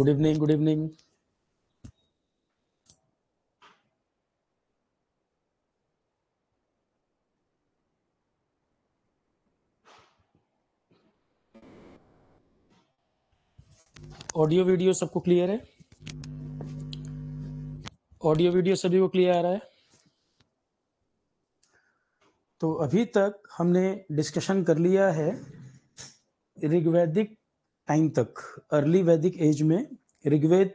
Good evening good evening audio video सबको clear है audio video सभी को क्लियर आ रहा है तो अभी तक हमने डिस्कशन कर लिया है ऋग्वैदिक टाइम तक अर्ली वैदिक एज में ऋग्वेद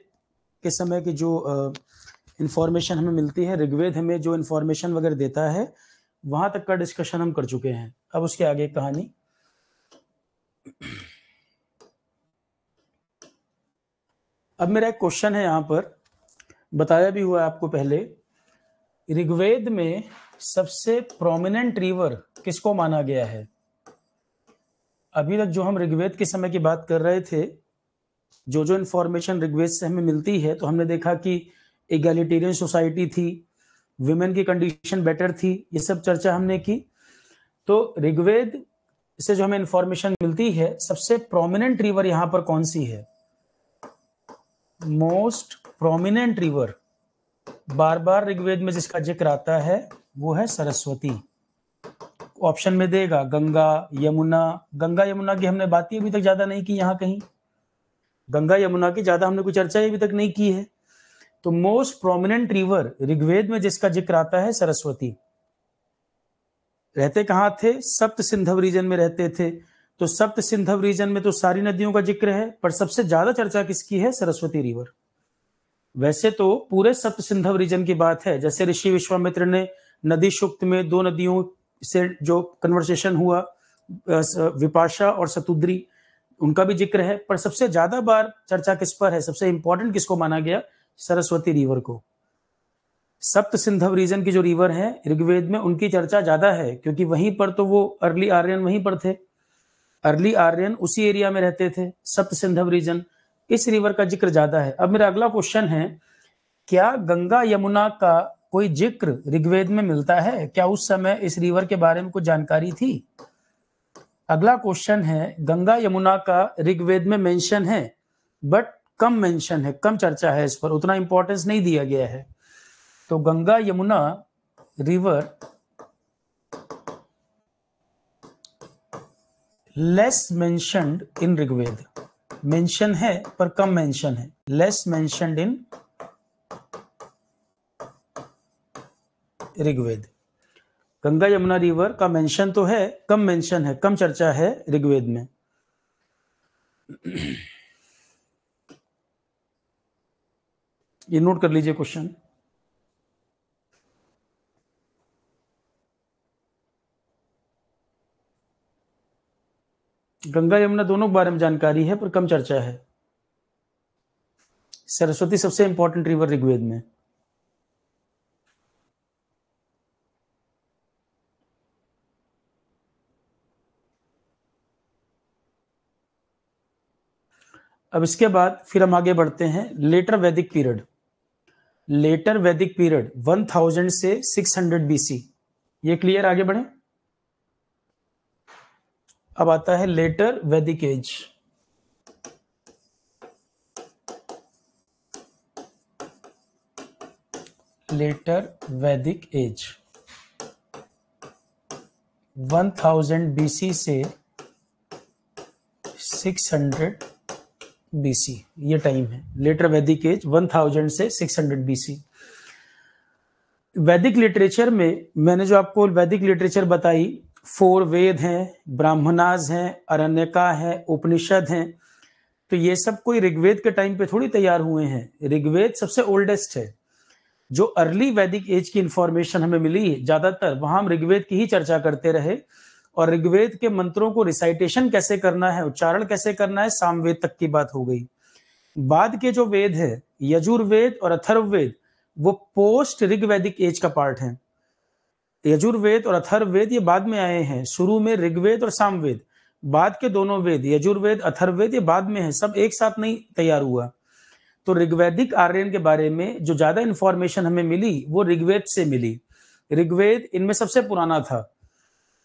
के समय की जो इन्फॉर्मेशन हमें मिलती है ऋग्वेद हमें जो इन्फॉर्मेशन वगैरह देता है वहां तक का डिस्कशन हम कर चुके हैं अब उसके आगे कहानी अब मेरा एक क्वेश्चन है यहां पर बताया भी हुआ आपको पहले ऋग्वेद में सबसे प्रोमिनेंट रिवर किसको माना गया है अभी तक जो हम ऋग्वेद के समय की बात कर रहे थे जो जो इन्फॉर्मेशन ऋग्वेद से हमें मिलती है तो हमने देखा कि एगेलिटेरियन सोसाइटी थी वुमेन की कंडीशन बेटर थी ये सब चर्चा हमने की तो ऋग्वेद से जो हमें इंफॉर्मेशन मिलती है सबसे प्रोमिनेंट रिवर यहां पर कौन सी है मोस्ट प्रोमिनेंट रिवर बार बार ऋग्वेद में जिसका जिक्र आता है वो है सरस्वती ऑप्शन में देगा गंगा यमुना गंगा यमुना की हमने बात ही अभी तक ज्यादा नहीं की यहां कहीं गंगा यमुना की ज्यादा हमने कोई चर्चा अभी तक नहीं की है तो मोस्ट प्रोमिनेंट रिवर ऋग्वेद में जिसका जिक्र आता है सरस्वती रहते कहाँ थे सप्त सिंधव रीजन में रहते थे तो सप्त सिंधव रीजन में तो सारी नदियों का जिक्र है पर सबसे ज्यादा चर्चा किसकी है सरस्वती रिवर वैसे तो पूरे सप्त सिंधव रीजन की बात है जैसे ऋषि विश्वामित्र ने नदी शुक्त में दो नदियों से जो कन्वर्सेशन हुआ विपाशा और सतुद्री उनका भी जिक्र है पर सबसे ज्यादा बार चर्चा किस पर है सबसे इंपॉर्टेंट किसको माना गया सरस्वती रिवर को सप्त सिंधव रीजन की जो रिवर है ऋग्वेद में उनकी चर्चा ज्यादा है क्योंकि वहीं पर तो वो अर्ली आर्यन वहीं पर थे अर्ली आर्यन उसी एरिया में रहते थे सप्त सिंधव रीजन इस रिवर का जिक्र ज्यादा है अब मेरा अगला क्वेश्चन है क्या गंगा यमुना का कोई जिक्र ऋग्वेद में मिलता है क्या उस समय इस रिवर के बारे में कुछ जानकारी थी अगला क्वेश्चन है गंगा यमुना का ऋग्वेद में मेंशन है बट कम मेंशन है कम चर्चा है इस पर उतना इंपॉर्टेंस नहीं दिया गया है तो Ganga Yamuna river less mentioned in Rigveda mention है पर कम मेंशन है less mentioned in Rigveda Ganga Yamuna river का मेंशन तो है कम मेंशन है कम चर्चा है ऋग्वेद में ये नोट कर लीजिए क्वेश्चन गंगा यमुना दोनों के बारे में जानकारी है पर कम चर्चा है सरस्वती सबसे इंपॉर्टेंट रिवर ऋग्वेद में अब इसके बाद फिर हम आगे बढ़ते हैं लेटर वैदिक पीरियड लेटर वैदिक पीरियड 1000 से 600 बीसी ये क्लियर आगे बढ़े अब आता है later Vedic age later Vedic age 1000 BC से 600 बीसी ये टाइम है लेटर वैदिक एज 1000 से 600 बीसी वैदिक लिटरेचर में मैंने जो आपको वैदिक लिटरेचर बताई फोर वेद हैं ब्राह्मणाज हैं अरण्यका है उपनिषद हैं तो ये सब कोई ऋग्वेद के टाइम पे थोड़ी तैयार हुए हैं ऋग्वेद सबसे ओल्डेस्ट है जो अर्ली वैदिक एज की इंफॉर्मेशन हमें मिली ज्यादातर वहां हम ऋग्वेद की ही चर्चा करते रहे और ऋग्वेद के मंत्रों को रिसाइटेशन कैसे करना है उच्चारण कैसे करना है सामवेद तक की बात हो गई बाद के जो वेद है यजुर्वेद और अथर्ववेद वो पोस्ट ऋग्वैदिक एज का पार्ट है यजुर्वेद और अथर्ववेद ये बाद में आए हैं शुरू में ऋग्वेद और सामवेद बाद के दोनों वेद यजुर्वेद अथर्वेद ये बाद में है सब एक साथ नहीं तैयार हुआ तो ऋग्वैदिक आर्यन के बारे में जो ज्यादा इन्फॉर्मेशन हमें मिली वो ऋग्वेद से मिली ऋग्वेद इनमें सबसे पुराना था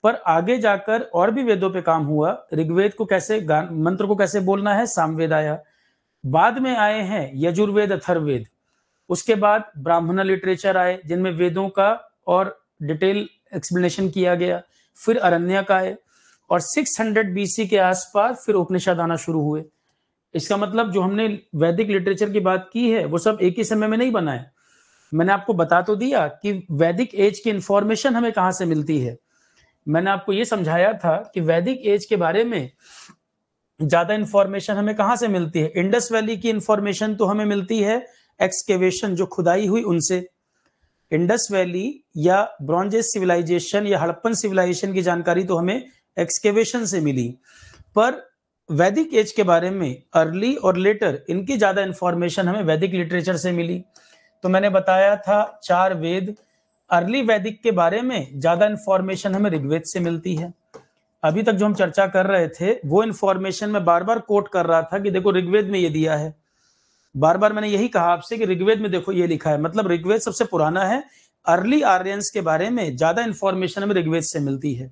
पर आगे जाकर और भी वेदों पे काम हुआ ऋग्वेद को कैसे मंत्र को कैसे बोलना है सामवेद आया बाद में आए हैं यजुर्वेद अथर्वेद उसके बाद ब्राह्मण लिटरेचर आए जिनमें वेदों का और डिटेल एक्सप्लेनेशन किया गया फिर अरण्य का आए और 600 बीसी के आसपास फिर उपनिषद आना शुरू हुए इसका मतलब जो हमने वैदिक लिटरेचर की बात की है वो सब एक ही समय में नहीं बना है मैंने आपको बता तो दिया कि वैदिक एज की इंफॉर्मेशन हमें कहाँ से मिलती है मैंने आपको ये समझाया था कि वैदिक एज के बारे में ज्यादा इंफॉर्मेशन हमें कहाँ से मिलती है इंडस वैली की इंफॉर्मेशन तो हमें मिलती है एक्सकेवेशन जो खुदाई हुई उनसे इंडस वैली या ब्रॉन्जेस सिविलाइजेशन या हड़प्पन सिविलाइजेशन की जानकारी तो हमें एक्सकेवेशन से मिली पर वैदिक एज के बारे में अर्ली और लेटर इनकी ज्यादा इंफॉर्मेशन हमें वैदिक लिटरेचर से मिली तो मैंने बताया था चार वेद अर्ली वैदिक के बारे में ज्यादा इंफॉर्मेशन हमें ऋग्वेद से मिलती है अभी तक जो हम चर्चा कर रहे थे वो इंफॉर्मेशन में बार बार कोट कर रहा था कि देखो ऋग्वेद में ये दिया है बार बार मैंने यही कहा आपसे कि ऋग्वेद में देखो ये लिखा है मतलब ऋग्वेद सबसे पुराना है अर्ली आर्यंस के बारे में ज्यादा इन्फॉर्मेशन हमें ऋग्वेद से मिलती है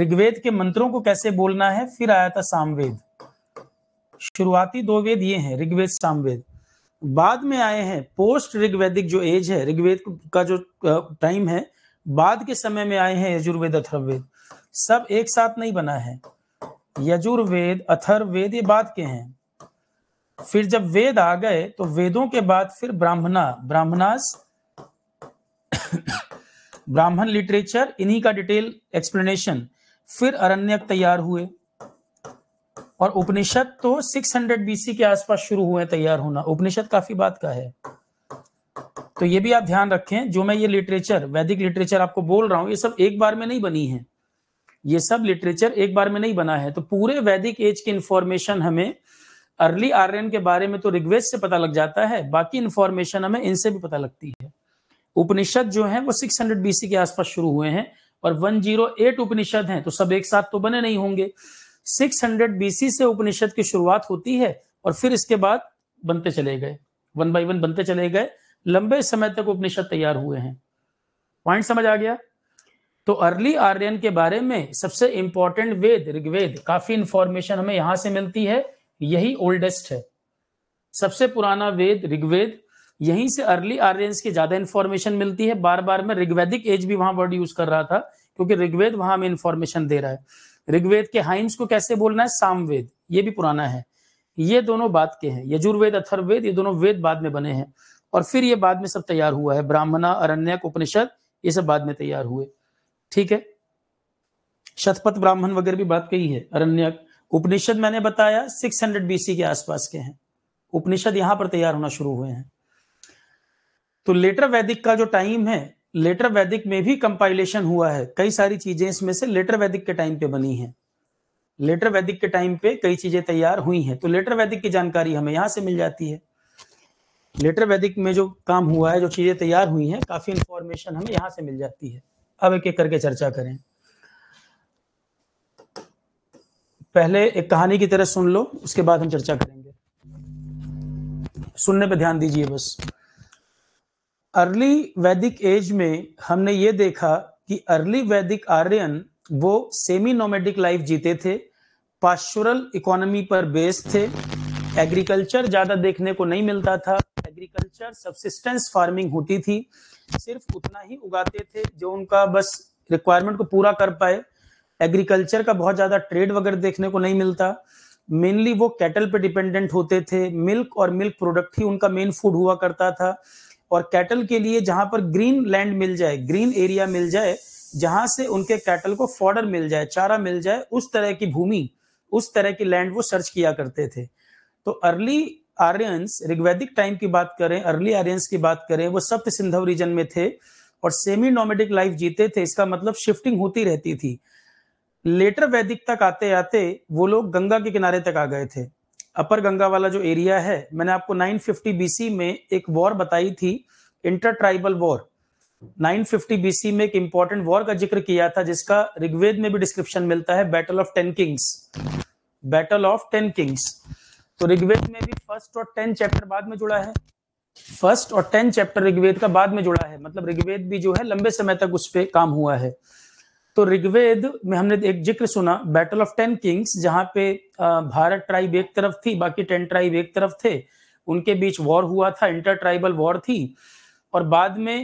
ऋग्वेद के मंत्रों को कैसे बोलना है फिर आया था सामवेद शुरुआती दो वेद ये हैं ऋग्वेद सामवेद बाद में आए हैं पोस्ट ऋग्वैदिक जो एज है ऋग्वेद का जो टाइम है बाद के समय में आए हैं यजुर्वेद अथर्वेद सब एक साथ नहीं बना है यजुर्वेद अथर्वेद ये बाद के हैं फिर जब वेद आ गए तो वेदों के बाद फिर ब्राह्मणा ब्राह्मणास ब्राह्मण लिटरेचर इन्हीं का डिटेल एक्सप्लेनेशन फिर अरण्यक तैयार हुए और उपनिषद तो 600 बीसी के आसपास शुरू हुए तैयार होना उपनिषद काफी बात का है तो ये भी आप ध्यान रखें जो मैं ये लिटरेचर वैदिक लिटरेचर आपको बोल रहा हूँ ये सब एक बार में नहीं बनी है ये सब लिटरेचर एक बार में नहीं बना है तो पूरे वैदिक एज की इंफॉर्मेशन हमें अर्ली आर्यन के बारे में तो ऋग्वेद से पता लग जाता है बाकी इंफॉर्मेशन हमें इनसे भी पता लगती है उपनिषद जो है वो 600 हंड्रेड बीसी के आसपास शुरू हुए हैं और 108 उपनिषद हैं तो सब एक साथ तो बने नहीं होंगे 600 बीसी से उपनिषद की शुरुआत होती है और फिर इसके बाद बनते चले गए वन बाई वन बनते चले गए लंबे समय तक उपनिषद तैयार हुए हैं पॉइंट समझ आ गया तो अर्ली आर्यन के बारे में सबसे इंपॉर्टेंट वेद ऋग्वेद काफी इंफॉर्मेशन हमें यहां से मिलती है यही ओल्डेस्ट है सबसे पुराना वेद ऋग्वेद यहीं से अर्ली आर्यन की ज्यादा इन्फॉर्मेशन मिलती है बार बार में ऋग्वेदिक एज भी वहां वर्ड यूज कर रहा था क्योंकि ऋग्वेद वहां हमें इंफॉर्मेशन दे रहा है ऋग्वेद के हाइम्स को कैसे बोलना है सामवेद ये भी पुराना है ये दोनों बाद के हैं यजुर्वेद अथर्वेद ये दोनों वेद बाद में बने हैं और फिर ये बाद में सब तैयार हुआ है ब्राह्मणा अरण्यक उपनिषद ये सब बाद में तैयार हुए ठीक है शतपथ ब्राह्मण वगैरह भी बात कही है अरण्यक उपनिषद मैंने बताया 600 हंड्रेड बीसी के आसपास के हैं उपनिषद यहां पर तैयार होना शुरू हुए हैं तो लेटर वैदिक का जो टाइम है लेटर वैदिक में भी कंपाइलेशन हुआ है कई सारी चीजें इसमें से लेटर वैदिक के टाइम पे बनी हैं लेटर वैदिक के टाइम पे कई चीजें तैयार हुई हैं तो लेटर वैदिक की जानकारी हमें यहां से मिल जाती है लेटर वैदिक में जो काम हुआ है जो चीजें तैयार हुई हैं काफी इंफॉर्मेशन हमें यहां से मिल जाती है अब एक एक करके चर्चा करें पहले एक कहानी की तरह सुन लो उसके बाद हम चर्चा करेंगे सुनने पर ध्यान दीजिए बस अर्ली वैदिक एज में हमने ये देखा कि अर्ली वैदिक आर्यन वो सेमी नोमेडिक लाइफ जीते थे पाश्चुरल इकोनॉमी पर बेस्ड थे एग्रीकल्चर ज़्यादा देखने को नहीं मिलता था एग्रीकल्चर सब्सिस्टेंस फार्मिंग होती थी सिर्फ उतना ही उगाते थे जो उनका बस रिक्वायरमेंट को पूरा कर पाए एग्रीकल्चर का बहुत ज़्यादा ट्रेड वगैरह देखने को नहीं मिलता मेनली वो कैटल पे डिपेंडेंट होते थे मिल्क और मिल्क प्रोडक्ट ही उनका मेन फूड हुआ करता था और कैटल के लिए जहां पर ग्रीन लैंड मिल जाए ग्रीन एरिया मिल जाए जहां से उनके कैटल को फॉर्डर मिल जाए चारा मिल जाए उस तरह की भूमि उस तरह की लैंड वो सर्च किया करते थे तो अर्ली आर्यंस ऋग्वैदिक टाइम की बात करें अर्ली आर्यंस की बात करें वो सप्त सिंधव रीजन में थे और सेमी नोमेडिक लाइफ जीते थे इसका मतलब शिफ्टिंग होती रहती थी लेटर वैदिक तक आते आते वो लोग गंगा के किनारे तक आ गए थे अपर गंगा वाला जो एरिया है मैंने आपको 950 बीसी में एक वॉर बताई थी इंटर ट्राइबल वॉर 950 बीसी में एक इंपॉर्टेंट वॉर का जिक्र किया था जिसका ऋग्वेद में भी डिस्क्रिप्शन मिलता है battle of ten kings battle of ten kings तो ऋग्वेद में भी फर्स्ट और टेन चैप्टर बाद में जुड़ा है फर्स्ट और टेन चैप्टर ऋग्वेद का बाद में जुड़ा है मतलब ऋग्वेद भी जो है लंबे समय तक उस पर काम हुआ है तो ऋग्वेद में हमने एक जिक्र सुना बैटल ऑफ टेन किंग्स जहां पे भारत ट्राइब एक तरफ थी बाकी टेन ट्राइब एक तरफ थे उनके बीच वॉर हुआ था इंटर ट्राइबल वॉर थी और बाद में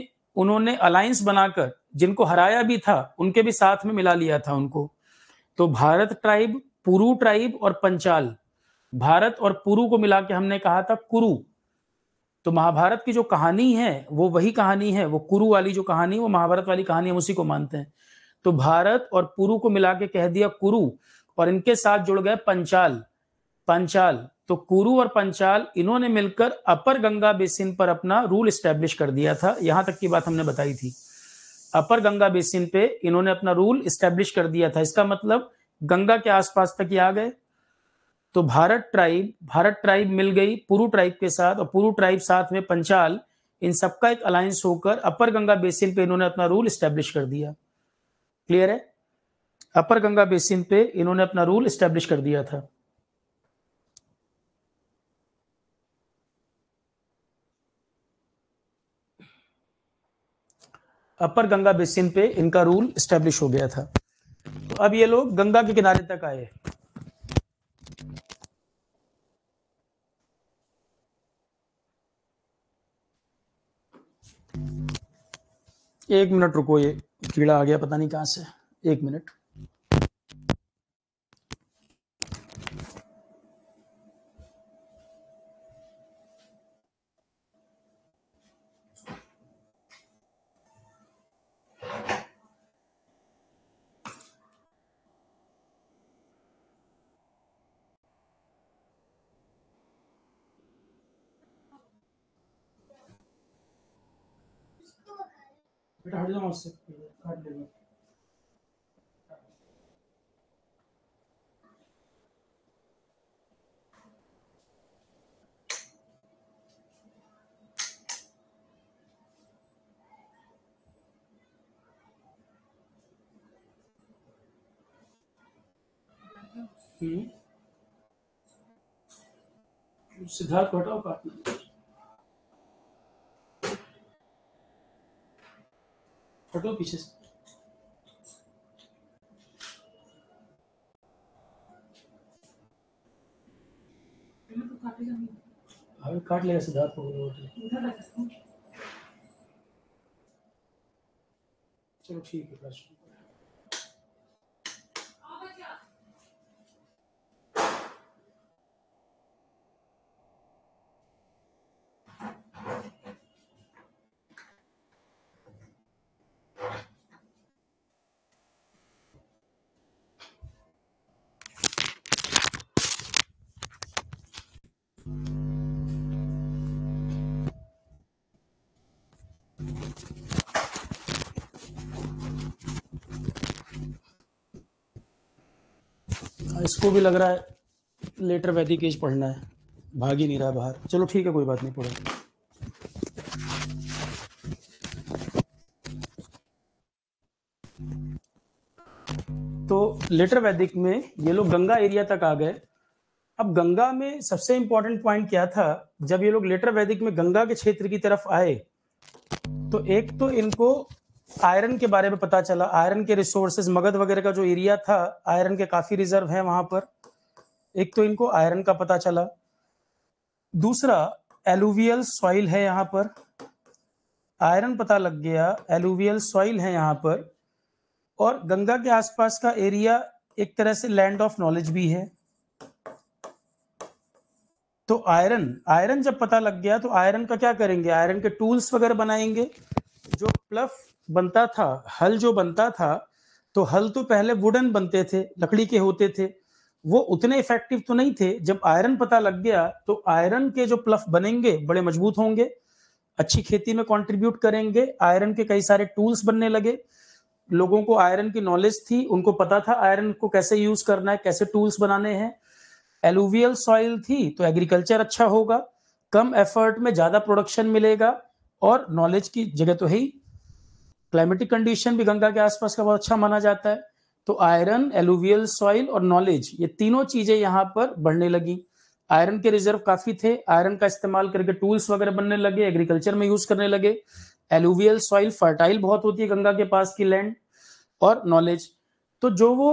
उन्होंने अलायंस बनाकर जिनको हराया भी था उनके भी साथ में मिला लिया था उनको तो भारत ट्राइब पुरु ट्राइब और पंचाल भारत और पुरु को मिला के हमने कहा था कुरु तो महाभारत की जो कहानी है वो वही कहानी है वो कुरु वाली जो कहानी वो महाभारत वाली कहानी हम उसी को मानते हैं तो भारत और पुरु को मिला के कह दिया कुरु और इनके साथ जुड़ गए पंचाल पंचाल तो कुरु और पंचाल इन्होंने मिलकर अपर गंगा बेसिन पर अपना रूल स्टैब्लिश कर दिया था यहां तक की बात हमने बताई थी अपर गंगा बेसिन पे इन्होंने अपना रूल स्टैब्लिश कर दिया था इसका मतलब गंगा के आसपास तक ये आ गए तो भारत ट्राइब भारत ट्राइब मिल गई पुरु ट्राइब के साथ और पुरु ट्राइब साथ में पंचाल इन सबका एक अलायंस होकर अपर गंगा बेसिन पे इन्होंने अपना रूल स्टैब्लिश कर दिया क्लियर है अपर गंगा बेसिन पे इन्होंने अपना रूल स्टैब्लिश कर दिया था अपर गंगा बेसिन पे इनका रूल स्टैब्लिश हो गया था तो अब ये लोग गंगा के किनारे तक आए एक मिनट रुको ये कीड़ा आ गया पता नहीं कहां से एक मिनट बेटा हट जाओ मुझसे हम्म। सिद्धार्थ हटाओ पार्टनर हटो पीछे से अभी काट लेगा सिद्धार्थ को चलो ठीक है इसको भी लग रहा है लेटर वैदिक एज पढ़ना है भाग ही नहीं रहा बाहर चलो ठीक है कोई बात नहीं पढ़ो तो लेटर वैदिक में ये लोग गंगा एरिया तक आ गए अब गंगा में सबसे इंपॉर्टेंट पॉइंट क्या था जब ये लोग लेटर वैदिक में गंगा के क्षेत्र की तरफ आए तो एक तो इनको आयरन के बारे में पता चला आयरन के रिसोर्सेज मगध वगैरह का जो एरिया था आयरन के काफ़ी रिजर्व है वहां पर एक तो इनको आयरन का पता चला दूसरा एलुवियल सॉइल है यहाँ पर आयरन पता लग गया एलुवियल सॉइल है यहाँ पर और गंगा के आसपास का एरिया एक तरह से लैंड ऑफ नॉलेज भी है तो आयरन आयरन जब पता लग गया तो आयरन का क्या करेंगे आयरन के टूल्स वगैरह बनाएंगे जो प्लफ बनता था हल जो बनता था तो हल तो पहले वुडन बनते थे लकड़ी के होते थे वो उतने इफेक्टिव तो नहीं थे जब आयरन पता लग गया तो आयरन के जो प्लफ बनेंगे बड़े मजबूत होंगे अच्छी खेती में कंट्रीब्यूट करेंगे आयरन के कई सारे टूल्स बनने लगे लोगों को आयरन की नॉलेज थी उनको पता था आयरन को कैसे यूज करना है कैसे टूल्स बनाने हैं एलुवियल सॉइल थी तो एग्रीकल्चर अच्छा होगा कम एफर्ट में ज्यादा प्रोडक्शन मिलेगा और नॉलेज की जगह तो है ही क्लाइमेटिक कंडीशन भी गंगा के आसपास का बहुत अच्छा माना जाता है तो आयरन एलुवियल सॉइल और नॉलेज ये तीनों चीजें यहाँ पर बढ़ने लगी आयरन के रिजर्व काफी थे आयरन का इस्तेमाल करके टूल्स वगैरह बनने लगे एग्रीकल्चर में यूज करने लगे एलुवियल सॉइल फर्टाइल बहुत होती है गंगा के पास की लैंड और नॉलेज तो जो वो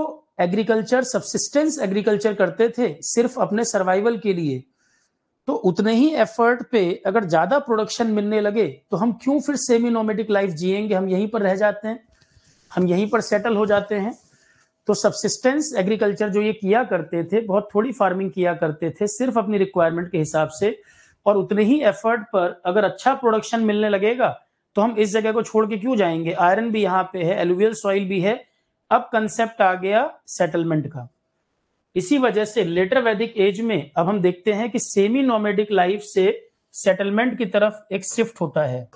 एग्रीकल्चर सबसिस्टेंस एग्रीकल्चर करते थे सिर्फ अपने सर्वाइवल के लिए तो उतने ही एफर्ट पे अगर ज्यादा प्रोडक्शन मिलने लगे तो हम क्यों फिर सेमी नोमेटिक लाइफ जिएंगे हम यहीं पर रह जाते हैं हम यहीं पर सेटल हो जाते हैं तो सबसिस्टेंस एग्रीकल्चर जो ये किया करते थे बहुत थोड़ी फार्मिंग किया करते थे सिर्फ अपनी रिक्वायरमेंट के हिसाब से और उतने ही एफर्ट पर अगर अच्छा प्रोडक्शन मिलने लगेगा तो हम इस जगह को छोड़ के क्यों जाएंगे आयरन भी यहाँ पे है एलुवियल सॉइल भी है अब कंसेप्ट आ गया सेटलमेंट का इसी वजह से लेटर वैदिक एज में अब हम देखते हैं कि सेमी नोमेडिक लाइफ से सेटलमेंट की तरफ एक शिफ्ट होता है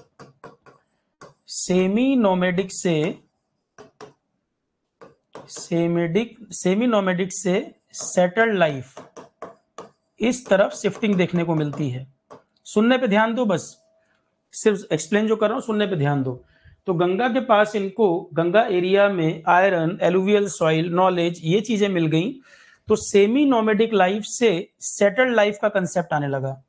सेमी नोमेडिक से सेमेडिक सेमी नोमेडिक से सेटल्ड लाइफ इस तरफ शिफ्टिंग देखने को मिलती है सुनने पे ध्यान दो बस सिर्फ एक्सप्लेन जो कर रहा हूं सुनने पे ध्यान दो तो गंगा के पास इनको गंगा एरिया में आयरन एलुवियल सॉइल नॉलेज ये चीजें मिल गई तो सेमी नोमेडिक लाइफ से सेटल्ड लाइफ का कंसेप्ट आने लगा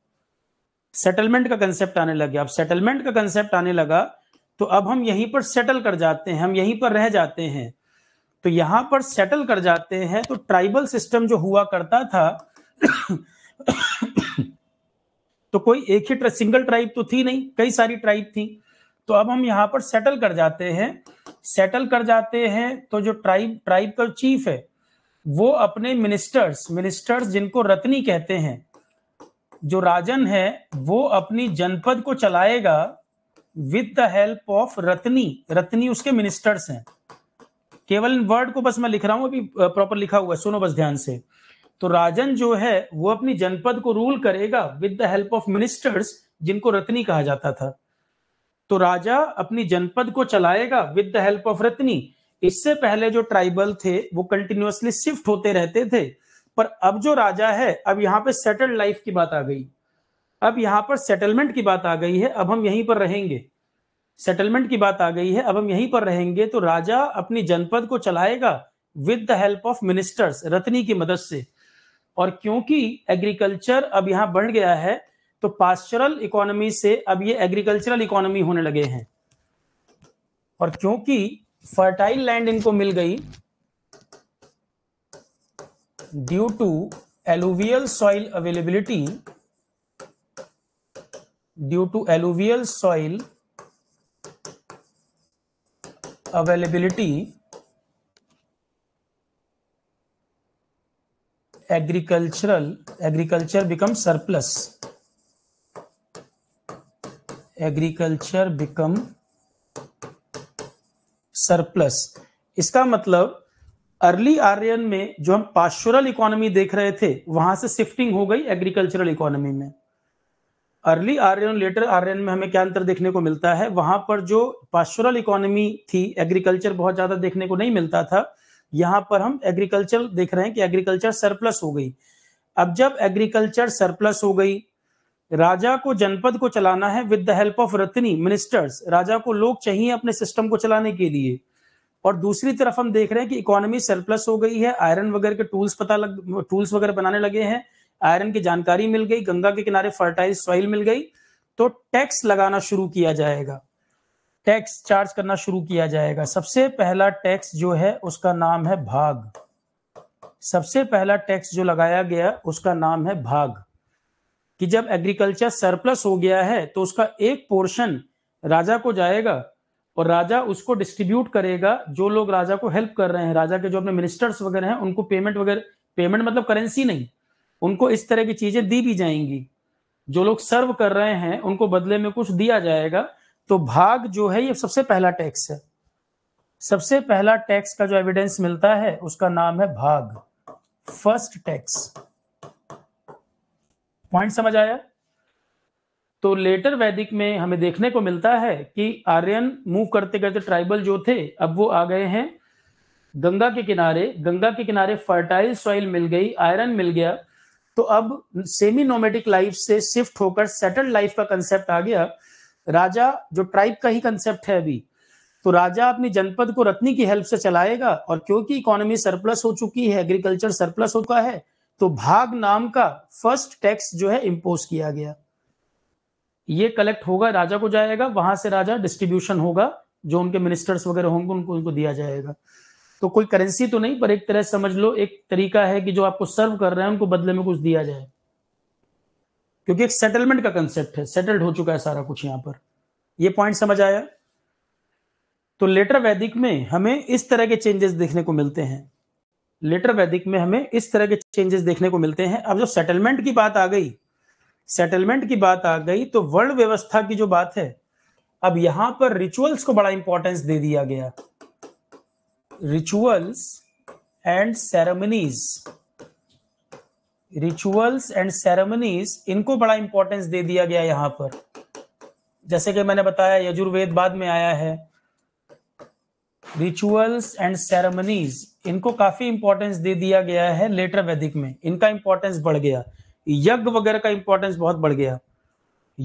सेटलमेंट का कंसेप्ट आने लग गया अब सेटलमेंट का कंसेप्ट आने लगा तो अब हम यहीं पर सेटल कर जाते हैं हम यहीं पर रह जाते हैं तो यहां पर सेटल कर जाते हैं तो ट्राइबल सिस्टम जो हुआ करता था तो कोई एक ही सिंगल ट्राइब तो थी नहीं कई सारी ट्राइब थी तो अब हम यहाँ पर सेटल कर जाते हैं सेटल कर जाते हैं तो जो ट्राइब ट्राइब का चीफ है वो अपने मिनिस्टर्स मिनिस्टर्स जिनको रत्नी कहते हैं जो राजन है वो अपनी जनपद को चलाएगा with the help of ratni ratni उसके मिनिस्टर्स हैं केवल इन वर्ड को बस मैं लिख रहा हूं अभी प्रॉपर लिखा हुआ है सुनो बस ध्यान से तो राजन जो है वो अपनी जनपद को रूल करेगा with the help of ministers जिनको रत्नी कहा जाता था तो राजा अपनी जनपद को चलाएगा with the help of ratni इससे पहले जो ट्राइबल थे वो कंटिन्यूसली शिफ्ट होते रहते थे पर अब जो राजा है अब यहाँ पे सेटल्ड लाइफ की बात आ गई अब यहाँ पर सेटलमेंट की बात आ गई है अब हम यहीं पर रहेंगे सेटलमेंट की बात आ गई है अब हम यहीं पर रहेंगे तो राजा अपनी जनपद को चलाएगा with the help of ministers ratni की मदद से और क्योंकि एग्रीकल्चर अब यहाँ बढ़ गया है तो पास्चरल इकोनॉमी से अब ये एग्रीकल्चरल इकोनॉमी होने लगे हैं और क्योंकि फर्टाइल लैंड इनको मिल गई due to alluvial soil availability due to alluvial soil availability agricultural agriculture become surplus agriculture become surplus इसका मतलब अर्ली आर्यन में जो हम पाश्चुरल इकोनॉमी देख रहे थे वहां से शिफ्टिंग हो गई एग्रीकल्चरल इकोनॉमी में अर्ली आर्यन लेटर आर्यन में हमें क्या अंतर देखने को मिलता है वहां पर जो पाश्चुरल इकोनॉमी थी एग्रीकल्चर बहुत ज्यादा देखने को नहीं मिलता था यहां पर हम एग्रीकल्चर देख रहे हैं कि एग्रीकल्चर सरप्लस हो गई अब जब एग्रीकल्चर सरप्लस हो गई राजा को जनपद को चलाना है with the help of ratni ministers राजा को लोग चाहिए अपने सिस्टम को चलाने के लिए और दूसरी तरफ हम देख रहे हैं कि इकोनॉमी सरप्लस हो गई है आयरन वगैरह के टूल्स पता लग टूल्स वगैरह बनाने लगे हैं आयरन की जानकारी मिल गई गंगा के किनारे फर्टाइल सॉइल मिल गई तो टैक्स लगाना शुरू किया जाएगा टैक्स चार्ज करना शुरू किया जाएगा सबसे पहला टैक्स जो है उसका नाम है भाग सबसे पहला टैक्स जो लगाया गया उसका नाम है भाग कि जब एग्रीकल्चर सरप्लस हो गया है तो उसका एक पोर्शन राजा को जाएगा और राजा उसको डिस्ट्रीब्यूट करेगा जो लोग राजा को हेल्प कर रहे हैं राजा के जो अपने मिनिस्टर्स वगैरह हैं उनको पेमेंट वगैरह पेमेंट मतलब करेंसी नहीं उनको इस तरह की चीजें दी भी जाएंगी जो लोग सर्व कर रहे हैं उनको बदले में कुछ दिया जाएगा तो भाग जो है ये सबसे पहला टैक्स है सबसे पहला टैक्स का जो एविडेंस मिलता है उसका नाम है भाग फर्स्ट टैक्स पॉइंट समझ आया तो लेटर वैदिक में हमें देखने को मिलता है कि आर्यन मूव करते करते ट्राइबल जो थे अब वो आ गए हैं गंगा के किनारे गंगा के किनारे फर्टाइल सॉइल मिल गई आयरन मिल गया तो अब सेमी नोमेटिक लाइफ से शिफ्ट होकर सेटल्ड लाइफ का कंसेप्ट आ गया राजा जो ट्राइब का ही कंसेप्ट है अभी तो राजा अपनी जनपद को रत्नी की हेल्प से चलाएगा और क्योंकि इकोनॉमी सरप्लस हो चुकी है एग्रीकल्चर सरप्लस हो चुका है तो भाग नाम का फर्स्ट टैक्स जो है इम्पोज किया गया ये कलेक्ट होगा राजा को जाएगा वहां से राजा डिस्ट्रीब्यूशन होगा जो उनके मिनिस्टर्स वगैरह होंगे उनको उनको दिया जाएगा तो कोई करेंसी तो नहीं पर एक तरह समझ लो एक तरीका है कि जो आपको सर्व कर रहे हैं उनको बदले में कुछ दिया जाए क्योंकि एक सेटलमेंट का कंसेप्ट है सेटल्ड हो चुका है सारा कुछ यहां पर यह पॉइंट समझ आया तो लेटर वैदिक में हमें इस तरह के चेंजेस देखने को मिलते हैं लेटर वैदिक में हमें इस तरह के चेंजेस देखने को मिलते हैं अब जो सेटलमेंट की बात आ गई सेटलमेंट की बात आ गई तो वर्ण व्यवस्था की जो बात है अब यहां पर रिचुअल्स को बड़ा इंपॉर्टेंस दे दिया गया rituals and ceremonies rituals and ceremonies इनको बड़ा इंपॉर्टेंस दे दिया गया यहां पर जैसे कि मैंने बताया यजुर्वेद बाद में आया है रिचुअल्स एंड सेरेमनीज इनको काफी इंपॉर्टेंस दे दिया गया है लेटर वैदिक में इनका इंपॉर्टेंस बढ़ गया यज्ञ वगैरह का इंपॉर्टेंस बहुत बढ़ गया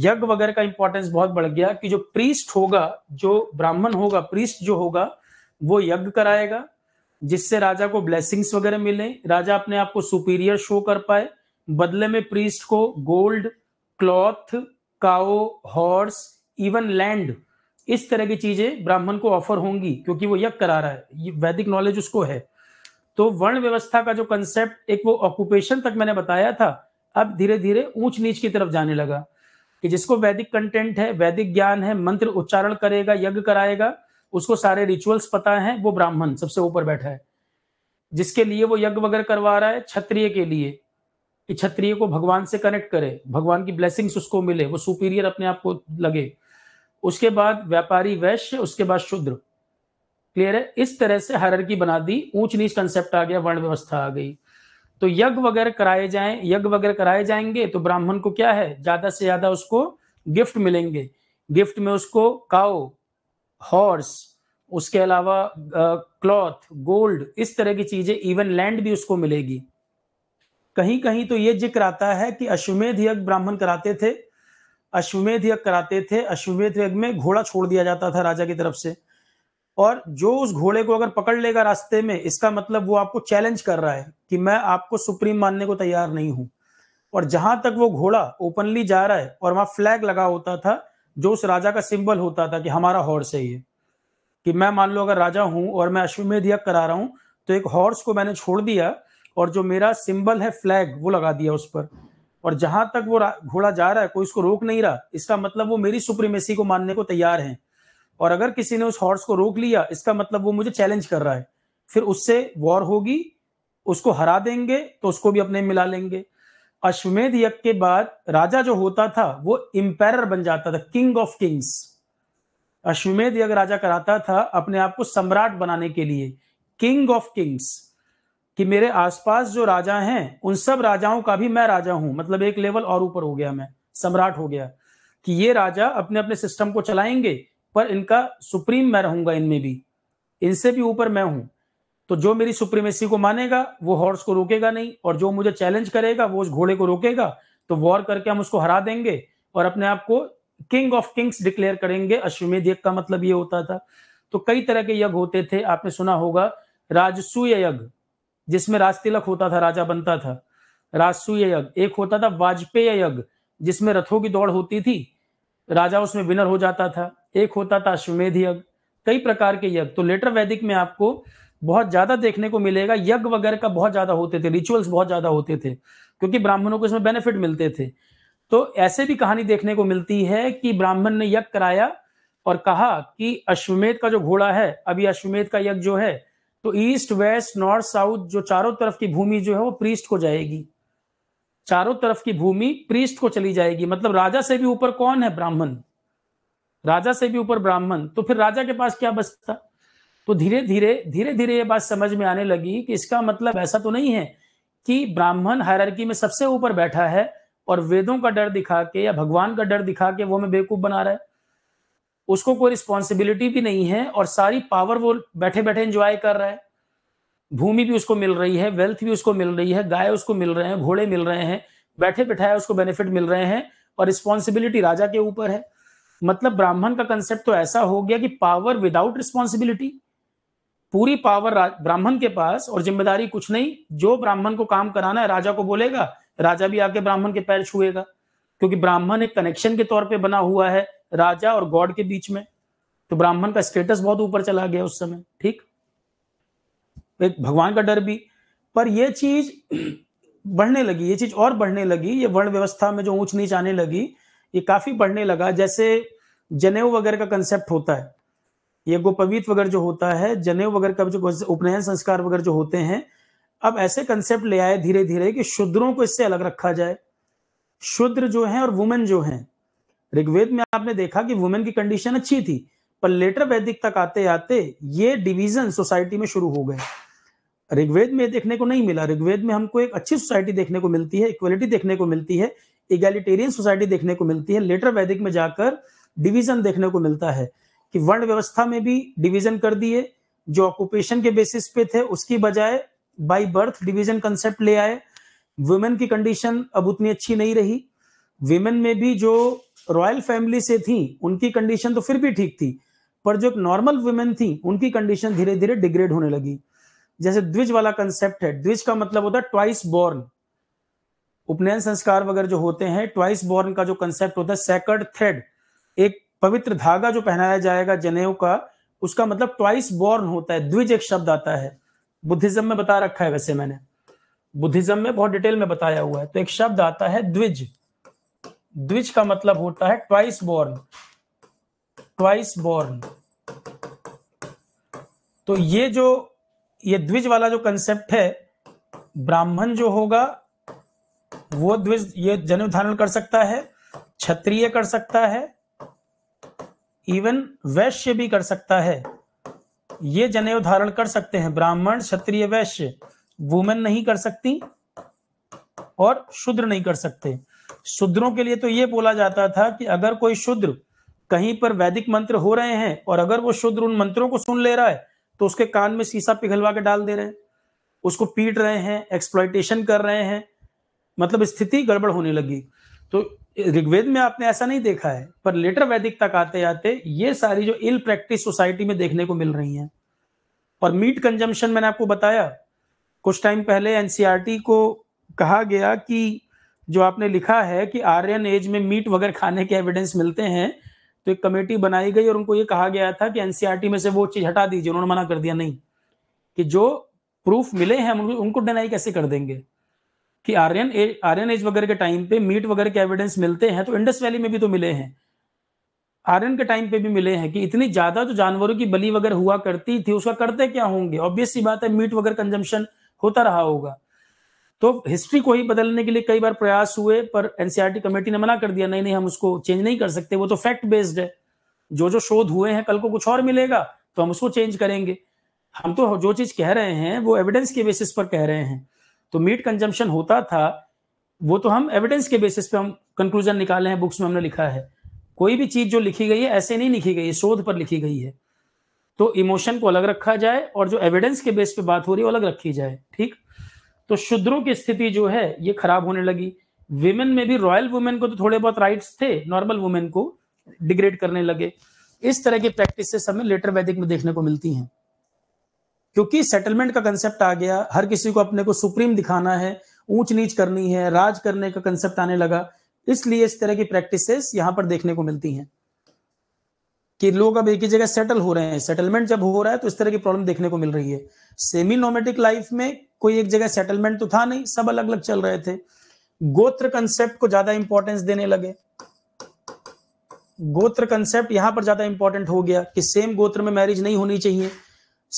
यज्ञ वगैरह का इंपॉर्टेंस बहुत बढ़ गया कि जो प्रीस्ट होगा जो ब्राह्मण होगा प्रीस्ट जो होगा वो यज्ञ कराएगा जिससे राजा को ब्लेसिंग्स वगैरह मिले राजा अपने आप को सुपीरियर शो कर पाए बदले में प्रीस्ट को gold cloth cow horse even land इस तरह की चीजें ब्राह्मण को ऑफर होंगी क्योंकि वो यज्ञ करा रहा है वैदिक नॉलेज उसको है तो वर्ण व्यवस्था का जो कंसेप्ट एक वो ऑक्यूपेशन तक मैंने बताया था अब धीरे धीरे ऊंच नीच की तरफ जाने लगा कि जिसको वैदिक कंटेंट है वैदिक ज्ञान है मंत्र उच्चारण करेगा यज्ञ कराएगा उसको सारे रिचुअल्स पता है वो ब्राह्मण सबसे ऊपर बैठा है जिसके लिए वो यज्ञ वगैरह करवा रहा है क्षत्रिय के लिए कि क्षत्रिय को भगवान से कनेक्ट करे भगवान की ब्लेसिंग्स उसको मिले वो सुपीरियर अपने आप को लगे उसके बाद व्यापारी वैश्य उसके बाद शूद्र क्लियर है इस तरह से की बना दी ऊंच नीच कंसेप्ट आ गया वर्ण व्यवस्था आ गई तो यज्ञ वगैरह कराए जाए यज्ञ वगैरह कराए जाएंगे तो ब्राह्मण को क्या है ज्यादा से ज्यादा उसको गिफ्ट मिलेंगे गिफ्ट में उसको काओ हॉर्स उसके अलावा क्लॉथ गोल्ड इस तरह की चीजें इवन लैंड भी उसको मिलेगी कहीं कहीं तो ये जिक्र आता है कि अश्वमेध यज्ञ ब्राह्मण कराते थे अश्वमेध यज्ञ कराते थे अश्वमेध यज्ञ में घोड़ा छोड़ दिया जाता था राजा की तरफ से और जो उस घोड़े को अगर पकड़ लेगा रास्ते में इसका मतलब वो आपको चैलेंज कर रहा है कि मैं आपको सुप्रीम मानने को तैयार नहीं हूं और जहां तक वो घोड़ा ओपनली जा रहा है और वहां फ्लैग लगा होता था जो उस राजा का सिंबल होता था कि हमारा हॉर्स है ये कि मैं मान लो अगर राजा हूं और मैं अश्वमेध यज्ञ करा रहा हूं तो एक हॉर्स को मैंने छोड़ दिया और जो मेरा सिंबल है फ्लैग वो लगा दिया उस पर और जहां तक वो घोड़ा जा रहा है कोई उसको रोक नहीं रहा इसका मतलब वो मेरी सुप्रीमेसी को मानने को तैयार है और अगर किसी ने उस हॉर्स को रोक लिया इसका मतलब वो मुझे चैलेंज कर रहा है फिर उससे वॉर होगी उसको हरा देंगे तो उसको भी अपने मिला लेंगे अश्वमेध यज्ञ के बाद राजा जो होता था वो इम्पायर बन जाता था किंग ऑफ किंग्स अश्वमेध यज्ञ राजा कराता था अपने आप को सम्राट बनाने के लिए किंग ऑफ किंग्स कि मेरे आसपास जो राजा हैं उन सब राजाओं का भी मैं राजा हूं मतलब एक लेवल और ऊपर हो गया मैं सम्राट हो गया कि ये राजा अपने अपने सिस्टम को चलाएंगे पर इनका सुप्रीम मैं रहूंगा इनमें भी इनसे भी ऊपर मैं हूं तो जो मेरी सुप्रीमेसी को मानेगा वो हॉर्स को रोकेगा नहीं और जो मुझे चैलेंज करेगा वो उस घोड़े को रोकेगा तो वॉर करके हम उसको हरा देंगे और अपने आप को किंग ऑफ किंग्स डिक्लेयर करेंगे अश्वमेध यज्ञ का मतलब ये होता था तो कई तरह के यज्ञ होते थे आपने सुना होगा राजसूय यज्ञ जिसमें राज तिलक होता था राजा बनता था राजसूय यज्ञ एक होता था वाजपेय यज्ञ जिसमें रथों की दौड़ होती थी राजा उसमें विनर हो जाता था एक होता था अश्वमेध यज्ञ कई प्रकार के यज्ञ तो लेटर वैदिक में आपको बहुत ज्यादा देखने को मिलेगा यज्ञ वगैरह का बहुत ज्यादा होते थे रिचुअल्स बहुत ज्यादा होते थे क्योंकि ब्राह्मणों को इसमें बेनिफिट मिलते थे तो ऐसे भी कहानी देखने को मिलती है कि ब्राह्मण ने यज्ञ कराया और कहा कि अश्वमेध का जो घोड़ा है अभी अश्वमेध का यज्ञ जो है तो ईस्ट वेस्ट नॉर्थ साउथ जो चारों तरफ की भूमि जो है वो प्रीस्ट को जाएगी चारों तरफ की भूमि प्रीस्ट को चली जाएगी मतलब राजा से भी ऊपर कौन है ब्राह्मण राजा से भी ऊपर ब्राह्मण तो फिर राजा के पास क्या बचता तो धीरे धीरे धीरे धीरे ये बात समझ में आने लगी कि इसका मतलब ऐसा तो नहीं है कि ब्राह्मण हायरकी में सबसे ऊपर बैठा है और वेदों का डर दिखा के या भगवान का डर दिखा के वो हमें बेवकूफ बना रहा है उसको कोई रिस्पॉन्सिबिलिटी भी नहीं है और सारी पावर वो बैठे बैठे एंजॉय कर रहा है भूमि भी उसको मिल रही है वेल्थ भी उसको मिल रही है गाय उसको मिल रहे हैं घोड़े मिल रहे हैं बैठे बैठाए उसको बेनिफिट मिल रहे हैं और रिस्पॉन्सिबिलिटी राजा के ऊपर है मतलब ब्राह्मण का कंसेप्ट तो ऐसा हो गया कि पावर विदाउट रिस्पॉन्सिबिलिटी पूरी पावर ब्राह्मण के पास और जिम्मेदारी कुछ नहीं जो ब्राह्मण को काम कराना है राजा को बोलेगा राजा भी आके ब्राह्मण के पैर छुएगा क्योंकि ब्राह्मण एक कनेक्शन के तौर पे बना हुआ है राजा और गॉड के बीच में तो ब्राह्मण का स्टेटस बहुत ऊपर चला गया उस समय ठीक तो एक भगवान का डर भी पर यह चीज बढ़ने लगी ये चीज और बढ़ने लगी ये वर्ण व्यवस्था में जो ऊंच नीच आने लगी ये काफी बढ़ने लगा जैसे जनेऊ वगैरह का कंसेप्ट होता है ये गोपवीत वगैरह जो होता है जनेऊ वगैरह का जो उपनयन संस्कार वगैरह जो होते हैं अब ऐसे कंसेप्ट ले आए धीरे धीरे कि शूद्रों को इससे अलग रखा जाए शूद्र जो है और वुमेन जो हैं ऋग्वेद में आपने देखा कि वुमेन की कंडीशन अच्छी थी पर लेटर वैदिक तक आते आते ये डिवीजन सोसाइटी में शुरू हो गए ऋग्वेद में देखने को नहीं मिला ऋग्वेद में हमको एक अच्छी सोसाइटी देखने को मिलती है इक्वलिटी देखने को मिलती है इगेलिटेरियन सोसाइटी देखने को मिलती है लेटर वैदिक में जाकर डिवीजन देखने को मिलता है कि वर्ण व्यवस्था में भी डिवीजन कर दिए जो ऑक्यूपेशन के बेसिस पे थे उसकी बजाय बाई बर्थ डिवीजन कंसेप्ट ले आए वुमेन की कंडीशन अब उतनी अच्छी नहीं रही वेमेन में भी जो रॉयल फैमिली से थी उनकी कंडीशन तो फिर भी ठीक थी पर जो एक नॉर्मल वुमेन थी उनकी कंडीशन धीरे धीरे डिग्रेड होने लगी जैसे द्विज वाला कंसेप्ट है द्विज का मतलब होता है ट्वाइस बॉर्न उपनयन संस्कार वगैरह जो होते हैं ट्वाइस बॉर्न का जो कंसेप्ट होता है सेकर्ड थ्रेड एक पवित्र धागा जो पहनाया जाएगा जनेऊ का उसका मतलब ट्वाइस बॉर्न होता है द्विज एक शब्द आता है बुद्धिज्म में बता रखा है वैसे मैंने बुद्धिज्म में बहुत डिटेल में बताया हुआ है तो एक शब्द आता है द्विज द्विज का मतलब होता है ट्वाइस बोर्न ट्वाइस बोर्न तो ये जो ये द्विज वाला जो कंसेप्ट है ब्राह्मण जो होगा वो द्विज ये जन्म धारण कर सकता है क्षत्रिय कर सकता है इवन वैश्य भी कर सकता है ये जनेव धारण कर सकते हैं ब्राह्मण क्षत्रिय वैश्य वुमेन नहीं कर सकती और शूद्र नहीं कर सकते शूद्रों के लिए तो ये बोला जाता था कि अगर कोई शूद्र कहीं पर वैदिक मंत्र हो रहे हैं और अगर वो शूद्र उन मंत्रों को सुन ले रहा है तो उसके कान में शीशा पिघलवा के डाल दे रहे हैं उसको पीट रहे हैं एक्सप्लाइटेशन कर रहे हैं मतलब स्थिति गड़बड़ होने लगी तो ऋग्वेद में आपने ऐसा नहीं देखा है पर लेटर वैदिक तक आते आते ये सारी जो इल प्रैक्टिस सोसाइटी में देखने को मिल रही हैं और मीट कंजम्पशन मैंने आपको बताया कुछ टाइम पहले एनसीआरटी e को कहा गया कि जो आपने लिखा है कि आर्यन एज में मीट वगैरह खाने के एविडेंस मिलते हैं तो एक कमेटी बनाई गई और उनको ये कहा गया था कि एनसीईआरटी e में से वो चीज हटा दीजिए उन्होंने मना कर दिया नहीं कि जो प्रूफ मिले हैं हम उनको डिनाई कैसे कर देंगे कि आर्यन एज आर्यन एज वगैरह के टाइम पे मीट वगैरह के एविडेंस मिलते हैं तो इंडस वैली में भी तो मिले हैं आर्यन के टाइम पे भी मिले हैं कि इतनी ज्यादा जो तो जानवरों की बलि वगैरह हुआ करती थी उसका करते क्या होंगे ऑब्वियस सी बात है मीट वगैरह कंजम्पशन होता रहा होगा तो हिस्ट्री को ही बदलने के लिए कई बार प्रयास हुए पर एनसीआरटी कमेटी e ने मना कर दिया नहीं नहीं हम उसको चेंज नहीं कर सकते वो तो फैक्ट बेस्ड है जो जो शोध हुए हैं कल को कुछ और मिलेगा तो हम उसको चेंज करेंगे हम तो जो चीज कह रहे हैं वो एविडेंस के बेसिस पर कह रहे हैं तो मीट कंजम्पशन होता था वो तो हम एविडेंस के बेसिस पे हम कंक्लूजन निकाले हैं बुक्स में हमने लिखा है कोई भी चीज जो लिखी गई है ऐसे नहीं लिखी गई है शोध पर लिखी गई है तो इमोशन को अलग रखा जाए और जो एविडेंस के बेस पे बात हो रही है अलग रखी जाए ठीक तो शुद्रों की स्थिति जो है ये खराब होने लगी विमेन में भी रॉयल वुमेन को तो थोड़े बहुत राइट्स थे नॉर्मल वुमेन को डिग्रेड करने लगे इस तरह की प्रैक्टिस हमें लेटर वैदिक में देखने को मिलती हैं क्योंकि सेटलमेंट का कंसेप्ट आ गया हर किसी को अपने को सुप्रीम दिखाना है ऊंच नीच करनी है राज करने का कंसेप्ट आने लगा इसलिए इस तरह की प्रैक्टिसेस यहां पर देखने को मिलती हैं कि लोग अब एक ही जगह सेटल हो रहे हैं सेटलमेंट जब हो रहा है तो इस तरह की प्रॉब्लम देखने को मिल रही है सेमी नोमेटिक लाइफ में कोई एक जगह सेटलमेंट तो था नहीं सब अलग अलग चल रहे थे गोत्र कंसेप्ट को ज्यादा इंपॉर्टेंस देने लगे गोत्र कंसेप्ट यहां पर ज्यादा इंपॉर्टेंट हो गया कि सेम गोत्र में मैरिज नहीं होनी चाहिए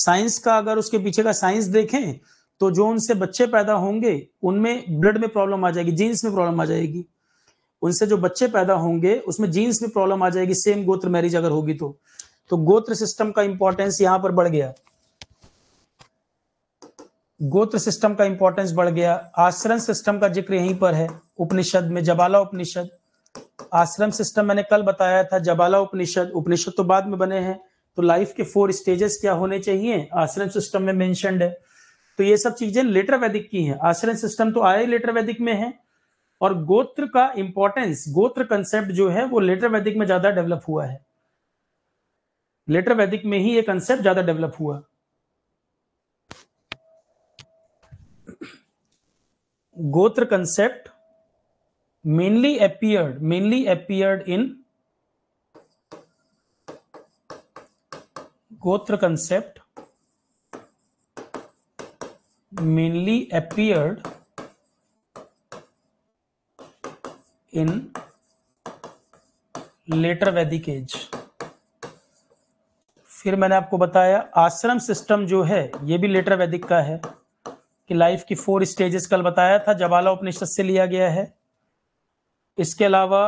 साइंस का अगर उसके पीछे का साइंस देखें तो जो उनसे बच्चे पैदा होंगे उनमें ब्लड में प्रॉब्लम आ जाएगी जीन्स में प्रॉब्लम आ जाएगी उनसे जो बच्चे पैदा होंगे उसमें जीन्स में प्रॉब्लम आ जाएगी सेम गोत्र मैरिज अगर होगी तो तो गोत्र सिस्टम का इंपॉर्टेंस यहां पर बढ़ गया गोत्र सिस्टम का इंपॉर्टेंस बढ़ गया आश्रम सिस्टम का जिक्र यहीं पर है उपनिषद में जबाला उपनिषद आश्रम सिस्टम मैंने कल बताया था जबाला उपनिषद उपनिषद तो बाद में बने हैं तो लाइफ के फोर स्टेजेस क्या होने चाहिए आश्रम सिस्टम में मेंशनड है तो ये सब चीजें लेटर वैदिक की हैं आश्रम सिस्टम तो आया लेटर वैदिक में है और गोत्र का इंपॉर्टेंस गोत्र कंसेप्ट जो है वो लेटर वैदिक में ज्यादा डेवलप हुआ है लेटर वैदिक में ही ये कंसेप्ट ज्यादा डेवलप हुआ gotra concept mainly appeared mainly appeared in gotra concept mainly appeared in later Vedic age फिर मैंने आपको बताया आश्रम सिस्टम जो है यह भी लेटर वैदिक का है कि लाइफ की फोर स्टेजेस कल बताया था जबाला उपनिषद से लिया गया है इसके अलावा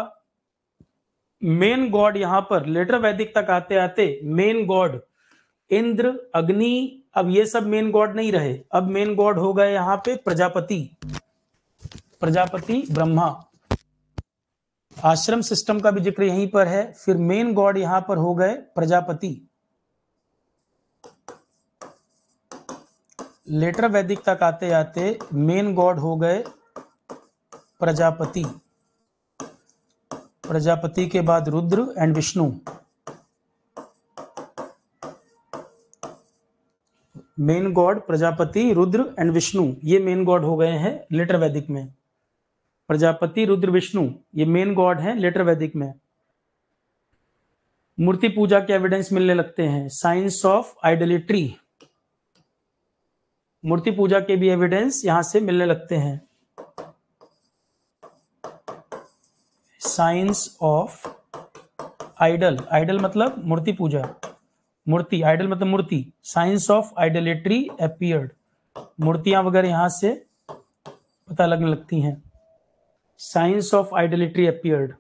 मेन गॉड यहां पर लेटर वैदिक तक आते आते मेन गॉड इंद्र अग्नि अब ये सब मेन गॉड नहीं रहे अब मेन गॉड हो गए यहां पे प्रजापति प्रजापति ब्रह्मा आश्रम सिस्टम का भी जिक्र यहीं पर है फिर मेन गॉड यहां पर हो गए प्रजापति लेटर वैदिक तक आते आते मेन गॉड हो गए प्रजापति प्रजापति के बाद Rudra and Vishnu main god Prajapati Rudra and Vishnu ये मेन गॉड हो गए हैं लेटर वैदिक में प्रजापति रुद्र विष्णु ये मेन गॉड हैं लेटर वैदिक में मूर्ति पूजा के एविडेंस मिलने लगते हैं साइंस ऑफ आइडलिट्री मूर्ति पूजा के भी एविडेंस यहां से मिलने लगते हैं साइंस ऑफ आइडल आइडल मतलब मूर्ति पूजा मूर्ति आइडल मतलब मूर्ति साइंस ऑफ आइडलेट्री अपियर्ड मूर्तियां वगैरह यहां से पता लगने लगती हैं साइंस ऑफ आइडलेट्री अपियर्ड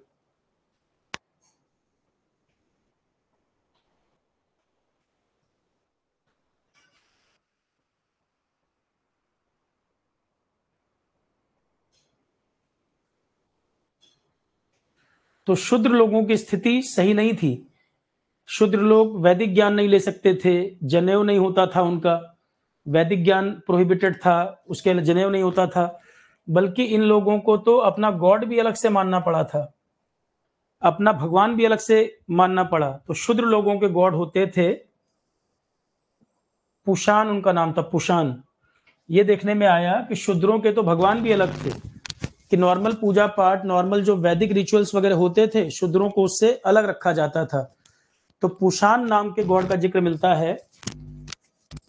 तो शुद्र लोगों की स्थिति सही नहीं थी शुद्र लोग वैदिक ज्ञान नहीं ले सकते थे जनेव नहीं होता था उनका वैदिक ज्ञान प्रोहिबिटेड था उसके जनेव नहीं होता था बल्कि इन लोगों को तो अपना गॉड भी अलग से मानना पड़ा था अपना भगवान भी अलग से मानना पड़ा तो शुद्र लोगों के गॉड होते थे पुषान उनका नाम था पुषान ये देखने में आया कि शुद्रों के तो भगवान भी अलग थे कि नॉर्मल पूजा पाठ नॉर्मल जो वैदिक रिचुअल्स वगैरह होते थे शूद्रों को उससे अलग रखा जाता था तो पुषान नाम के गॉड का जिक्र मिलता है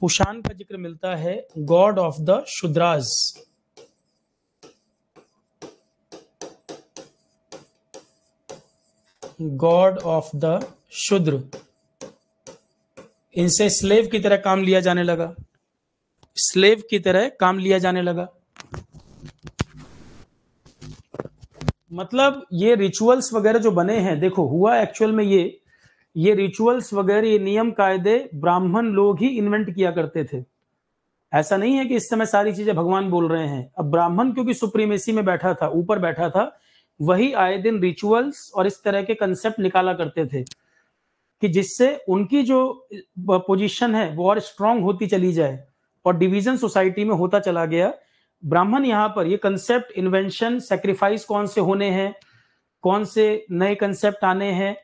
पुषान का जिक्र मिलता है god of the Shudras god of the Shudra इनसे स्लेव की तरह काम लिया जाने लगा स्लेव की तरह काम लिया जाने लगा मतलब ये रिचुअल्स वगैरह जो बने हैं देखो हुआ एक्चुअल में ये ये रिचुअल्स वगैरह ये नियम कायदे ब्राह्मण लोग ही इन्वेंट किया करते थे ऐसा नहीं है कि इस समय सारी चीजें भगवान बोल रहे हैं अब ब्राह्मण क्योंकि सुप्रीमेसी में बैठा था ऊपर बैठा था वही आए दिन रिचुअल्स और इस तरह के कंसेप्ट निकाला करते थे कि जिससे उनकी जो पोजीशन है वो और स्ट्रांग होती चली जाए और डिवीजन सोसाइटी में होता चला गया ब्राह्मण यहां पर ये कंसेप्ट इन्वेंशन सेक्रीफाइस कौन से होने हैं कौन से नए कंसेप्ट आने हैं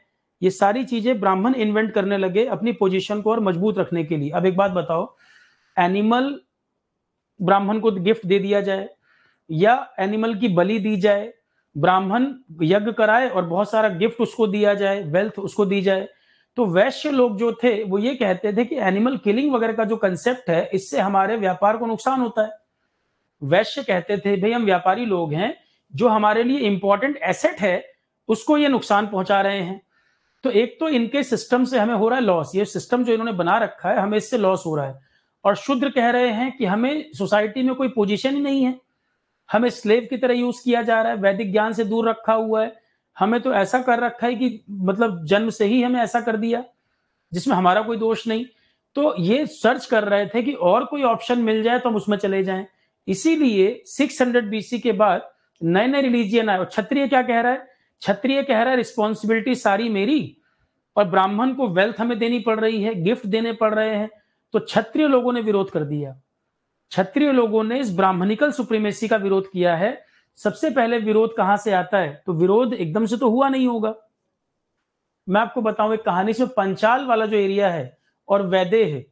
ये सारी चीजें ब्राह्मण इन्वेंट करने लगे अपनी पोजीशन को और मजबूत रखने के लिए अब एक बात बताओ एनिमल ब्राह्मण को गिफ्ट दे दिया जाए या एनिमल की बलि दी जाए ब्राह्मण यज्ञ कराए और बहुत सारा गिफ्ट उसको दिया जाए वेल्थ उसको दी जाए तो वैश्य लोग जो थे वो ये कहते थे कि एनिमल किलिंग वगैरह का जो कंसेप्ट है इससे हमारे व्यापार को नुकसान होता है वैश्य कहते थे भाई हम व्यापारी लोग हैं जो हमारे लिए इंपॉर्टेंट एसेट है उसको ये नुकसान पहुंचा रहे हैं तो एक तो इनके सिस्टम से हमें हो रहा है लॉस ये सिस्टम जो इन्होंने बना रखा है हमें इससे लॉस हो रहा है और शुद्र कह रहे हैं कि हमें सोसाइटी में कोई पोजीशन ही नहीं है हमें स्लेव की तरह यूज किया जा रहा है वैदिक ज्ञान से दूर रखा हुआ है हमें तो ऐसा कर रखा है कि मतलब जन्म से ही हमें ऐसा कर दिया जिसमें हमारा कोई दोष नहीं तो ये सर्च कर रहे थे कि और कोई ऑप्शन मिल जाए तो हम उसमें चले जाएं इसीलिए 600 बीसी के बाद नए नए रिलीजियन आए और क्षत्रिय क्या कह रहा है क्षत्रिय कह रहा है रिस्पॉन्सिबिलिटी सारी मेरी और ब्राह्मण को वेल्थ हमें देनी पड़ रही है गिफ्ट देने पड़ रहे हैं तो क्षत्रिय लोगों ने विरोध कर दिया क्षत्रिय लोगों ने इस ब्राह्मणिकल सुप्रीमेसी का विरोध किया है सबसे पहले विरोध कहां से आता है तो विरोध एकदम से तो हुआ नहीं होगा मैं आपको बताऊं एक कहानी से पंचाल वाला जो एरिया है और वैदे है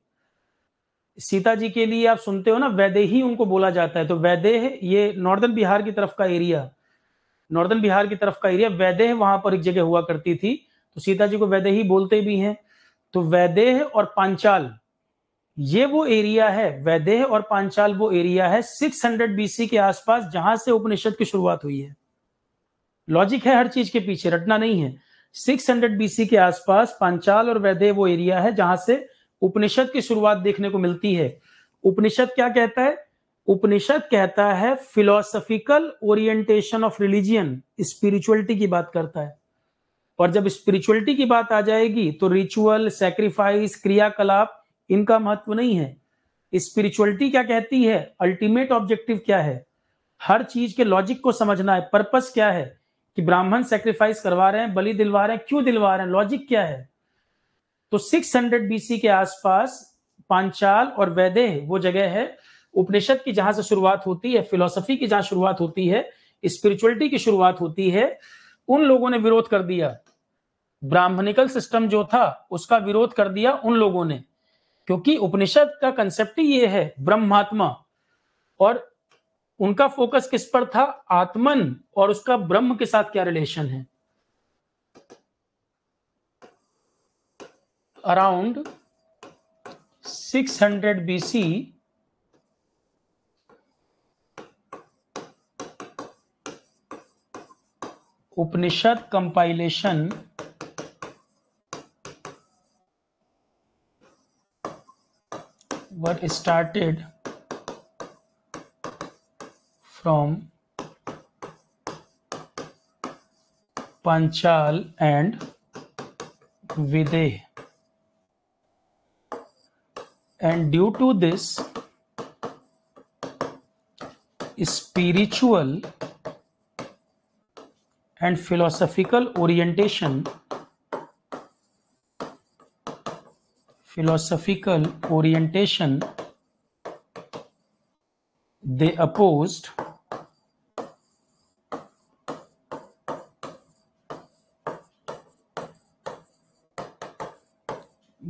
सीता जी के लिए आप सुनते हो ना वैदेही उनको बोला जाता है तो वैदे ये नॉर्दर्न बिहार की तरफ का एरिया नॉर्दर्न बिहार की तरफ का एरिया वैदे वहां पर एक जगह हुआ करती थी तो सीता जी को वैदेही बोलते भी हैं तो वैदेह और पांचाल ये वो एरिया है वैदेह और पांचाल वो एरिया है 600 हंड्रेड बीसी के आसपास जहां से उपनिषद की शुरुआत हुई है लॉजिक है हर चीज के पीछे रटना नहीं है 600 हंड्रेड बीसी के आसपास पांचाल और वैदे वो एरिया है जहां से उपनिषद की शुरुआत देखने को मिलती है उपनिषद क्या कहता है उपनिषद कहता है philosophical orientation of religion spirituality की बात करता है और जब स्पिरिचुअलिटी की बात आ जाएगी तो रिचुअल सेक्रीफाइस क्रियाकलाप इनका महत्व नहीं है स्पिरिचुअलिटी क्या कहती है अल्टीमेट ऑब्जेक्टिव क्या है हर चीज के लॉजिक को समझना है पर्पस क्या है कि ब्राह्मण सेक्रीफाइस करवा रहे हैं बलि दिलवा रहे हैं क्यों दिलवा रहे हैं लॉजिक क्या है तो 600 बीसी के आसपास पांचाल और वैदे वो जगह है उपनिषद की जहां से शुरुआत होती है फिलोसफी की जहां शुरुआत होती है स्पिरिचुअलिटी की शुरुआत होती है उन लोगों ने विरोध कर दिया ब्राह्मणिकल सिस्टम जो था उसका विरोध कर दिया उन लोगों ने क्योंकि उपनिषद का कंसेप्ट ही ये है ब्रह्मात्मा और उनका फोकस किस पर था आत्मन और उसका ब्रह्म के साथ क्या रिलेशन है around 600 C Upanishad compilation were started from Panchala and Videha and due to this spiritual and philosophical orientation philosophical orientation they opposed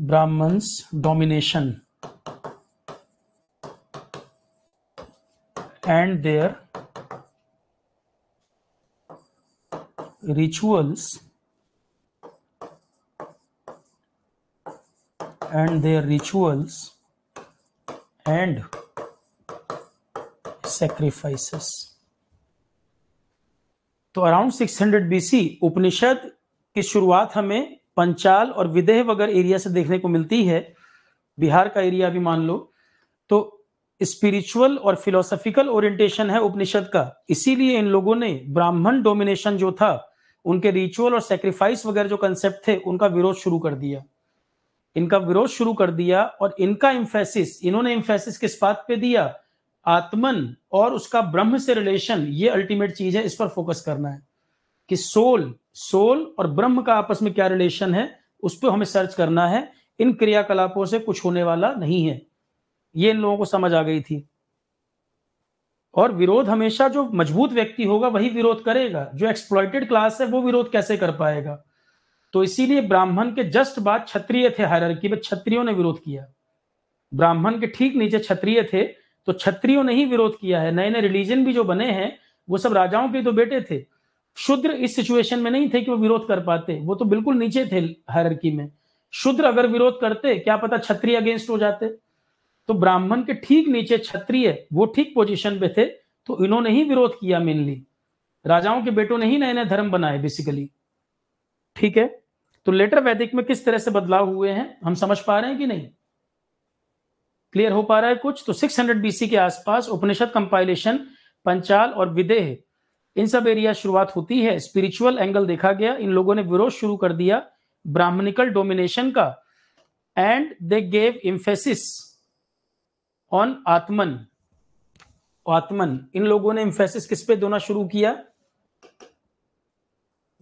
Brahmans domination and their rituals and their rituals and sacrifices तो अराउंड 600 बीसी उपनिषद की शुरुआत हमें पंचाल और विदेह वगैरह area से देखने को मिलती है बिहार का एरिया भी मान लो स्पिरिचुअल और फिलोसफिकल ओरिएंटेशन है उपनिषद का इसीलिए इन लोगों ने ब्राह्मण डोमिनेशन जो था उनके रिचुअल और सेक्रीफाइस वगैरह जो कंसेप्ट थे उनका विरोध शुरू कर दिया इनका विरोध शुरू कर दिया और इनका इम्फेसिस इन्होंने इम्फेसिस किस बात पे दिया आत्मन और उसका ब्रह्म से रिलेशन ये अल्टीमेट चीज है इस पर फोकस करना है कि सोल सोल और ब्रह्म का आपस में क्या रिलेशन है उस पर हमें सर्च करना है इन क्रियाकलापों से कुछ होने वाला नहीं है ये इन लोगों को समझ आ गई थी और विरोध हमेशा जो मजबूत व्यक्ति होगा वही विरोध करेगा जो एक्सप्लॉयटेड क्लास है वो विरोध कैसे कर पाएगा तो इसीलिए ब्राह्मण के जस्ट बाद क्षत्रिय थे हायरकी में क्षत्रियों ने विरोध किया ब्राह्मण के ठीक नीचे क्षत्रिय थे तो क्षत्रियों ने ही विरोध किया है नए नए रिलीजन भी जो बने हैं वो सब राजाओं के तो बेटे थे शुद्र इस सिचुएशन में नहीं थे कि वो विरोध कर पाते वो तो बिल्कुल नीचे थे हायरकी में शुद्र अगर विरोध करते क्या पता क्षत्रिय अगेंस्ट हो जाते तो ब्राह्मण के ठीक नीचे क्षत्रिय वो ठीक पोजीशन पे थे तो इन्होंने ही विरोध किया मेनली राजाओं के बेटों ने ही नए नए धर्म बनाए बेसिकली ठीक है तो लेटर वैदिक में किस तरह से बदलाव हुए हैं हम समझ पा रहे हैं कि नहीं क्लियर हो पा रहा है कुछ तो 600 हंड्रेड बीसी के आसपास उपनिषद कंपाइलेशन पंचाल और विदेह इन सब एरिया शुरुआत होती है स्पिरिचुअल एंगल देखा गया इन लोगों ने विरोध शुरू कर दिया ब्राह्मणिकल डोमिनेशन का and they gave emphasis on atman atman इन लोगों ने इम्फेसिस किस पे देना शुरू किया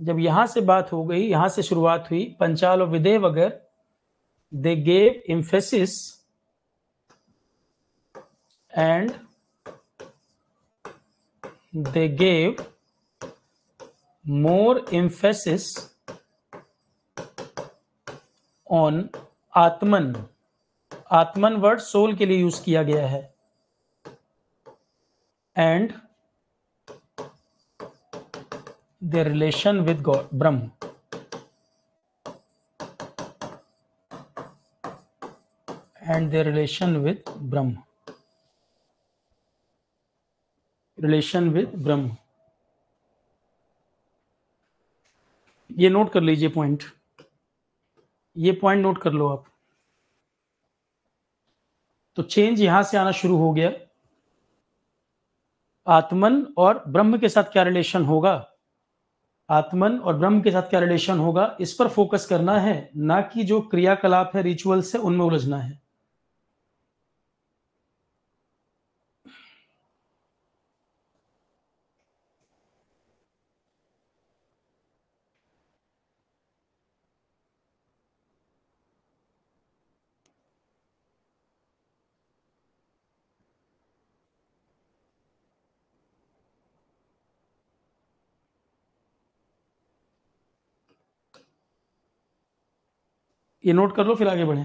जब यहां से बात हो गई यहां से शुरुआत हुई पंचाल और विदेह वगैरह they gave emphasis and they gave more emphasis on atman atman word soul के लिए यूज किया गया है and the relation with god Brahma and the relation with Brahma relation with Brahma ये नोट कर लीजिए पॉइंट ये पॉइंट नोट कर लो आप तो चेंज यहां से आना शुरू हो गया आत्मन और ब्रह्म के साथ क्या रिलेशन होगा आत्मन और ब्रह्म के साथ क्या रिलेशन होगा इस पर फोकस करना है ना कि जो क्रियाकलाप है रिचुअल से उनमें उलझना है ये नोट कर लो फिर आगे बढ़े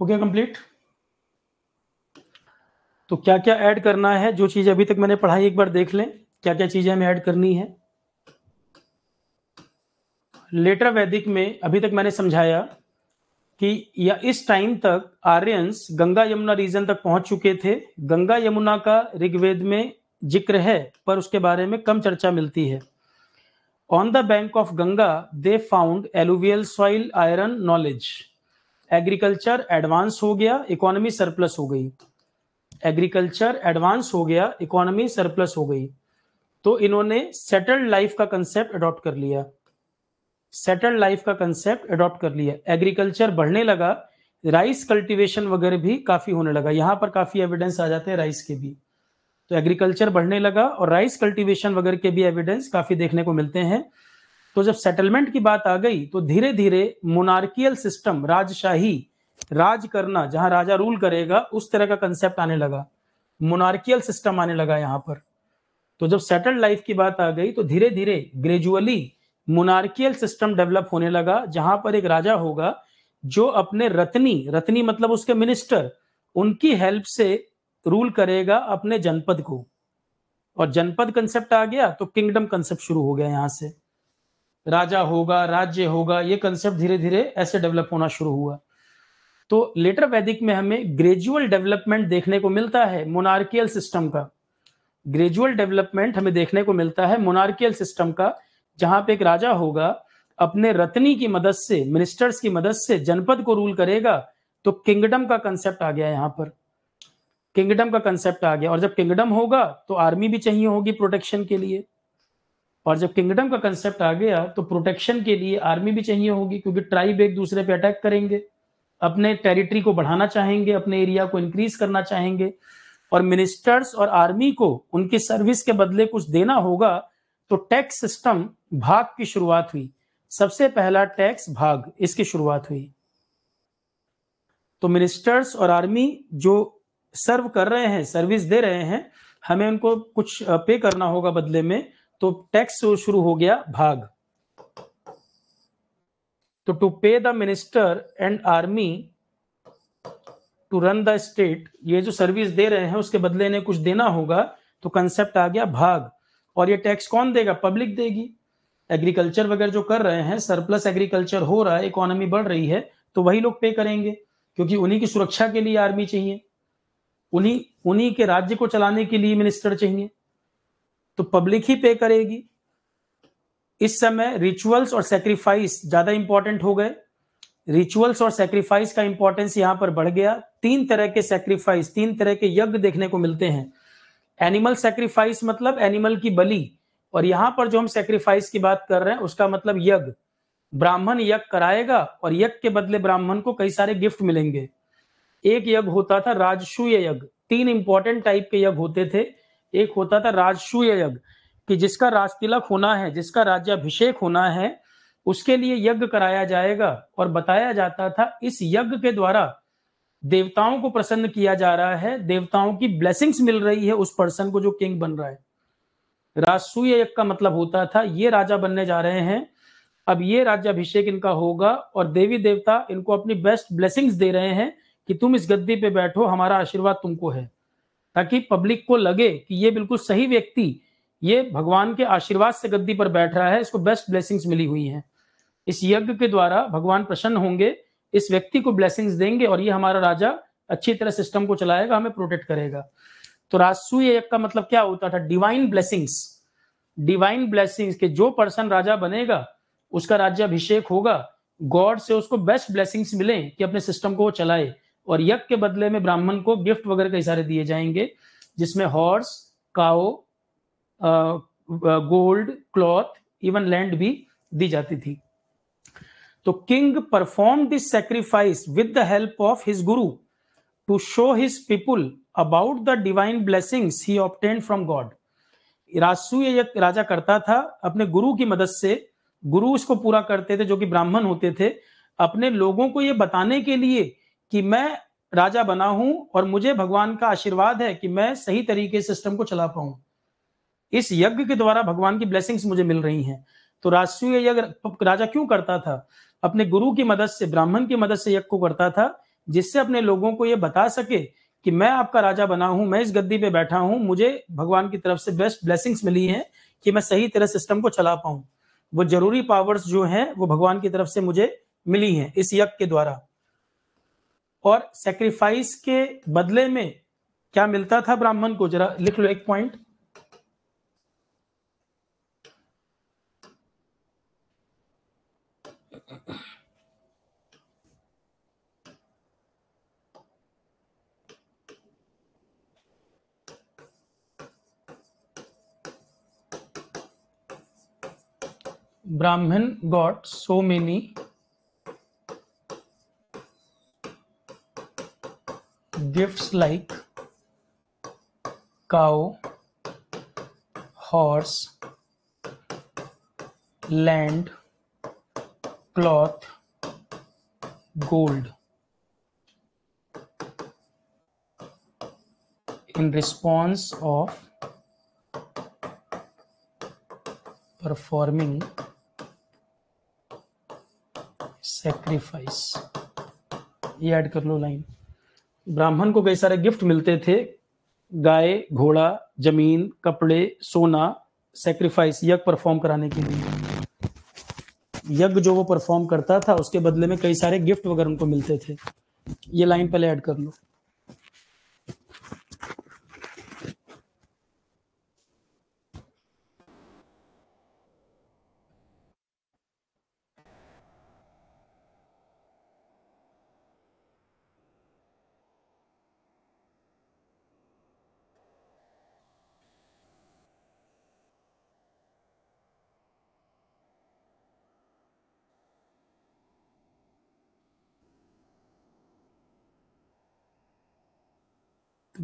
हो गया कंप्लीट तो क्या क्या ऐड करना है जो चीज़ अभी तक मैंने पढ़ाई एक बार देख लें क्या क्या चीज़ें हमें ऐड करनी है लेटर वैदिक में अभी तक मैंने समझाया कि या इस टाइम तक आर्यंस गंगा यमुना रीजन तक पहुंच चुके थे गंगा यमुना का ऋग्वेद में जिक्र है पर उसके बारे में कम चर्चा मिलती है on the bank of Ganga they found alluvial soil iron knowledge agriculture advance हो गया इकोनॉमी सरप्लस हो गई एग्रीकल्चर एडवांस हो गया इकोनॉमी सरप्लस हो गई तो इन्होंने सेटल्ड लाइफ का कंसेप्ट अडॉप्ट कर लिया सेटल लाइफ का कंसेप्ट अडॉप्ट कर लिया एग्रीकल्चर बढ़ने लगा राइस कल्टीवेशन वगैरह भी काफ़ी होने लगा यहाँ पर काफ़ी एविडेंस आ जाते हैं राइस के भी तो एग्रीकल्चर बढ़ने लगा और राइस कल्टीवेशन वगैरह के भी एविडेंस काफ़ी देखने को मिलते हैं तो जब सेटलमेंट की बात आ गई तो धीरे धीरे मोनार्कियल सिस्टम राजशाही राज करना जहां राजा रूल करेगा उस तरह का कंसेप्ट आने लगा मोनार्कियल सिस्टम आने लगा यहाँ पर तो जब सेटल्ड लाइफ की बात आ गई तो धीरे धीरे ग्रेजुअली मोनार्कियल सिस्टम डेवलप होने लगा जहां पर एक राजा होगा जो अपने रत्नी रत्नी मतलब उसके मिनिस्टर उनकी हेल्प से रूल करेगा अपने जनपद को और जनपद कंसेप्ट आ गया तो किंगडम कंसेप्ट शुरू हो गया यहाँ से राजा होगा राज्य होगा ये कंसेप्ट धीरे धीरे ऐसे डेवलप होना शुरू हुआ तो लेटर वैदिक में हमें ग्रेजुअल डेवलपमेंट देखने को मिलता है मोनार्कियल सिस्टम का ग्रेजुअल डेवलपमेंट हमें देखने को मिलता है मोनार्कियल सिस्टम का जहां पे एक राजा होगा अपने रत्नी की मदद से मिनिस्टर्स की मदद से जनपद को रूल करेगा तो किंगडम का कंसेप्ट आ गया यहाँ पर किंगडम का कंसेप्ट आ गया और जब किंगडम होगा तो आर्मी भी चाहिए होगी प्रोटेक्शन के लिए और जब किंगडम का कंसेप्ट आ गया तो प्रोटेक्शन के लिए आर्मी भी चाहिए होगी क्योंकि ट्राइब एक दूसरे पे अटैक करेंगे अपने टेरिटरी को बढ़ाना चाहेंगे अपने एरिया को इंक्रीज करना चाहेंगे और मिनिस्टर्स और आर्मी को उनकी सर्विस के बदले कुछ देना होगा तो टैक्स सिस्टम भाग की शुरुआत हुई सबसे पहला टैक्स भाग इसकी शुरुआत हुई तो मिनिस्टर्स और आर्मी जो सर्व कर रहे हैं सर्विस दे रहे हैं हमें उनको कुछ पे करना होगा बदले में तो टैक्स शुरू हो गया भाग तो to pay the minister and army to run the state ये जो सर्विस दे रहे हैं उसके बदले इन्हें कुछ देना होगा तो कंसेप्ट आ गया भाग और ये टैक्स कौन देगा पब्लिक देगी एग्रीकल्चर वगैरह जो कर रहे हैं सरप्लस एग्रीकल्चर हो रहा है इकोनॉमी बढ़ रही है तो वही लोग पे करेंगे क्योंकि उन्हीं की सुरक्षा के लिए आर्मी चाहिए उन्हीं उन्हीं के राज्य को चलाने के लिए मिनिस्टर चाहिए तो पब्लिक ही पे करेगी इस समय रिचुअल्स और सेक्रीफाइस ज्यादा इंपॉर्टेंट हो गए रिचुअल्स और सेक्रीफाइस का इंपॉर्टेंस यहां पर बढ़ गया तीन तरह के सेक्रीफाइस तीन तरह के यज्ञ देखने को मिलते हैं एनिमल सेक्रीफाइस मतलब एनिमल की बलि और यहाँ पर जो हम सेक्रीफाइस की बात कर रहे हैं उसका मतलब यज्ञ ब्राह्मण यज्ञ कराएगा और यज्ञ के बदले ब्राह्मण को कई सारे गिफ्ट मिलेंगे एक यज्ञ होता था राजसूय यज्ञ तीन इंपॉर्टेंट टाइप के यज्ञ होते थे एक होता था राजसूय यज्ञ कि जिसका राजतिलक होना है जिसका राज्याभिषेक होना है उसके लिए यज्ञ कराया जाएगा और बताया जाता था इस यज्ञ के द्वारा देवताओं को प्रसन्न किया जा रहा है देवताओं की ब्लेसिंग्स मिल रही है उस पर्सन को जो किंग बन रहा है राजसूय यज्ञ का मतलब होता था ये राजा बनने जा रहे हैं अब ये राज्यभिषेक इनका होगा और देवी देवता इनको अपनी बेस्ट ब्लेसिंग्स दे रहे हैं कि तुम इस गद्दी पे बैठो हमारा आशीर्वाद तुमको है ताकि पब्लिक को लगे कि ये बिल्कुल सही व्यक्ति ये भगवान के आशीर्वाद से गद्दी पर बैठ रहा है इसको बेस्ट ब्लेसिंग्स मिली हुई हैं इस यज्ञ के द्वारा भगवान प्रसन्न होंगे इस व्यक्ति को ब्लेसिंग्स देंगे और ये हमारा राजा अच्छी तरह सिस्टम को चलाएगा हमें प्रोटेक्ट करेगा तो राजसूय यज्ञ का मतलब क्या होता था डिवाइन ब्लेसिंग्स डिवाइन ब्लेसिंग्स के जो पर्सन राजा बनेगा उसका राज्याभिषेक होगा गॉड से उसको बेस्ट ब्लेसिंग्स मिले कि अपने सिस्टम को वो चलाए और यज्ञ के बदले में ब्राह्मण को गिफ्ट वगैरह कई सारे दिए जाएंगे जिसमें horse cow gold cloth even land भी दी जाती थी तो king perform this sacrifice with the help of his guru to show his people about the divine blessing he obtain from god रासू ये राजा करता था अपने गुरु की मदद से गुरु उसको पूरा करते थे जो कि ब्राह्मण होते थे अपने लोगों को ये बताने के लिए कि मैं राजा बना हूं और मुझे भगवान का आशीर्वाद है कि मैं सही तरीके सिस्टम को चला पाऊं इस यज्ञ के द्वारा भगवान की ब्लेसिंग्स मुझे मिल रही हैं तो राजस्व यज्ञ राजा क्यों करता था अपने गुरु की मदद से ब्राह्मण की मदद से यज्ञ को करता था जिससे अपने लोगों को यह बता सके कि मैं आपका राजा बना हूं मैं इस गद्दी पे बैठा हूं मुझे भगवान की तरफ से बेस्ट ब्लेसिंग्स मिली हैं कि मैं सही तरह सिस्टम को चला पाऊं वो जरूरी पावर्स जो हैं वो भगवान की तरफ से मुझे मिली हैं इस यज्ञ के द्वारा और सेक्रीफाइस के बदले में क्या मिलता था ब्राह्मण को जरा लिख लो एक point Brahmin got so many gifts like cow, horse, land, cloth, gold. In response of performing sacrifice ये ऐड कर लो लाइन ब्राह्मण को कई सारे गिफ्ट मिलते थे गाय घोड़ा जमीन कपड़े सोना सेक्रीफाइस यज्ञ परफॉर्म कराने के लिए यज्ञ जो वो परफॉर्म करता था उसके बदले में कई सारे गिफ्ट वगैरह उनको मिलते थे ये लाइन पहले ऐड कर लो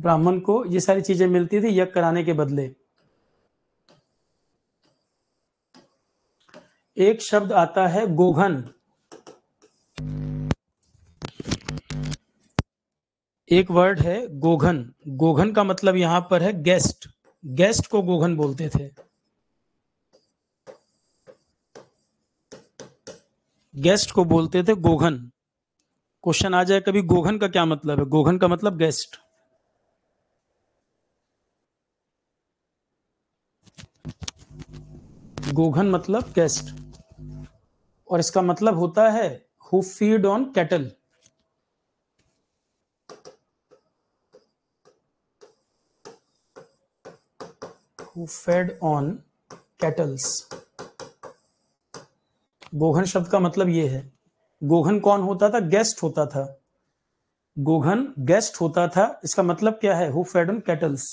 ब्राह्मण को ये सारी चीजें मिलती थी यज्ञ कराने के बदले एक शब्द आता है गोघन एक वर्ड है गोघन गोघन का मतलब यहां पर है गेस्ट गेस्ट को गोघन बोलते थे गेस्ट को बोलते थे गोघन क्वेश्चन आ जाए कभी गोघन का क्या मतलब है गोघन का मतलब गेस्ट गोघन मतलब गेस्ट और इसका मतलब होता है who feed on cattle who fed on cattles गोघन शब्द का मतलब यह है गोघन कौन होता था गेस्ट होता था गोघन गेस्ट होता था इसका मतलब क्या है हु फेड ऑन कैटल्स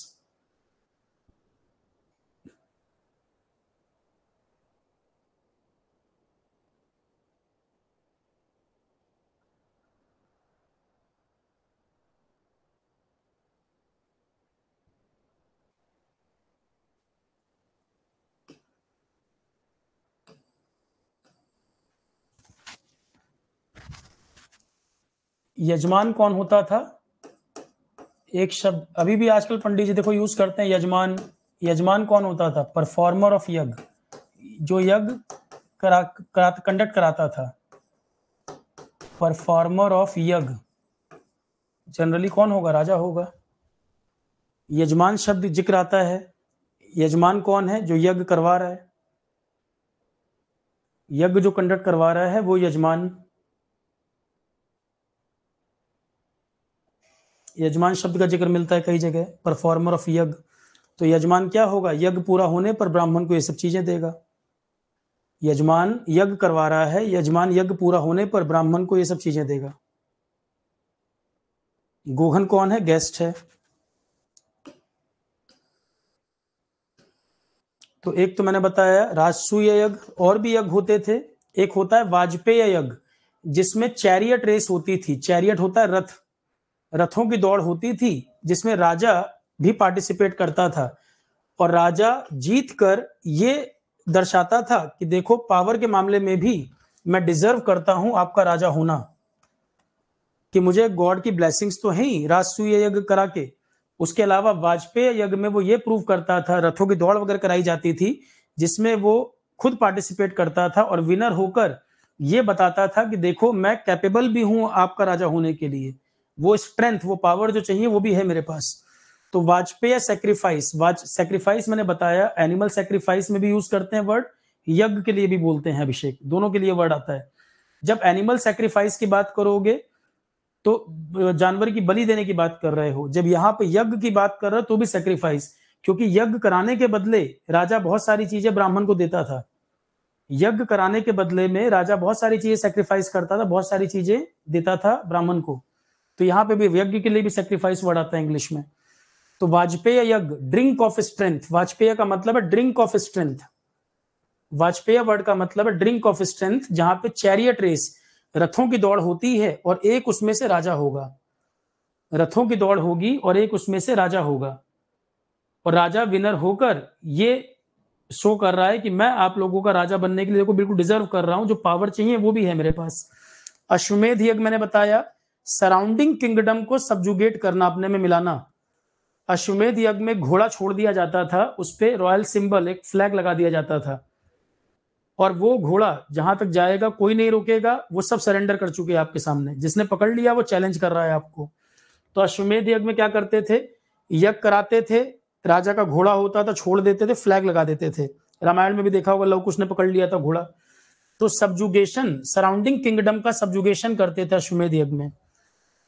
यजमान कौन होता था एक शब्द अभी भी आजकल पंडित जी देखो यूज करते हैं यजमान यजमान कौन होता था परफॉर्मर ऑफ यज्ञ जो यज्ञ करा, करा कंडक्ट कराता था परफॉर्मर ऑफ यज्ञ जनरली कौन होगा राजा होगा यजमान शब्द जिक्र आता है यजमान कौन है जो यज्ञ करवा रहा है यज्ञ जो कंडक्ट करवा रहा है वो यजमान यजमान शब्द का जिक्र मिलता है कई जगह परफॉर्मर ऑफ यज्ञ तो यजमान क्या होगा यज्ञ पूरा होने पर ब्राह्मण को ये सब चीजें देगा यजमान यज्ञ करवा रहा है यजमान यज्ञ पूरा होने पर ब्राह्मण को ये सब चीजें देगा गोहन कौन है गेस्ट है तो एक तो मैंने बताया राजसूय यज्ञ और भी यज्ञ होते थे एक होता है वाजपेय यज्ञ जिसमें चैरियट रेस होती थी चैरियट होता है रथ रथों की दौड़ होती थी जिसमें राजा भी पार्टिसिपेट करता था और राजा जीत कर ये दर्शाता था कि देखो पावर के मामले में भी मैं डिजर्व करता हूं आपका राजा होना कि मुझे गॉड की ब्लेसिंग्स तो है ही राजसूय यज्ञ करा के उसके अलावा वाजपेयी यज्ञ में वो ये प्रूव करता था रथों की दौड़ वगैरह कराई जाती थी जिसमें वो खुद पार्टिसिपेट करता था और विनर होकर ये बताता था कि देखो मैं कैपेबल भी हूं आपका राजा होने के लिए वो स्ट्रेंथ वो पावर जो चाहिए वो भी है मेरे पास तो वाजपेय सेक्रीफाइस वाज सेक्रीफाइस मैंने बताया एनिमल सेक्रीफाइस में भी यूज करते हैं वर्ड यज्ञ के लिए भी बोलते हैं अभिषेक दोनों के लिए वर्ड आता है जब एनिमल सेक्रीफाइस की बात करोगे तो जानवर की बलि देने की बात कर रहे हो जब यहाँ पे यज्ञ की बात कर रहे हो तो भी सेक्रीफाइस क्योंकि यज्ञ कराने के बदले राजा बहुत सारी चीजें ब्राह्मण को देता था यज्ञ कराने के बदले में राजा बहुत सारी चीजें सेक्रीफाइस करता था बहुत सारी चीजें देता था ब्राह्मण को तो यहां पे भी यज्ञ के लिए भी सेक्रीफाइस वर्ड आता है इंग्लिश में तो वाजपेय यज्ञ ड्रिंक ऑफ स्ट्रेंथ वाजपेय का मतलब है drink of strength Vajapeya word का मतलब है ड्रिंक ऑफ स्ट्रेंथ जहां पे चैरियट रेस रथों की दौड़ होती है और एक उसमें से राजा होगा रथों की दौड़ होगी और एक उसमें से राजा होगा और राजा विनर होकर ये शो कर रहा है कि मैं आप लोगों का राजा बनने के लिए बिल्कुल डिजर्व कर रहा हूं जो पावर चाहिए वो भी है मेरे पास अश्वमेध यज्ञ मैंने बताया सराउंडिंग किंगडम को सब्जुगेट करना अपने में मिलाना अश्वमेध यज्ञ में घोड़ा छोड़ दिया जाता था उस पर रॉयल सिंबल एक फ्लैग लगा दिया जाता था और वो घोड़ा जहां तक जाएगा कोई नहीं रोकेगा वो सब सरेंडर कर चुके हैं आपके सामने जिसने पकड़ लिया वो चैलेंज कर रहा है आपको तो अश्वमेध यज्ञ में क्या करते थे यज्ञ कराते थे राजा का घोड़ा होता था छोड़ देते थे फ्लैग लगा देते थे रामायण में भी देखा होगा लवकुश ने पकड़ लिया था घोड़ा तो सब्जुगेशन सराउंडिंग किंगडम का सब्जुगेशन करते थे अश्वमेध यज्ञ में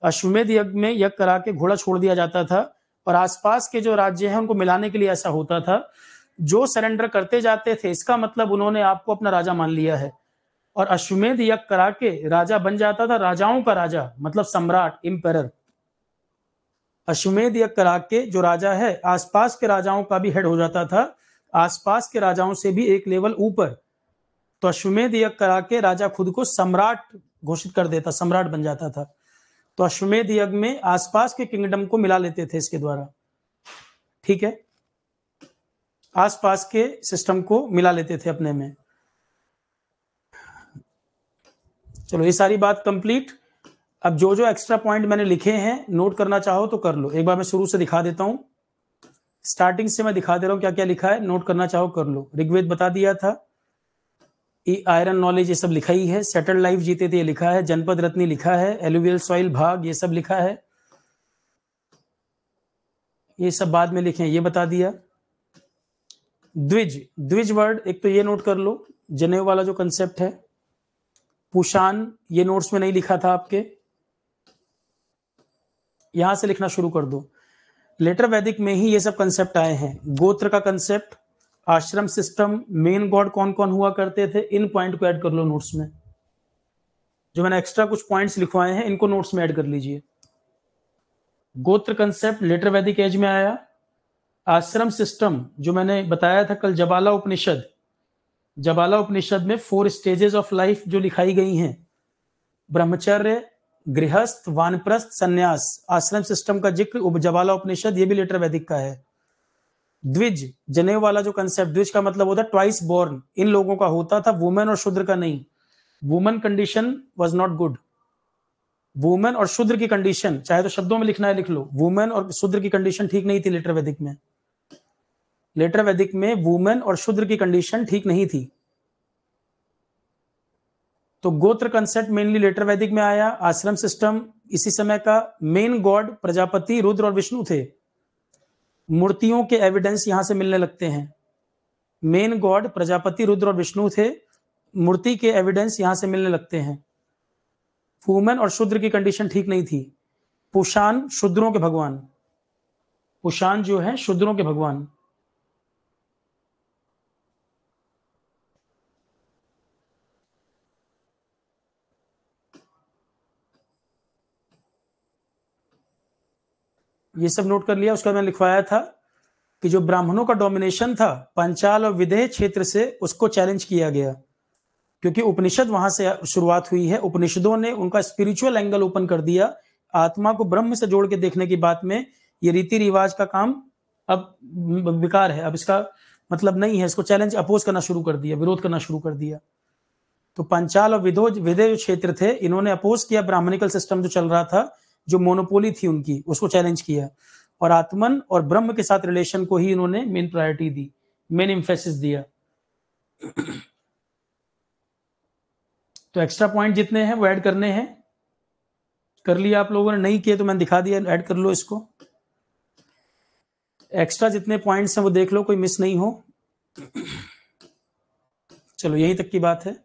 अश्वमेध यज्ञ में यज्ञ करा के घोड़ा छोड़ दिया जाता था और आसपास के जो राज्य हैं उनको मिलाने के लिए ऐसा होता था जो सरेंडर करते जाते थे इसका मतलब उन्होंने आपको अपना राजा मान लिया है और अश्वमेध यज्ञ करा के राजा बन जाता था राजाओं का राजा मतलब सम्राट इम्पेर अश्वमेध यज्ञ करा के जो राजा है आसपास के राजाओं का भी हेड हो जाता था आसपास के राजाओं से भी एक लेवल ऊपर तो अश्वमेध यज्ञ करा के राजा खुद को सम्राट घोषित कर देता सम्राट बन जाता था तो अश्वमेध यज्ञ में आसपास के किंगडम को मिला लेते थे इसके द्वारा ठीक है आसपास के सिस्टम को मिला लेते थे अपने में चलो ये सारी बात कंप्लीट अब जो जो एक्स्ट्रा पॉइंट मैंने लिखे हैं नोट करना चाहो तो कर लो एक बार मैं शुरू से दिखा देता हूं स्टार्टिंग से मैं दिखा दे रहा हूं क्या क्या लिखा है नोट करना चाहो कर लो ऋग्वेद बता दिया था ये आयरन नॉलेज ये सब लिखा ही है सेटल लाइफ जीते थे ये लिखा है जनपद रत्नी लिखा है एलुवियल सॉइल भाग ये सब लिखा है ये सब बाद में लिखे ये बता दिया द्विज द्विज वर्ड एक तो ये नोट कर लो जने वाला जो कंसेप्ट है पुशान ये नोट्स में नहीं लिखा था आपके यहां से लिखना शुरू कर दो लेटर वैदिक में ही ये सब कंसेप्ट आए हैं गोत्र का कंसेप्ट आश्रम सिस्टम मेन गॉड कौन कौन हुआ करते थे इन पॉइंट को ऐड कर लो नोट्स में जो मैंने एक्स्ट्रा कुछ पॉइंट्स लिखवाए हैं इनको नोट्स में ऐड कर लीजिए गोत्र कंसेप्ट लेटर वैदिक एज में आया आश्रम सिस्टम जो मैंने बताया था कल जबाला उपनिषद जबाला उपनिषद में फोर स्टेजेस ऑफ लाइफ जो लिखाई गई हैं ब्रह्मचर्य गृहस्थ वानप्रस्थ संन्यास आश्रम सिस्टम का जिक्र जबाला उपनिषद ये भी लेटर वैदिक का है द्विज जनेऊ वाला जो कंसेप्ट द्विज का मतलब होता है ट्वाइस बोर्न इन लोगों का होता था वुमेन और शुद्र का नहीं women condition was not good women और शुद्र की कंडीशन चाहे तो शब्दों में लिखना है लिख लो वुमेन और शुद्र की कंडीशन ठीक नहीं थी लेटर वैदिक में लेटर वैदिक में वुमेन और शुद्र की कंडीशन ठीक नहीं थी तो गोत्र कंसेप्ट मेनली लेटर वैदिक में आया आश्रम सिस्टम इसी समय का मेन गॉड प्रजापति रुद्र और विष्णु थे मूर्तियों के एविडेंस यहां से मिलने लगते हैं मेन गॉड प्रजापति रुद्र और विष्णु थे मूर्ति के एविडेंस यहां से मिलने लगते हैं फूमन और शूद्र की कंडीशन ठीक नहीं थी पुषाण शूद्रों के भगवान पुषाण जो है शूद्रों के भगवान ये सब नोट कर लिया उसका मैंने लिखवाया था कि जो ब्राह्मणों का डोमिनेशन था पंचाल और विदेह क्षेत्र से उसको चैलेंज किया गया क्योंकि उपनिषद वहां से शुरुआत हुई है उपनिषदों ने उनका स्पिरिचुअल एंगल ओपन कर दिया आत्मा को ब्रह्म से जोड़ के देखने की बात में ये रीति रिवाज का काम अब विकार है अब इसका मतलब नहीं है इसको चैलेंज अपोज करना शुरू कर दिया विरोध करना शुरू कर दिया तो पंचाल और विदो विदे क्षेत्र थे इन्होंने अपोज किया ब्राह्मणिकल सिस्टम जो चल रहा था जो मोनोपोली थी उनकी उसको चैलेंज किया और आत्मन और ब्रह्म के साथ रिलेशन को ही इन्होंने मेन प्रायोरिटी दी मेन इम्फेसिस दिया तो एक्स्ट्रा पॉइंट जितने हैं वो ऐड करने हैं कर लिया आप लोगों ने नहीं किया तो मैंने दिखा दिया ऐड कर लो इसको एक्स्ट्रा जितने पॉइंट्स हैं वो देख लो कोई मिस नहीं हो चलो यहीं तक की बात है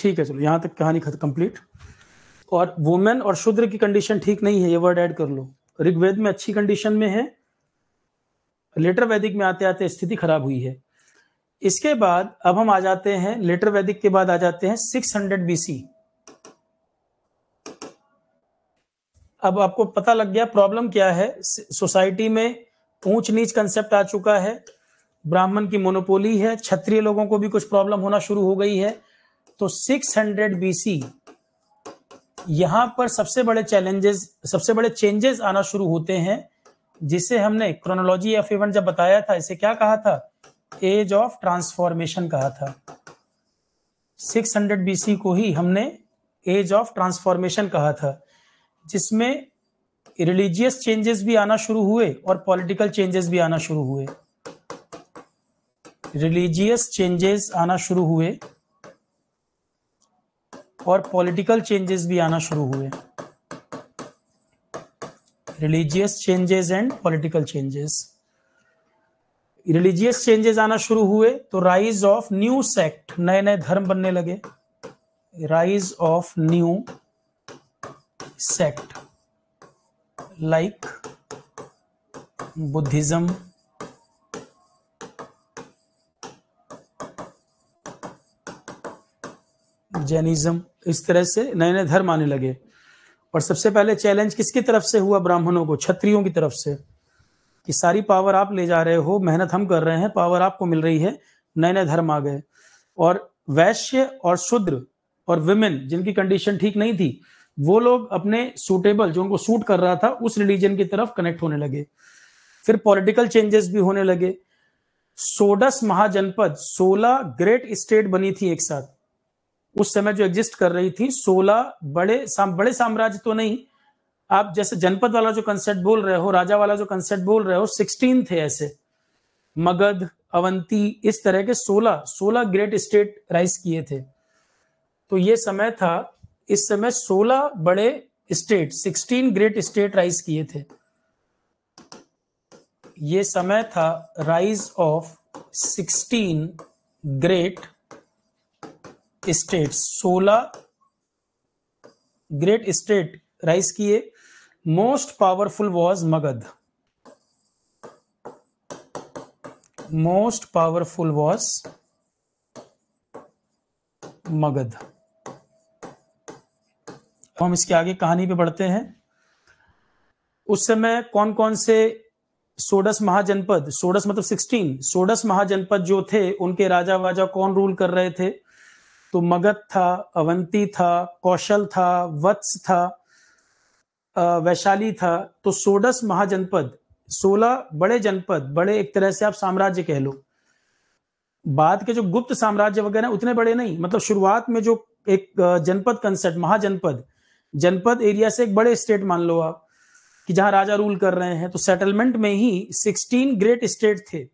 ठीक है चलो यहाँ तक कहानी खत कंप्लीट और वुमेन और शूद्र की कंडीशन ठीक नहीं है ये वर्ड ऐड कर लो ऋग्वेद में अच्छी कंडीशन में है लेटर वैदिक में आते आते स्थिति खराब हुई है इसके बाद अब हम आ जाते हैं लेटर वैदिक के बाद आ जाते हैं 600 हंड्रेड बीसी अब आपको पता लग गया प्रॉब्लम क्या है सोसाइटी में ऊंच नीच कंसेप्ट आ चुका है ब्राह्मण की मोनोपोली है क्षत्रिय लोगों को भी कुछ प्रॉब्लम होना शुरू हो गई है तो 600 हंड्रेड बीसी यहां पर सबसे बड़े चैलेंजेस सबसे बड़े चेंजेस आना शुरू होते हैं जिसे हमने क्रोनोलॉजी ऑफ इवेंट जब बताया था इसे क्या कहा था एज ऑफ ट्रांसफॉर्मेशन कहा था 600 हंड्रेड बीसी को ही हमने एज ऑफ ट्रांसफॉर्मेशन कहा था जिसमें रिलीजियस चेंजेस भी आना शुरू हुए और पॉलिटिकल चेंजेस भी आना शुरू हुए रिलीजियस चेंजेस आना शुरू हुए और पॉलिटिकल चेंजेस भी आना शुरू हुए religious changes and political changes religious changes आना शुरू हुए तो राइज ऑफ न्यू सेक्ट नए नए धर्म बनने लगे rise of new sect like Buddhism Jainism इस तरह से नए नए धर्म आने लगे और सबसे पहले चैलेंज किसकी तरफ से हुआ ब्राह्मणों को क्षत्रियों की तरफ से कि सारी पावर आप ले जा रहे हो मेहनत हम कर रहे हैं पावर आपको मिल रही है नए नए धर्म आ गए और वैश्य और शूद्र और विमेन जिनकी कंडीशन ठीक नहीं थी वो लोग अपने सूटेबल जो उनको सूट कर रहा था उस रिलीजन की तरफ कनेक्ट होने लगे फिर पॉलिटिकल चेंजेस भी होने लगे सोडस महाजनपद सोलह ग्रेट स्टेट बनी थी एक साथ उस समय जो एग्जिस्ट कर रही थी सोलह बड़े साम, बड़े साम्राज्य तो नहीं आप जैसे जनपद वाला जो कंसेप्ट बोल रहे हो राजा वाला जो कंसेप्ट बोल रहे हो सिक्सटीन थे ऐसे मगध अवंती इस तरह के सोलह सोलह ग्रेट स्टेट राइज किए थे तो ये समय था इस समय सोलह बड़े state sixteen great state rise किए थे ये समय था rise of sixteen great state सोलह ग्रेट स्टेट राइज किए most powerful was Magadha most powerful was Magadha हम इसके आगे कहानी पे बढ़ते हैं उस समय कौन कौन से सोडस महाजनपद सोडस मतलब सिक्सटीन सोडस महाजनपद जो थे उनके राजा वाजा कौन रूल कर रहे थे तो मगध था अवंती था कौशल था वत्स था वैशाली था तो सोडस महाजनपद सोलह बड़े जनपद बड़े एक तरह से आप साम्राज्य कह लो बाद के जो गुप्त साम्राज्य वगैरह उतने बड़े नहीं मतलब शुरुआत में जो एक जनपद कंसेप्ट महाजनपद जनपद एरिया से एक बड़े स्टेट मान लो आप कि जहां राजा रूल कर रहे हैं तो सेटलमेंट में ही सिक्सटीन ग्रेट स्टेट थे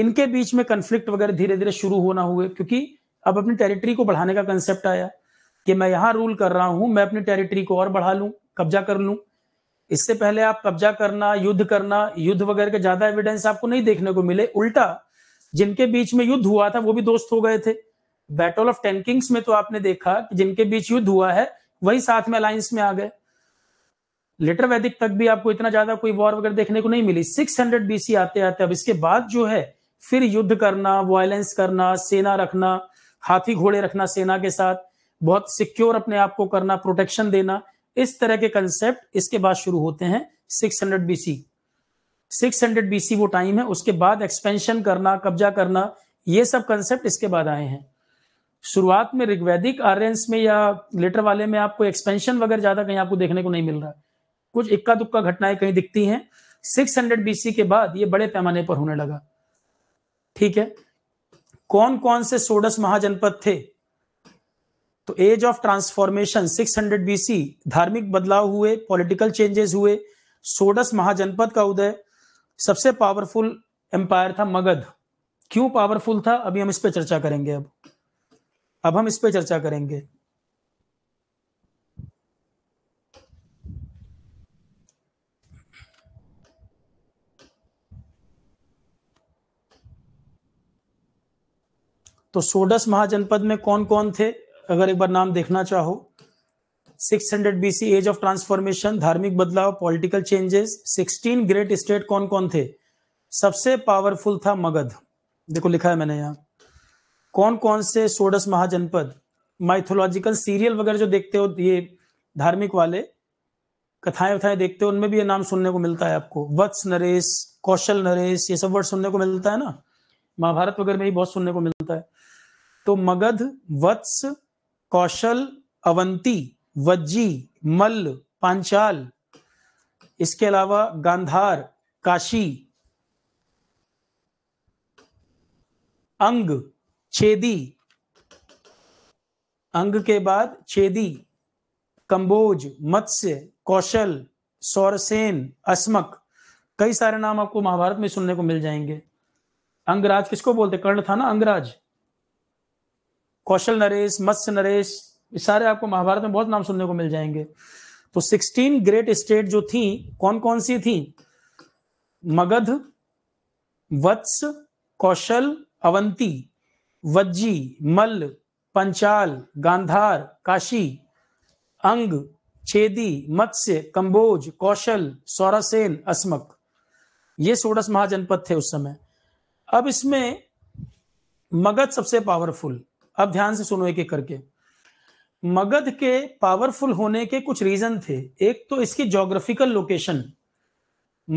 इनके बीच में कंफ्लिक्ट वगैरह धीरे धीरे शुरू होना हुए क्योंकि अब अपनी टेरिटरी को बढ़ाने का कंसेप्ट आया कि मैं यहां रूल कर रहा हूं मैं अपनी टेरिटरी को और बढ़ा लू कब्जा कर लू इससे पहले आप कब्जा करना युद्ध करना युद्ध वगैरह के ज्यादा एविडेंस आपको नहीं देखने को मिले उल्टा जिनके बीच में युद्ध हुआ था वो भी दोस्त हो गए थे बैटल ऑफ किंग्स में तो आपने देखा कि जिनके बीच युद्ध हुआ है वही साथ में अलायंस में आ गए लेटर वैदिक तक भी आपको इतना ज्यादा कोई वॉर वगैरह देखने को नहीं मिली 600 हंड्रेड बीसी आते आते अब इसके बाद जो है फिर युद्ध करना वायलेंस करना सेना रखना हाथी घोड़े रखना सेना के साथ बहुत सिक्योर अपने आप को करना प्रोटेक्शन देना इस तरह के कंसेप्ट इसके बाद शुरू होते हैं 600 बीसी बी बीसी वो टाइम है उसके बाद एक्सपेंशन करना कब्जा करना ये सब कंसेप्ट इसके बाद आए हैं शुरुआत में ऋग्वैदिक आर्यंस में या लेटर वाले में आपको एक्सपेंशन वगैरह ज्यादा कहीं आपको देखने को नहीं मिल रहा कुछ इक्का दुक्का घटनाएं कहीं दिखती हैं 600 बीसी के बाद ये बड़े पैमाने पर होने लगा ठीक है कौन कौन से सोडस महाजनपद थे तो एज ऑफ ट्रांसफॉर्मेशन 600 बीसी धार्मिक बदलाव हुए पॉलिटिकल चेंजेस हुए सोडस महाजनपद का उदय सबसे पावरफुल एम्पायर था मगध क्यों पावरफुल था अभी हम इस पर चर्चा करेंगे अब अब हम इस पर चर्चा करेंगे तो सोडस महाजनपद में कौन कौन थे अगर एक बार नाम देखना चाहो 600 hundred BC age of transformation धार्मिक बदलाव पॉलिटिकल चेंजेस 16 ग्रेट स्टेट कौन कौन थे सबसे पावरफुल था मगध देखो लिखा है मैंने यहाँ कौन कौन से सोडस महाजनपद माइथोलॉजिकल सीरियल वगैरह जो देखते हो ये धार्मिक वाले कथाएं वथाएं देखते हो उनमें भी ये नाम सुनने को मिलता है आपको वत्स नरेश कौशल नरेश ये सब वर्ड सुनने को मिलता है ना महाभारत वगैरह में ही बहुत सुनने को मिलता है तो मगध वत्स कौशल अवंती वज्जी मल्ल पांचाल इसके अलावा गांधार काशी अंग छेदी अंग के बाद छेदी कंबोज मत्स्य कौशल सौरसेन अस्मक कई सारे नाम आपको महाभारत में सुनने को मिल जाएंगे अंगराज किसको बोलते कर्ण था ना अंगराज कौशल नरेश मत्स्य नरेश ये सारे आपको महाभारत में बहुत नाम सुनने को मिल जाएंगे तो सिक्सटीन ग्रेट स्टेट जो थी कौन कौन सी थी मगध वत्स कौशल अवंती वज्जी मल्ल पंचाल गांधार काशी अंग छेदी मत्स्य कंबोज कौशल सौरासेन अस्मक ये सोडस महाजनपद थे उस समय अब इसमें मगध सबसे पावरफुल अब ध्यान से सुनो एक एक करके मगध के पावरफुल होने के कुछ रीजन थे एक तो इसकी जोग्राफिकल लोकेशन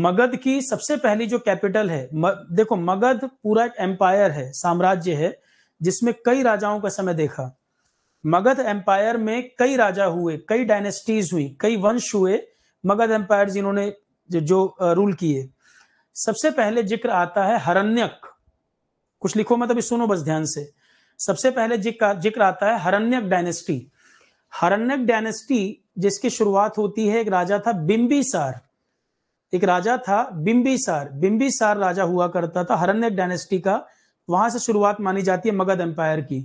मगध की सबसे पहली जो कैपिटल है म, देखो मगध पूरा एक एम्पायर है साम्राज्य है जिसमें कई राजाओं का समय देखा मगध एम्पायर में कई राजा हुए कई डायनेस्टीज हुई कई वंश हुए मगध एम्पायर जिन्होंने जो, जो रूल किए सबसे पहले जिक्र आता है हरण्यक कुछ लिखो अभी सुनो बस ध्यान से सबसे पहले जिक्र आता है हरण्यक डायनेस्टी हरण्यक डायनेस्टी जिसकी शुरुआत होती है एक राजा था बिम्बीसार एक राजा था बिम्बीसार बिम्बीसार राजा हुआ करता था हरण्यक डायनेस्टी का वहां से शुरुआत मानी जाती है मगध एम्पायर की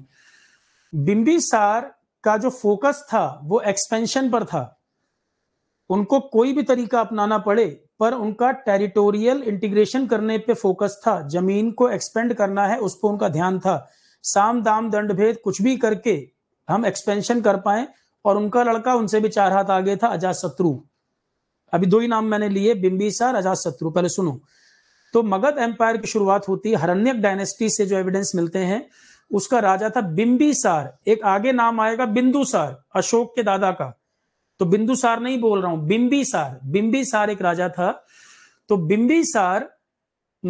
बिम्बीसार का जो फोकस था वो एक्सपेंशन पर था उनको कोई भी तरीका अपनाना पड़े पर उनका टेरिटोरियल इंटीग्रेशन करने पे फोकस था जमीन को एक्सपेंड करना है उस पर उनका ध्यान था साम दाम दंड भेद कुछ भी करके हम एक्सपेंशन कर पाए और उनका लड़का उनसे भी चार हाथ आगे था अजात शत्रु अभी दो ही नाम मैंने लिए बिंबिसार अजात शत्रु पहले सुनो तो मगध एम्पायर की शुरुआत होती है हरण्यक डायनेस्टी से जो एविडेंस मिलते हैं उसका राजा था बिंबिसार एक आगे नाम आएगा बिंदुसार अशोक के दादा का तो बिंदुसार नहीं बोल रहा हूं बिंबिसार बिंबिसार एक राजा था तो बिंबिसार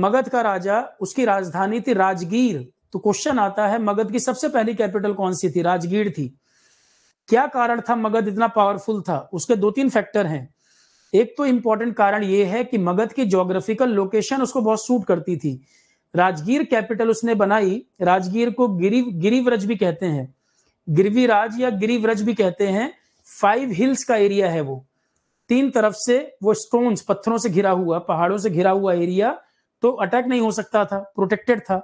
मगध का राजा उसकी राजधानी थी राजगीर तो क्वेश्चन आता है मगध की सबसे पहली कैपिटल कौन सी थी राजगीर थी क्या कारण था मगध इतना पावरफुल था उसके दो तीन फैक्टर हैं एक तो इंपॉर्टेंट कारण यह है कि मगध की ज्योग्राफिकल लोकेशन उसको बहुत सूट करती थी राजगीर कैपिटल उसने बनाई राजगीर को गिरी गिरिव्रज भी कहते हैं गिरवीराज या गिरिव्रज भी कहते हैं फाइव हिल्स का एरिया है वो तीन तरफ से वो स्टोन्स पत्थरों से घिरा हुआ पहाड़ों से घिरा हुआ एरिया तो अटैक नहीं हो सकता था प्रोटेक्टेड था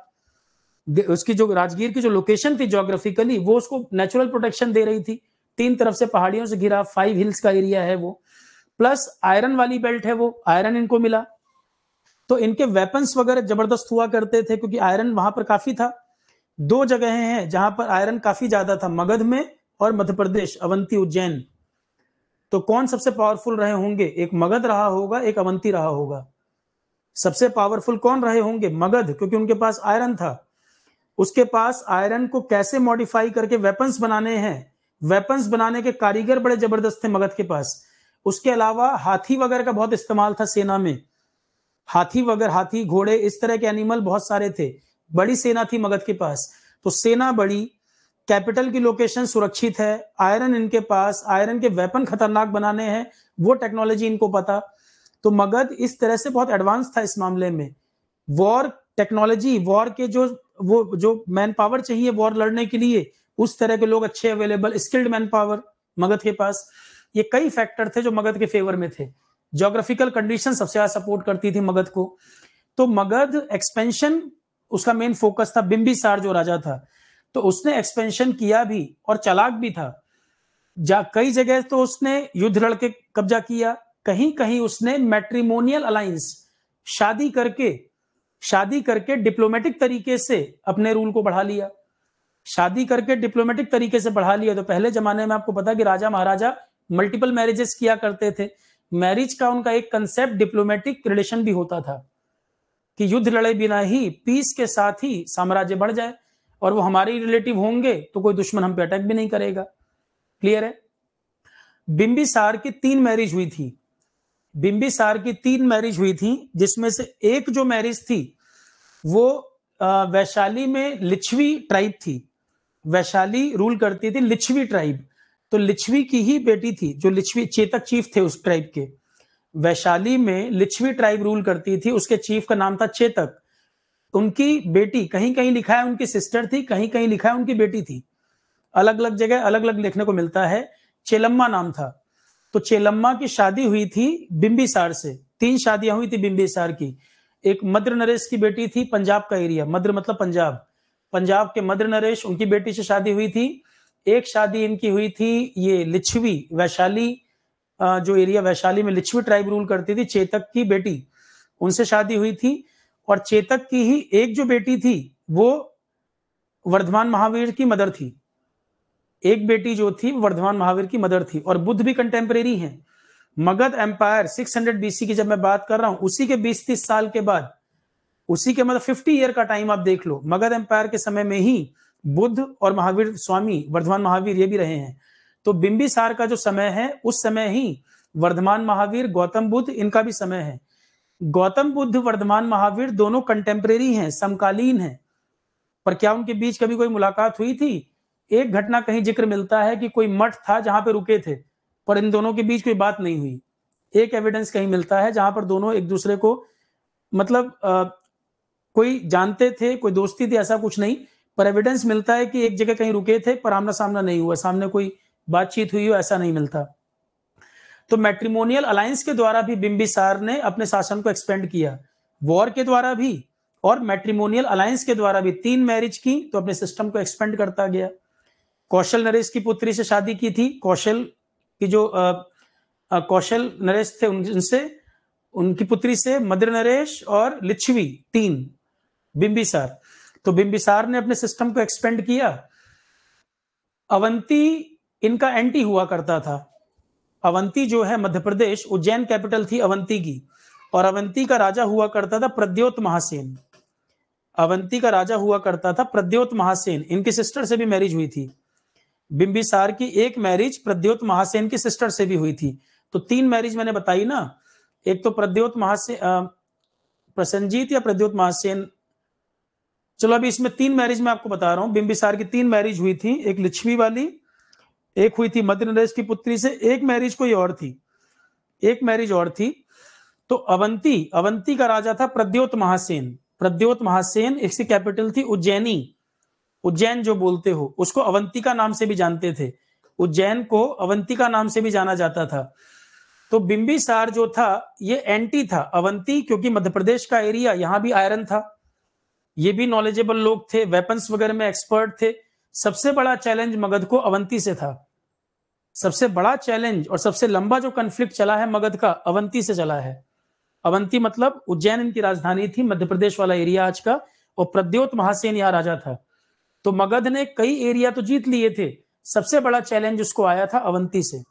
उसकी जो राजगीर की जो लोकेशन थी जोग्राफिकली वो उसको नेचुरल प्रोटेक्शन दे रही थी तीन तरफ से पहाड़ियों से घिरा फाइव हिल्स का एरिया है वो प्लस आयरन वाली बेल्ट है वो आयरन इनको मिला तो इनके वेपन्स वगैरह जबरदस्त हुआ करते थे क्योंकि आयरन वहां पर काफी था दो जगह हैं जहां पर आयरन काफी ज्यादा था मगध में और मध्य प्रदेश अवंती उज्जैन तो कौन सबसे पावरफुल रहे होंगे एक मगध रहा होगा एक अवंती रहा होगा सबसे पावरफुल कौन रहे होंगे मगध क्योंकि उनके पास आयरन था उसके पास आयरन को कैसे मॉडिफाई करके वेपन्स बनाने हैं वेपन्स बनाने के कारीगर बड़े जबरदस्त थे मगध के पास उसके अलावा हाथी वगैरह का बहुत इस्तेमाल था सेना में हाथी वगैरह हाथी घोड़े इस तरह के एनिमल बहुत सारे थे बड़ी सेना थी मगध के पास तो सेना बड़ी कैपिटल की लोकेशन सुरक्षित है आयरन इनके पास आयरन के वेपन खतरनाक बनाने हैं वो टेक्नोलॉजी इनको पता तो मगध इस तरह से बहुत एडवांस था इस मामले में वॉर टेक्नोलॉजी वॉर के जो वो जो मैन पावर चाहिए वॉर लड़ने के लिए उस तरह के लोग अच्छे available skilled man power Magadha के पास ये कई फैक्टर थे जो मगध के फेवर में थे जोग्राफिकल कंडीशन सबसे ज्यादा सपोर्ट करती थी मगध को तो मगध एक्सपेंशन उसका मेन फोकस था बिम्बिसार जो राजा था तो उसने एक्सपेंशन किया भी और चलाक भी था जा कई जगह तो उसने युद्ध लड़के कब्जा किया कहीं कहीं उसने मैट्रिमोनियल अलायंस शादी करके शादी करके डिप्लोमेटिक तरीके से अपने रूल को बढ़ा लिया शादी करके डिप्लोमेटिक तरीके से बढ़ा लिया तो पहले जमाने में आपको पता कि राजा महाराजा मल्टीपल मैरिजेस किया करते थे मैरिज का उनका एक कंसेप्ट डिप्लोमेटिक रिलेशन भी होता था कि युद्ध लड़े बिना ही पीस के साथ ही साम्राज्य बढ़ जाए और वो हमारे रिलेटिव होंगे तो कोई दुश्मन हम पे अटैक भी नहीं करेगा क्लियर है बिंबिसार की तीन मैरिज हुई थी बिंबिसार की तीन मैरिज हुई थी जिसमें से एक जो मैरिज थी वो वैशाली में लिच्छवी ट्राइब थी वैशाली रूल करती थी लिच्छवी ट्राइब तो लिच्छवी की ही बेटी थी जो लिच्छवी चेतक चीफ थे उस ट्राइब के वैशाली में लिच्छवी ट्राइब रूल करती थी उसके चीफ का नाम था चेतक उनकी बेटी कहीं कहीं लिखा है उनकी सिस्टर थी कहीं कहीं लिखा है उनकी बेटी थी अलग अलग जगह अलग अलग देखने को मिलता है चेलम्मा नाम था तो चेलम्मा की शादी हुई थी बिम्बिसार से तीन शादियां हुई थी बिम्बिसार की एक मद्र नरेश की बेटी थी पंजाब का एरिया मद्र मतलब पंजाब पंजाब के मद्र नरेश उनकी बेटी से शादी हुई थी एक शादी इनकी हुई थी ये लिच्छवी वैशाली जो एरिया वैशाली में लिच्छवी ट्राइब रूल करती थी चेतक की बेटी उनसे शादी हुई थी और चेतक की ही एक जो बेटी थी वो वर्धमान महावीर की मदर थी एक बेटी जो थी वर्धमान महावीर की मदर थी और बुद्ध भी कंटेम्परेरी हैं मगध एम्पायर 600 बीसी की जब मैं बात कर रहा हूं उसी के 20-30 साल के बाद उसी के मतलब 50 ईयर का टाइम आप देख लो मगध एम्पायर के समय में ही बुद्ध और महावीर स्वामी वर्धमान महावीर ये भी रहे हैं तो बिंबिसार का जो समय है उस समय ही वर्धमान महावीर गौतम बुद्ध इनका भी समय है गौतम बुद्ध वर्धमान महावीर दोनों कंटेम्प्रेरी हैं समकालीन हैं पर क्या उनके बीच कभी कोई मुलाकात हुई थी एक घटना कहीं जिक्र मिलता है कि कोई मठ था जहां पर रुके थे पर इन दोनों के बीच कोई बात नहीं हुई एक एविडेंस कहीं मिलता है जहां पर दोनों एक दूसरे को मतलब आ, कोई जानते थे कोई दोस्ती थी ऐसा कुछ नहीं पर एविडेंस मिलता है कि एक जगह कहीं रुके थे पर आमना सामना नहीं हुआ सामने कोई बातचीत हुई हो ऐसा नहीं मिलता तो मैट्रिमोनियल अलायंस के द्वारा भी बिंबिसार ने अपने शासन को एक्सपेंड किया वॉर के द्वारा भी और मैट्रिमोनियल अलायंस के द्वारा भी तीन मैरिज की तो अपने सिस्टम को एक्सपेंड करता गया कौशल नरेश की पुत्री से शादी की थी कौशल की जो आ, आ, कौशल नरेश थे उनसे उनकी पुत्री से मद्र नरेश और लिच्छवी तीन बिंबिसार तो बिंबिसार ने अपने सिस्टम को एक्सपेंड किया अवंती इनका एंटी हुआ करता था अवंती जो है मध्य प्रदेश उज्जैन कैपिटल थी अवंती की और अवंती का राजा हुआ करता था प्रद्योत महासेन अवंती का राजा हुआ करता था प्रद्योत महासेन इनकी सिस्टर से भी मैरिज हुई थी बिंबिसार की एक मैरिज प्रद्योत महासेन की सिस्टर से भी हुई थी तो तीन मैरिज मैंने बताई ना एक तो प्रद्योत महासेन प्रसन्नजीत या प्रद्योत महासेन चलो अभी इसमें तीन मैरिज में आपको बता रहा हूं बिंबिसार की तीन मैरिज हुई थी एक लिच्छवी वाली एक हुई थी मध्य नरेश की पुत्री से एक मैरिज कोई और थी एक मैरिज और थी तो अवंती अवंती का राजा था प्रद्योत महासेन प्रद्योत महासेन इसकी कैपिटल थी उज्जैनी उज्जैन जो बोलते हो उसको अवंती का नाम से भी जानते थे उज्जैन को अवंती का नाम से भी जाना जाता था तो बिंबिसार जो था ये एंटी था अवंती क्योंकि मध्य प्रदेश का एरिया यहां भी आयरन था ये भी नॉलेजेबल लोग थे वेपन्स वगैरह में एक्सपर्ट थे सबसे बड़ा चैलेंज मगध को अवंती से था सबसे बड़ा चैलेंज और सबसे लंबा जो कन्फ्लिक्ट चला है मगध का अवंती से चला है अवंती मतलब उज्जैन इनकी राजधानी थी मध्य प्रदेश वाला एरिया आज का और प्रद्योत महासेन यहाँ राजा था तो मगध ने कई एरिया तो जीत लिए थे सबसे बड़ा चैलेंज उसको आया था अवंती से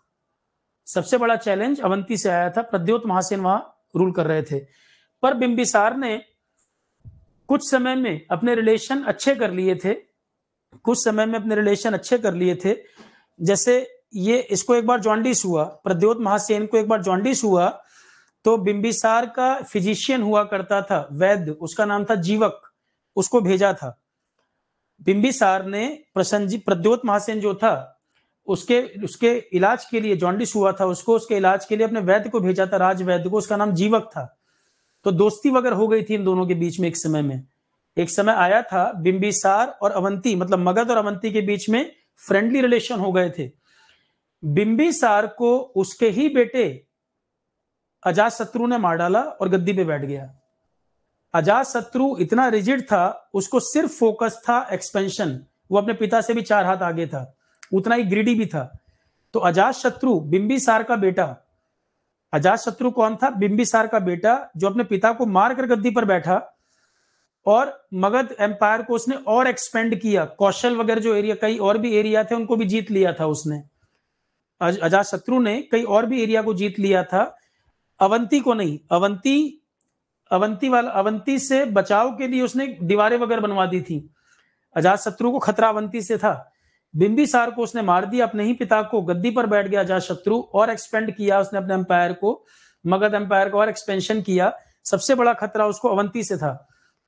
सबसे बड़ा चैलेंज अवंती से आया था प्रद्योत महासेन वहां रूल कर रहे थे पर बिंबिसार ने कुछ समय में अपने रिलेशन अच्छे कर लिए थे कुछ समय में अपने रिलेशन अच्छे कर लिए थे जैसे ये इसको एक बार जॉन्डिस हुआ प्रद्योत महासेन को एक बार जॉन्डिस हुआ तो बिंबिसार का फिजिशियन हुआ करता था वैद्य उसका नाम था जीवक उसको भेजा था बिंबिसार ने प्रसन्नजीत प्रद्योत महासेन जो था उसके उसके इलाज के लिए जॉन्डिस हुआ था उसको उसके इलाज के लिए अपने वैद्य को भेजा था राज वैद्य को उसका नाम जीवक था तो दोस्ती वगैरह हो गई थी इन दोनों के बीच में एक समय में एक समय आया था बिंबिसार और अवंती मतलब मगध और अवंती के बीच में फ्रेंडली रिलेशन हो गए थे बिंबिसार को उसके ही बेटे अजात शत्रु ने मार डाला और गद्दी पे बैठ गया अजात शत्रु इतना रिजिड था उसको सिर्फ फोकस था एक्सपेंशन वो अपने पिता से भी चार हाथ आगे था उतना ही ग्रीडी भी था तो अजात शत्रु बिंबिसार का बेटा अजात शत्रु कौन था बिंबिसार का बेटा जो अपने पिता को मारकर गद्दी पर बैठा और मगध एम्पायर को उसने और एक्सपेंड किया कौशल वगैरह जो एरिया कई और भी एरिया थे उनको भी जीत लिया था उसने अजा शत्रु ने कई और भी एरिया को जीत लिया था अवंती को नहीं अवंती अवंती वाला अवंती से बचाव के लिए उसने दीवारें वगैरह बनवा दी थी अजात शत्रु को खतरा अवंती से था बिंबिसार को उसने मार दिया अपने ही पिता को गद्दी पर बैठ गया अजात शत्रु और एक्सपेंड किया उसने अपने एम्पायर को मगध एम्पायर को और एक्सपेंशन किया सबसे बड़ा खतरा उसको अवंती से था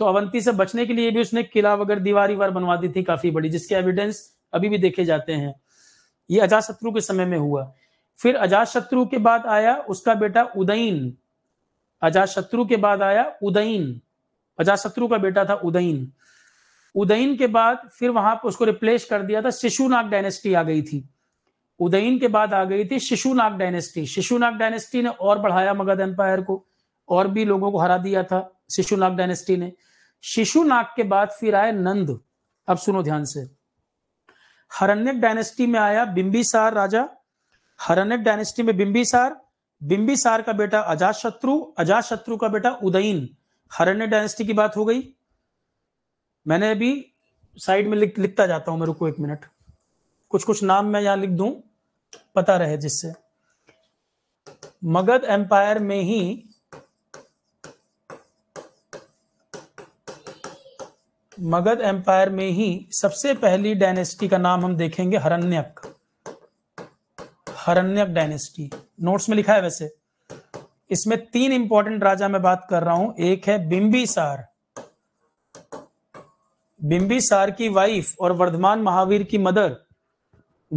तो अवंती से बचने के लिए भी उसने किला वगैरह दीवारी वार बनवा दी थी काफी बड़ी जिसके एविडेंस अभी भी देखे जाते हैं ये अजात शत्रु के समय में हुआ फिर अजात शत्रु के बाद आया उसका बेटा उदयन अजात शत्रु के बाद आया उदयन अजात शत्रु का बेटा था उदयन उदयन के बाद फिर वहां पर उसको रिप्लेस कर दिया था शिशुनाग डायनेस्टी आ गई थी उदयन के बाद आ गई थी शिशुनाग डायनेस्टी शिशुनाग डायनेस्टी ने और बढ़ाया मगध एम्पायर को और भी लोगों को हरा दिया था शिशुनाग डायनेस्टी ने शिशु नाग के बाद फिर आए नंद अब सुनो ध्यान से हरण्यक डायनेस्टी में आया बिंबिसार राजा हरण्यक डायनेस्टी में बिंबिसार बिंबिसार का बेटा अजाशत्रु अजाशत्रु का बेटा उदयन हरण्य डायनेस्टी की बात हो गई मैंने अभी साइड में लिख, लिखता जाता हूं मैं रुको एक मिनट कुछ कुछ नाम मैं यहां लिख दूं पता रहे जिससे मगध एम्पायर में ही मगध एम्पायर में ही सबसे पहली डायनेस्टी का नाम हम देखेंगे हरण्यक हरण्यक डायनेस्टी नोट्स में लिखा है वैसे इसमें तीन इंपॉर्टेंट राजा मैं बात कर रहा हूं एक है बिंबिसार बिंबिसार की वाइफ और वर्धमान महावीर की मदर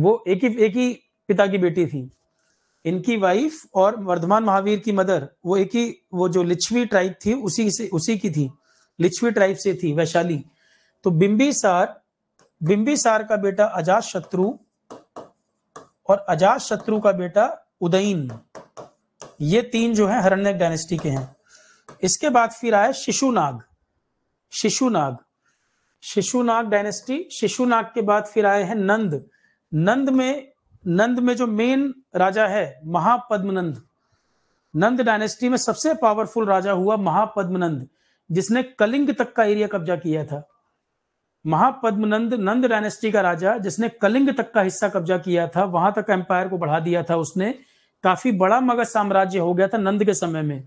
वो एक ही एक ही पिता की बेटी थी इनकी वाइफ और वर्धमान महावीर की मदर वो एक ही वो जो लिच्छवी ट्राइब थी उसी से उसी की थी लिच्छवी ट्राइब से थी वैशाली तो बिंबिसार बिंबिसार का बेटा अजात शत्रु और अजात शत्रु का बेटा उदयन ये तीन जो है हरण्यक डायनेस्टी के हैं इसके बाद फिर आए शिशुनाग शिशुनाग शिशुनाग डायनेस्टी शिशुनाग के बाद फिर आए हैं नंद नंद में नंद में जो मेन राजा है महापद्मनंद नंद डायनेस्टी में सबसे पावरफुल राजा हुआ महापद्मनंद जिसने कलिंग तक का एरिया कब्जा किया था महापद्मनंद नंद डायनेस्टी का राजा जिसने कलिंग तक का हिस्सा कब्जा किया था वहां तक एम्पायर को बढ़ा दिया था उसने काफी बड़ा मगध साम्राज्य हो गया था नंद के समय में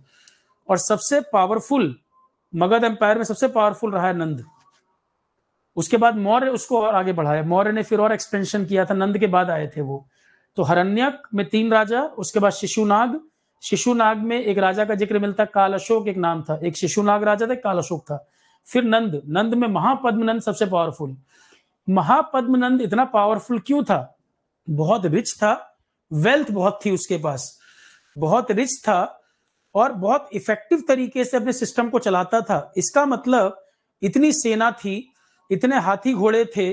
और सबसे पावरफुल मगध एम्पायर में सबसे पावरफुल रहा है नंद उसके बाद मौर्य उसको और आगे बढ़ाया मौर्य ने फिर और एक्सपेंशन किया था नंद के बाद आए थे वो तो हरण्यक में तीन राजा उसके बाद शिशुनाग शिशुनाग में एक राजा का जिक्र मिलता काल अशोक एक नाम था एक शिशुनाग राजा था काल अशोक था फिर नंद नंद में महापद्म नंद सबसे पावरफुल महापद्म नंद इतना पावरफुल क्यों था बहुत रिच था वेल्थ बहुत थी उसके पास बहुत रिच था और बहुत इफेक्टिव तरीके से अपने सिस्टम को चलाता था इसका मतलब इतनी सेना थी इतने हाथी घोड़े थे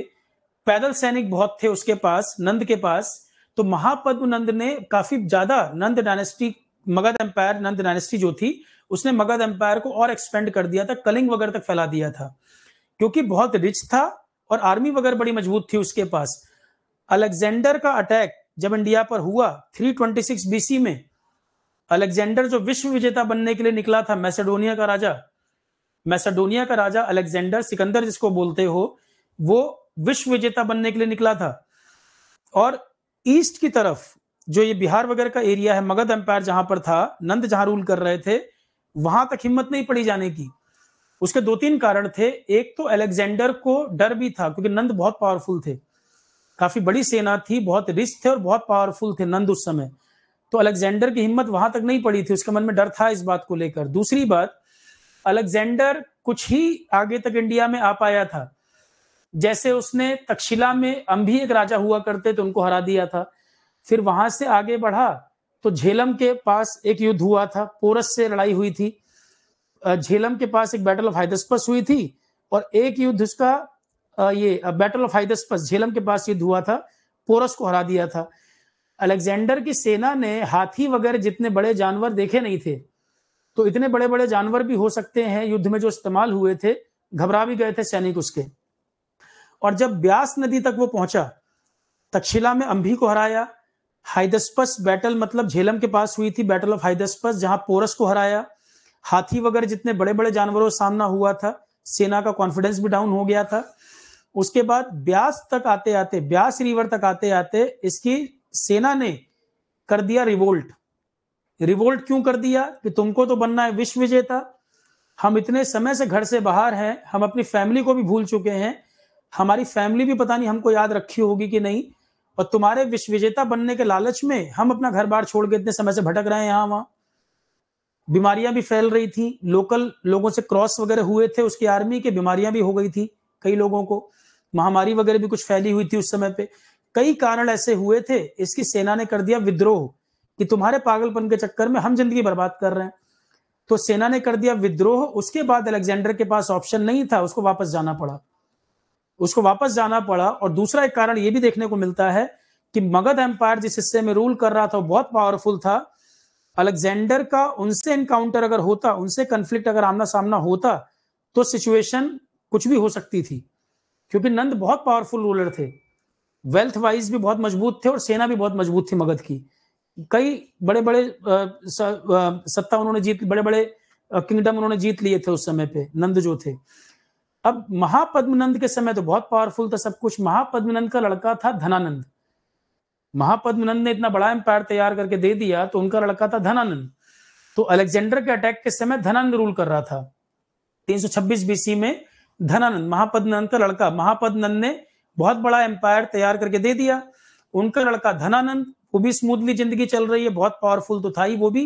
पैदल सैनिक बहुत थे उसके पास नंद के पास तो महापद्म नंद ने काफी ज्यादा Nanda dynasty Magadha empire Nanda dynasty जो थी उसने मगध एम्पायर को और एक्सपेंड कर दिया था कलिंग वगैरह तक फैला दिया था क्योंकि बहुत रिच था और आर्मी वगैरह बड़ी मजबूत थी उसके पास अलेक्जेंडर का अटैक जब इंडिया पर हुआ 326 ट्वेंटी में अलेक्जेंडर जो विश्व विजेता बनने के लिए निकला था मैसेडोनिया का राजा मैसेडोनिया का राजा अलेक्जेंडर सिकंदर जिसको बोलते हो वो विश्व विजेता बनने के लिए निकला था और ईस्ट की तरफ जो ये बिहार वगैरह का एरिया है मगध एम्पायर जहां पर था नंद जहां रूल कर रहे थे वहां तक हिम्मत नहीं पड़ी जाने की उसके दो तीन कारण थे एक तो अलेक्जेंडर को डर भी था क्योंकि नंद बहुत पावरफुल थे काफी बड़ी सेना थी बहुत रिच थे और बहुत पावरफुल थे नंद उस समय तो अलेक्जेंडर की हिम्मत वहां तक नहीं पड़ी थी उसके मन में डर था इस बात को लेकर दूसरी बात अलेक्जेंडर कुछ ही आगे तक इंडिया में आ पाया था जैसे उसने तक्षशिला में अम्भी एक राजा हुआ करते थे तो उनको हरा दिया था फिर वहां से आगे बढ़ा तो झेलम के पास एक युद्ध हुआ था पोरस से लड़ाई हुई थी झेलम के पास एक बैटल ऑफ हाइदसपस हुई थी और एक युद्ध उसका ये बैटल ऑफ हाइदसपस झेलम के पास युद्ध हुआ था पोरस को हरा दिया था अलेक्जेंडर की सेना ने हाथी वगैरह जितने बड़े जानवर देखे नहीं थे तो इतने बड़े बड़े जानवर भी हो सकते हैं युद्ध में जो इस्तेमाल हुए थे घबरा भी गए थे सैनिक उसके और जब ब्यास नदी तक वो पहुंचा तक्षशिला में अंभी को हराया हाइदसपस बैटल मतलब झेलम के पास हुई थी बैटल ऑफ हाइदसपस जहां पोरस को हराया हाथी वगैरह जितने बड़े बड़े जानवरों का सामना हुआ था सेना का कॉन्फिडेंस भी डाउन हो गया था उसके बाद ब्यास तक आते आते ब्यास रिवर तक आते आते इसकी सेना ने कर दिया रिवोल्ट रिवोल्ट क्यों कर दिया कि तुमको तो बनना है विश्व विजेता हम इतने समय से घर से बाहर हैं हम अपनी फैमिली को भी भूल चुके हैं हमारी फैमिली भी पता नहीं हमको याद रखी होगी कि नहीं और तुम्हारे विश्व विजेता बनने के लालच में हम अपना घर बार छोड़ के इतने समय से भटक रहे हैं यहाँ वहां बीमारियां भी फैल रही थी लोकल लोगों से क्रॉस वगैरह हुए थे उसकी आर्मी की बीमारियां भी हो गई थी कई लोगों को महामारी वगैरह भी कुछ फैली हुई थी उस समय पे कई कारण ऐसे हुए थे इसकी सेना ने कर दिया विद्रोह कि तुम्हारे पागलपन के चक्कर में हम जिंदगी बर्बाद कर रहे हैं तो सेना ने कर दिया विद्रोह उसके बाद अलेक्जेंडर के पास ऑप्शन नहीं था उसको वापस जाना पड़ा उसको वापस जाना पड़ा और दूसरा एक कारण यह भी देखने को मिलता है कि मगध एम्पायर जिस हिस्से में रूल कर रहा था बहुत पावरफुल था अलेक्जेंडर का उनसे एनकाउंटर अगर होता उनसे कंफ्लिक्ट अगर आमना सामना होता तो सिचुएशन कुछ भी हो सकती थी क्योंकि नंद बहुत पावरफुल रूलर थे वेल्थ वाइज भी बहुत मजबूत थे और सेना भी बहुत मजबूत थी मगध की कई बड़े बड़े सत्ता उन्होंने जीत बड़े बड़े किंगडम उन्होंने जीत लिए थे उस समय पे नंद जो थे अब महापद्मनंद के समय तो बहुत पावरफुल था सब कुछ महापद्मनंद का लड़का था धनानंद महापद्मनंद ने इतना बड़ा एम्पायर तैयार करके दे दिया तो उनका लड़का था धनानंद तो अलेक्जेंडर के अटैक के समय धनानंद रूल कर रहा था 326 बीसी में धनानंद महापद्मनंद का लड़का महापद्मनंद ने बहुत बड़ा एम्पायर तैयार करके दे दिया उनका लड़का धनानंद वो भी स्मूथली जिंदगी चल रही है बहुत पावरफुल तो था ही वो भी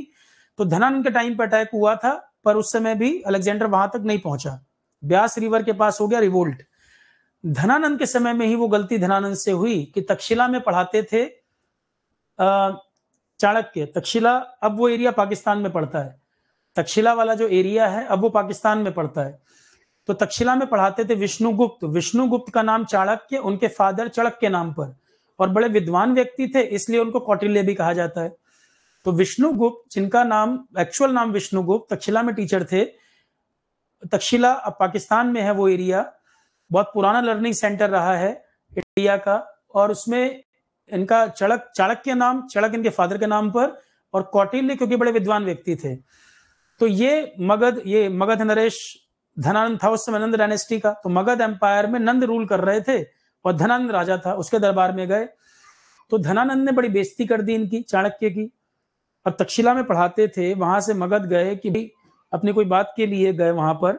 तो धनानंद के टाइम पर अटैक हुआ था पर उस समय भी अलेक्जेंडर वहां तक नहीं पहुंचा ब्यास रिवर के पास हो गया रिवोल्ट धनानंद के समय में ही वो गलती धनानंद से हुई कि तक्षशिला में पढ़ाते थे चाणक्य तक्षशिला अब वो एरिया पाकिस्तान में पड़ता है तक्षशिला वाला जो एरिया है अब वो पाकिस्तान में पड़ता है तो तक्षशिला में पढ़ाते थे विष्णुगुप्त विष्णुगुप्त का नाम चाणक्य उनके फादर चड़क के नाम पर और बड़े विद्वान व्यक्ति थे इसलिए उनको कौटिल्य भी कहा जाता है तो विष्णुगुप्त जिनका नाम एक्चुअल नाम विष्णुगुप्त तक्षशिला में टीचर थे तक्षशिला अब पाकिस्तान में है वो एरिया बहुत पुराना लर्निंग सेंटर रहा है इंडिया का और उसमें इनका चड़क चाणक के नाम चड़क इनके फादर के नाम पर और कौटिल्य क्योंकि बड़े विद्वान व्यक्ति थे तो ये मगध ये मगध नरेश धनानंद था उस समय नंद डायनेस्टी का तो मगध एम्पायर में नंद रूल कर रहे थे और धनानंद राजा था उसके दरबार में गए तो धनानंद ने बड़ी बेइज्जती कर दी इनकी चाणक्य की अब तक्षशिला में पढ़ाते थे वहां से मगध गए कि अपनी कोई बात के लिए गए वहां पर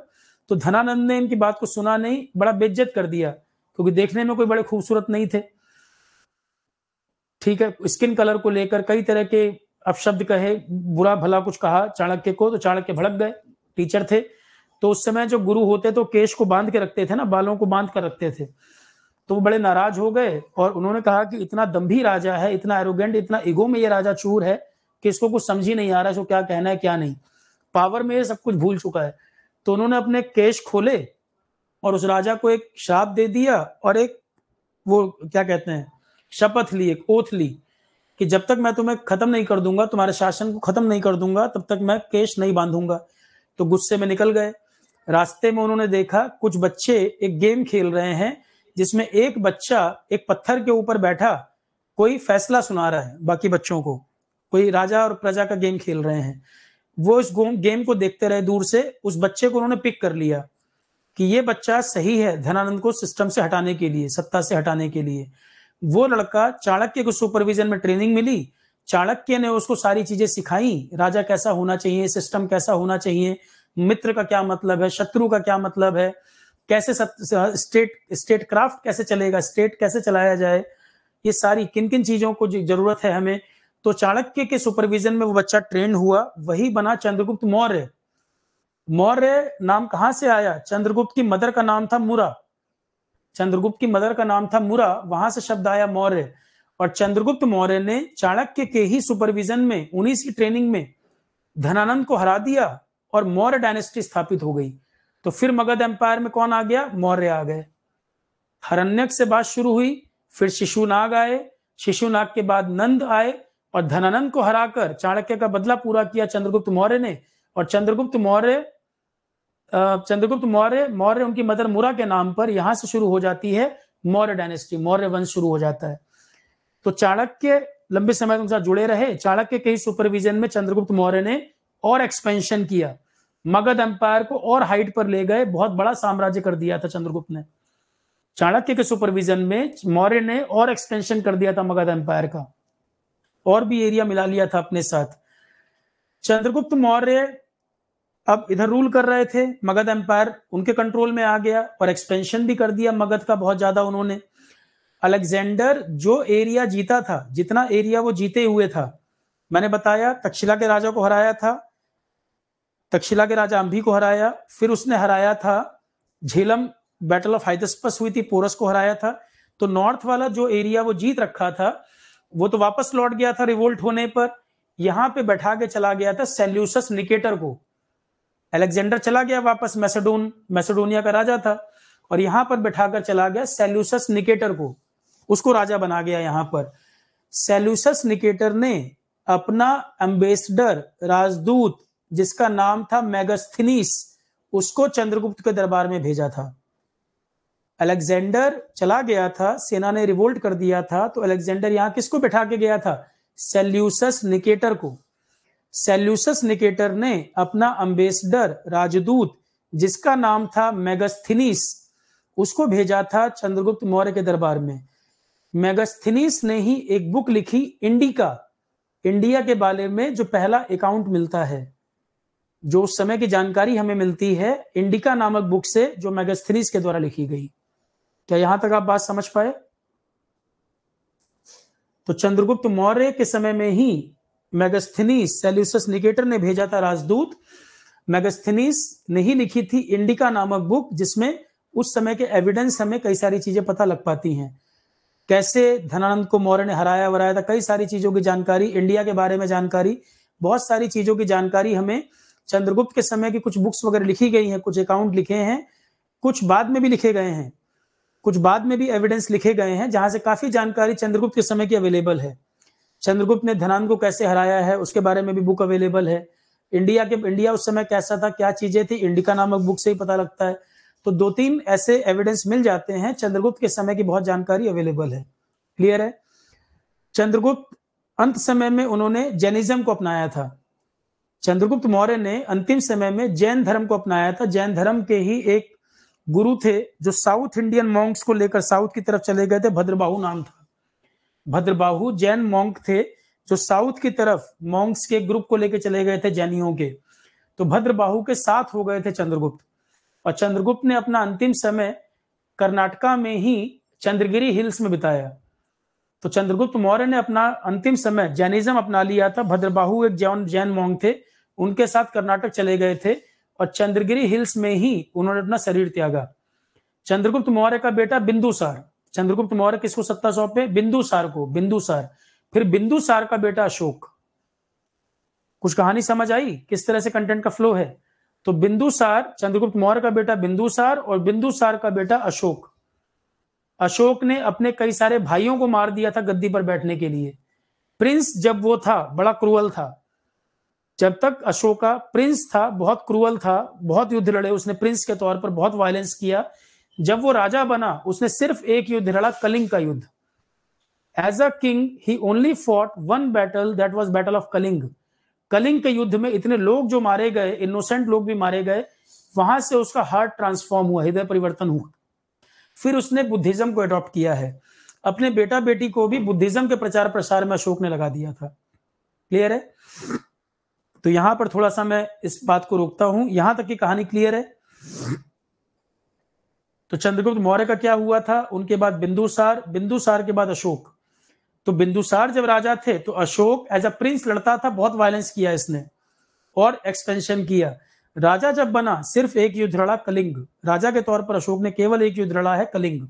तो धनानंद ने इनकी बात को सुना नहीं बड़ा बेज्जत कर दिया क्योंकि देखने में कोई बड़े खूबसूरत नहीं थे ठीक है स्किन कलर को लेकर कई तरह के अपशब्द कहे बुरा भला कुछ कहा चाणक्य को तो चाणक्य भड़क गए टीचर थे तो उस समय जो गुरु होते तो केश को बांध के रखते थे ना बालों को बांध कर रखते थे तो वो बड़े नाराज हो गए और उन्होंने कहा कि इतना दम्भी राजा है इतना एरोगेंट इतना इगो में ये राजा चूर है कि इसको कुछ समझ ही नहीं आ रहा है इसको क्या कहना है क्या नहीं पावर में ये सब कुछ भूल चुका है तो उन्होंने अपने केश खोले और उस राजा को एक श्राप दे दिया और एक वो क्या कहते हैं शपथ ली एक ओथ ली कि जब तक मैं तुम्हें खत्म नहीं कर दूंगा तुम्हारे शासन को खत्म नहीं कर दूंगा तब तक मैं केश नहीं बांधूंगा तो गुस्से में निकल गए रास्ते में उन्होंने देखा कुछ बच्चे एक गेम खेल रहे हैं जिसमें एक बच्चा एक पत्थर के ऊपर बैठा कोई फैसला सुना रहा है बाकी बच्चों को कोई राजा और प्रजा का गेम खेल रहे हैं वो इस गेम को देखते रहे दूर से उस बच्चे को उन्होंने पिक कर लिया कि ये बच्चा सही है धनानंद को सिस्टम से हटाने के लिए सत्ता से हटाने के लिए वो लड़का चाणक्य को सुपरविजन में ट्रेनिंग मिली चाणक्य ने उसको सारी चीजें सिखाई राजा कैसा होना चाहिए सिस्टम कैसा होना चाहिए मित्र का क्या मतलब है शत्रु का क्या मतलब है कैसे सत, स्टेट स्टेट क्राफ्ट कैसे चलेगा स्टेट कैसे चलाया जाए ये सारी किन किन चीजों को जरूरत है हमें तो चाणक्य के सुपरविजन में वो बच्चा ट्रेंड हुआ वही बना चंद्रगुप्त मौर्य मौर्य नाम कहां से आया चंद्रगुप्त की मदर का नाम था मुरा चंद्रगुप्त की मदर का नाम था मुरा वहां से शब्द आया मौर्य और चंद्रगुप्त मौर्य ने चाणक्य के ही सुपरविजन में उन्हीं की ट्रेनिंग में धनानंद को हरा दिया और मौर्य डायनेस्टी स्थापित हो गई तो फिर मगध एम्पायर में कौन आ गया मौर्य आ गए हरण्यक से बात शुरू हुई फिर शिशुनाग आए शिशुनाग के बाद नंद आए और धनानंद को हराकर चाणक्य का बदला पूरा किया चंद्रगुप्त मौर्य ने और चंद्रगुप्त मौर्य चंद्रगुप्त मौर्य मौर्य उनकी मदर मुरा के नाम पर यहां से शुरू हो जाती है मौर्य डायनेस्टी मौर्य वंश शुरू हो जाता है तो चाणक्य लंबे समय तक साथ जुड़े रहे चाणक्य के ही सुपरविजन में चंद्रगुप्त मौर्य ने और एक्सपेंशन किया मगध एम्पायर को और हाइट पर ले गए बहुत बड़ा साम्राज्य कर दिया था चंद्रगुप्त ने चाणक्य के सुपरविजन में मौर्य ने और एक्सपेंशन कर दिया था मगध एम्पायर का और भी एरिया मिला लिया था अपने साथ चंद्रगुप्त मौर्य अब इधर रूल कर रहे थे मगध एम्पायर उनके कंट्रोल में आ गया और एक्सपेंशन भी कर दिया मगध का बहुत ज्यादा उन्होंने अलेक्जेंडर जो एरिया जीता था जितना एरिया वो जीते हुए था मैंने बताया तक्षशिला के राजा को हराया था तक्षशिला के राजा अंभी को हराया फिर उसने हराया था झेलम बैटल ऑफ हाइदस्पस हुई थी पोरस को हराया था तो नॉर्थ वाला जो एरिया वो जीत रखा था वो तो वापस लौट गया था रिवोल्ट होने पर यहां पे बैठा के चला गया था सेल्यूसस निकेटर को अलेक्जेंडर चला गया वापस मैसेडोन मैसेडोनिया का राजा था और यहां पर बैठाकर चला गया सेल्यूसस निकेटर को उसको राजा बना गया यहां पर सेल्यूसस निकेटर ने अपना एम्बेसडर राजदूत जिसका नाम था मैगस्थनीस उसको चंद्रगुप्त के दरबार में भेजा था अलेक्जेंडर चला गया था सेना ने रिवोल्ट कर दिया था तो अलेक्जेंडर यहाँ किसको बैठा के गया था सेल्यूसस निकेटर को सेल्यूसस निकेटर ने अपना अम्बेसडर राजदूत जिसका नाम था मेगस्थिनिस उसको भेजा था चंद्रगुप्त मौर्य के दरबार में मेगस्थिनिस ने ही एक बुक लिखी इंडिका इंडिया के बारे में जो पहला अकाउंट मिलता है जो उस समय की जानकारी हमें मिलती है इंडिका नामक बुक से जो मेगस्थिनिस के द्वारा लिखी गई क्या यहां तक आप बात समझ पाए तो चंद्रगुप्त मौर्य के समय में ही मैगस्थनीस सेल्यूसस निकेटर ने भेजा था राजदूत मैगस्थनीस ने ही लिखी थी इंडिका नामक बुक जिसमें उस समय के एविडेंस हमें कई सारी चीजें पता लग पाती हैं कैसे धनानंद को मौर्य ने हराया वराया था कई सारी चीजों की जानकारी इंडिया के बारे में जानकारी बहुत सारी चीजों की जानकारी हमें चंद्रगुप्त के समय की कुछ बुक्स वगैरह लिखी गई हैं कुछ अकाउंट लिखे हैं कुछ बाद में भी लिखे गए हैं कुछ बाद में भी एविडेंस लिखे गए हैं जहां से काफी जानकारी चंद्रगुप्त के समय की अवेलेबल है चंद्रगुप्त ने धनान को कैसे हराया है उसके बारे में भी बुक अवेलेबल है इंडिया के इंडिया उस समय कैसा था क्या चीजें थी इंडिका नामक बुक से ही पता लगता है तो दो तीन ऐसे एविडेंस मिल जाते हैं चंद्रगुप्त के समय की बहुत जानकारी अवेलेबल है क्लियर है चंद्रगुप्त अंत समय में उन्होंने जैनिज्म को अपनाया था चंद्रगुप्त मौर्य ने अंतिम समय में जैन धर्म को अपनाया था जैन धर्म के ही एक गुरु थे जो साउथ इंडियन मॉन्क्स को लेकर साउथ की तरफ चले गए थे भद्रबाहु नाम था भद्रबाहु जैन मॉन्क थे जो साउथ की तरफ मॉन्क्स के ग्रुप को लेकर चले गए थे जैनियों के तो भद्रबाहु के साथ हो गए थे चंद्रगुप्त और चंद्रगुप्त ने अपना अंतिम समय कर्नाटका में ही चंद्रगिरी हिल्स में बिताया तो चंद्रगुप्त मौर्य ने अपना अंतिम समय जैनिज्म अपना लिया था भद्रबाहु एक जैन जैन मोंग थे उनके साथ कर्नाटक चले गए थे और चंद्रगिरी हिल्स में ही उन्होंने अपना शरीर त्यागा चंद्रगुप्त मौर्य का बेटा बिंदुसार चंद्रगुप्त मौर्य किसको सत्ता सौंपे बिंदुसार को बिंदुसार फिर बिंदुसार का बेटा अशोक कुछ कहानी समझ आई किस तरह से कंटेंट का फ्लो है तो बिंदुसार चंद्रगुप्त मौर्य का बेटा बिंदुसार और बिंदुसार का बेटा अशोक अशोक ने अपने कई सारे भाइयों को मार दिया था गद्दी पर बैठने के लिए प्रिंस जब वो था बड़ा क्रूअल था जब तक अशोका प्रिंस था बहुत क्रूअल था बहुत युद्ध लड़े उसने प्रिंस के तौर पर बहुत वायलेंस किया जब वो राजा बना उसने सिर्फ एक युद्ध लड़ा कलिंग का युद्ध as a king he only fought one battle that was battle of Kalinga Kalinga के युद्ध में इतने लोग जो मारे गए इनोसेंट लोग भी मारे गए वहां से उसका हार्ट ट्रांसफॉर्म हुआ हृदय परिवर्तन हुआ फिर उसने बुद्धिज्म को अडॉप्ट किया है अपने बेटा बेटी को भी बुद्धिज्म के प्रचार प्रसार में अशोक ने लगा दिया था क्लियर है तो यहां पर थोड़ा सा मैं इस बात को रोकता हूं यहां तक की कहानी क्लियर है तो चंद्रगुप्त मौर्य का क्या हुआ था उनके बाद बिंदुसार बिंदुसार के बाद अशोक तो बिंदुसार जब राजा थे तो अशोक एज अ प्रिंस लड़ता था बहुत वायलेंस किया इसने और एक्सपेंशन किया राजा जब बना सिर्फ एक युद्ध लड़ा कलिंग राजा के तौर पर अशोक ने केवल एक युद्ध लड़ा है कलिंग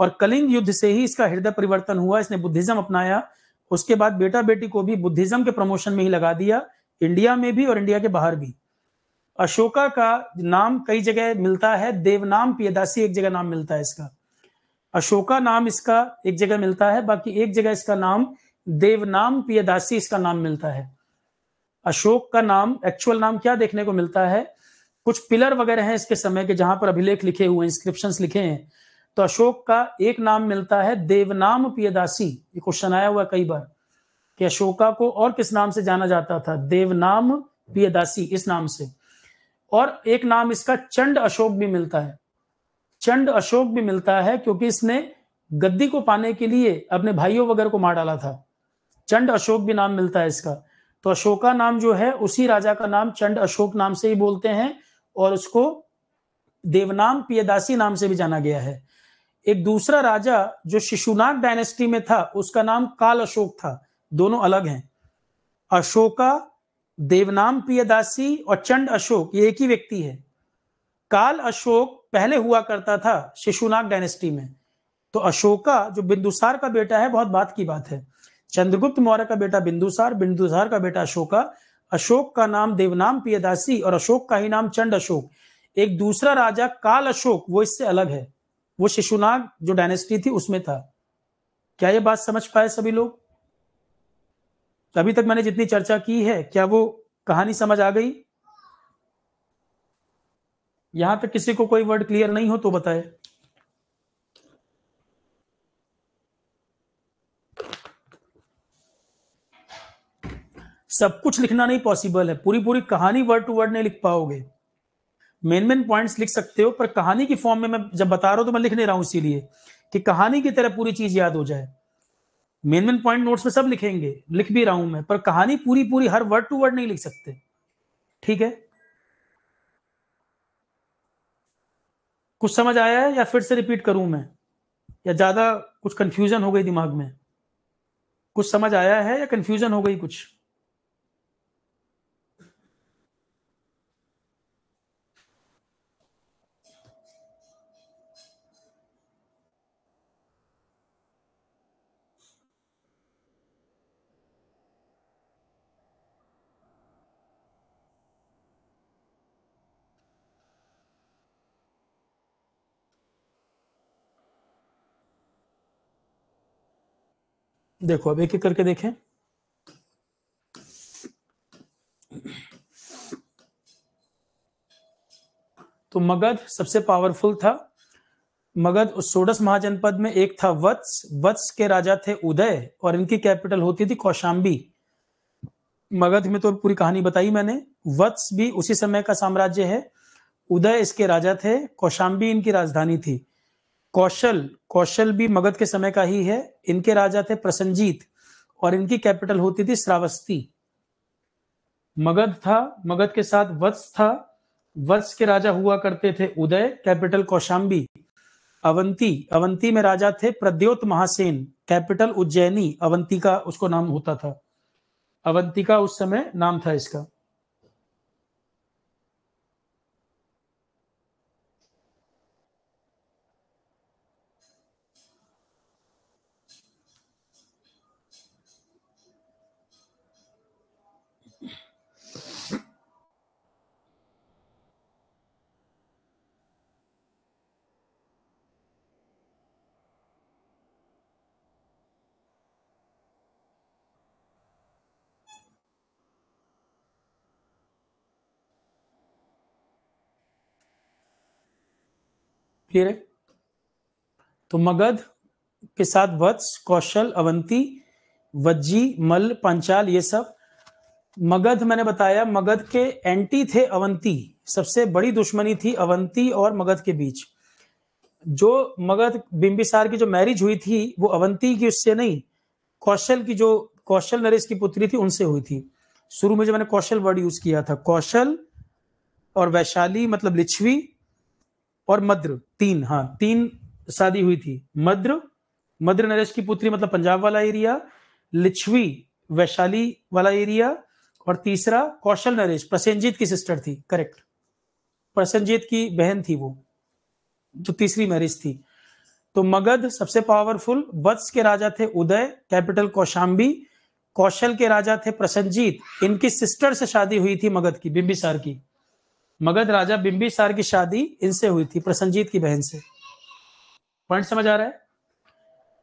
और कलिंग युद्ध से ही इसका हृदय परिवर्तन हुआ इसने बुद्धिज्म अपनाया उसके बाद बेटा बेटी को भी बुद्धिज्म के प्रमोशन में ही लगा दिया इंडिया में भी और इंडिया के बाहर भी अशोका का नाम कई जगह मिलता है देवनाम पियदासी एक जगह नाम मिलता है इसका अशोका नाम इसका एक जगह मिलता है बाकी एक जगह इसका नाम देवनाम पियदासी इसका नाम मिलता है अशोक का नाम एक्चुअल नाम क्या देखने को मिलता है कुछ पिलर वगैरह हैं इसके समय के जहां पर अभिलेख लिखे हुए इंस्क्रिप्शन लिखे हैं तो अशोक का एक नाम मिलता है देवनाम पियदासी ये क्वेश्चन आया हुआ कई बार कि अशोका को और किस नाम से जाना जाता था देवनाम प्रियदासी इस नाम से और एक नाम इसका चंड अशोक भी मिलता है चंड अशोक भी मिलता है क्योंकि इसने गद्दी को पाने के लिए अपने भाइयों वगैरह को मार डाला था चंड अशोक भी नाम मिलता है इसका तो अशोका नाम जो है उसी राजा का नाम चंड अशोक नाम से ही बोलते हैं और उसको देवनाम पियदासी नाम से भी जाना गया है एक दूसरा राजा जो शिशुनाग डायनेस्टी में था उसका नाम काल अशोक था दोनों अलग हैं अशोका देवनाम प्रियदासी और चंड अशोक ये एक ही व्यक्ति है काल अशोक पहले हुआ करता था शिशुनाग डायनेस्टी में तो अशोका जो बिंदुसार का बेटा है बहुत बात की बात है चंद्रगुप्त मौर्य का बेटा बिंदुसार बिंदुसार का बेटा अशोका अशोक का नाम देवनाम पियदासी और अशोक का ही नाम चंड अशोक एक दूसरा राजा काल अशोक वो इससे अलग है वो शिशुनाग जो डायनेस्टी थी उसमें था क्या ये बात समझ पाए सभी लोग तो अभी तक मैंने जितनी चर्चा की है क्या वो कहानी समझ आ गई यहां तक किसी को कोई वर्ड क्लियर नहीं हो तो बताए सब कुछ लिखना नहीं पॉसिबल है पूरी पूरी कहानी वर्ड टू वर्ड नहीं लिख पाओगे मेन मेन पॉइंट्स लिख सकते हो पर कहानी की फॉर्म में मैं जब बता रहा हूं तो मैं लिख नहीं रहा हूं इसीलिए कि कहानी की तरह पूरी चीज याद हो जाए मेन मेन पॉइंट नोट्स में सब लिखेंगे लिख भी रहा हूं मैं पर कहानी पूरी पूरी हर वर्ड टू वर्ड नहीं लिख सकते ठीक है कुछ समझ आया है या फिर से रिपीट करूं मैं या ज्यादा कुछ कंफ्यूजन हो गई दिमाग में कुछ समझ आया है या कंफ्यूजन हो गई कुछ देखो अब एक एक करके देखें तो मगध सबसे पावरफुल था मगध उस सोडस महाजनपद में एक था वत्स वत्स के राजा थे उदय और इनकी कैपिटल होती थी कौशाम्बी मगध में तो पूरी कहानी बताई मैंने वत्स भी उसी समय का साम्राज्य है उदय इसके राजा थे कौशाम्बी इनकी राजधानी थी कौशल कौशल भी मगध के समय का ही है इनके राजा थे प्रसंजीत और इनकी कैपिटल होती थी श्रावस्ती मगध था मगध के साथ वत्स था वत्स के राजा हुआ करते थे उदय कैपिटल कौशाम्बी अवंती अवंती में राजा थे प्रद्योत महासेन कैपिटल उज्जैनी अवंती का उसको नाम होता था अवंतिका उस समय नाम था इसका क्लियर है तो मगध के साथ वत्स कौशल अवंती वज्जी मल पंचाल ये सब मगध मैंने बताया मगध के एंटी थे अवंती सबसे बड़ी दुश्मनी थी अवंती और मगध के बीच जो मगध बिंबिसार की जो मैरिज हुई थी वो अवंती की उससे नहीं कौशल की जो कौशल नरेश की पुत्री थी उनसे हुई थी शुरू में जो मैंने कौशल वर्ड यूज किया था कौशल और वैशाली मतलब लिच्छवी और मद्र तीन हाँ तीन शादी हुई थी मद्र मद्र नरेश की पुत्री मतलब पंजाब वाला एरिया लिच्छवी वैशाली वाला एरिया और तीसरा कौशल नरेश प्रसेंजीत की सिस्टर थी करेक्ट प्रसेंजीत की बहन थी वो जो तो तीसरी मैरिज थी तो मगध सबसे पावरफुल वत्स के राजा थे उदय कैपिटल कौशाम्बी कौशल के राजा थे प्रसन्नजीत इनकी सिस्टर से शादी हुई थी मगध की बिंबिसार की मगध राजा बिंबिसार की शादी इनसे हुई थी प्रसन्नजीत की बहन से पॉइंट समझ आ रहा है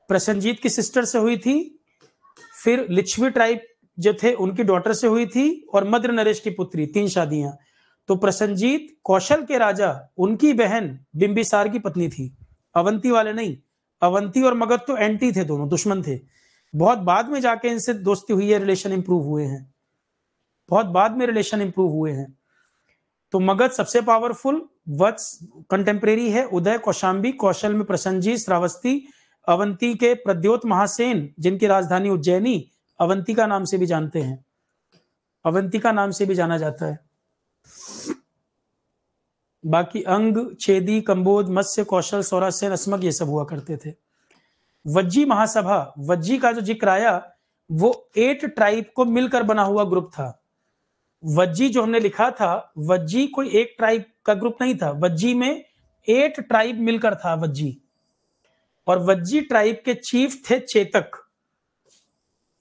प्रसन्नजीत की सिस्टर से हुई थी फिर लिच्छवी ट्राइब जो थे उनकी डॉटर से हुई थी और मद्र नरेश की पुत्री तीन शादियां तो प्रसन्नजीत कौशल के राजा उनकी बहन बिंबिसार की पत्नी थी अवंती वाले नहीं अवंती और मगध तो एंटी थे दोनों दुश्मन थे बहुत बाद में जाके इनसे दोस्ती हुई है रिलेशन इंप्रूव हुए हैं बहुत बाद में रिलेशन इंप्रूव हुए हैं तो मगध सबसे पावरफुल वत्स कंटेम्प्रेरी है उदय कौशाम्बी कौशल में प्रसन्नजी श्रावस्ती अवंती के प्रद्योत महासेन जिनकी राजधानी उज्जैनी अवंती का नाम से भी जानते हैं अवंती का नाम से भी जाना जाता है बाकी अंग छेदी कंबोध मत्स्य कौशल सौरासेन अस्मक ये सब हुआ करते थे वज्जी महासभा वज्जी का जो जिक्र आया वो एट ट्राइब को मिलकर बना हुआ ग्रुप था वज्जी जो हमने लिखा था वज्जी कोई एक ट्राइब का ग्रुप नहीं था वज्जी में एट ट्राइब मिलकर था वज्जी और वज्जी ट्राइब के चीफ थे चेतक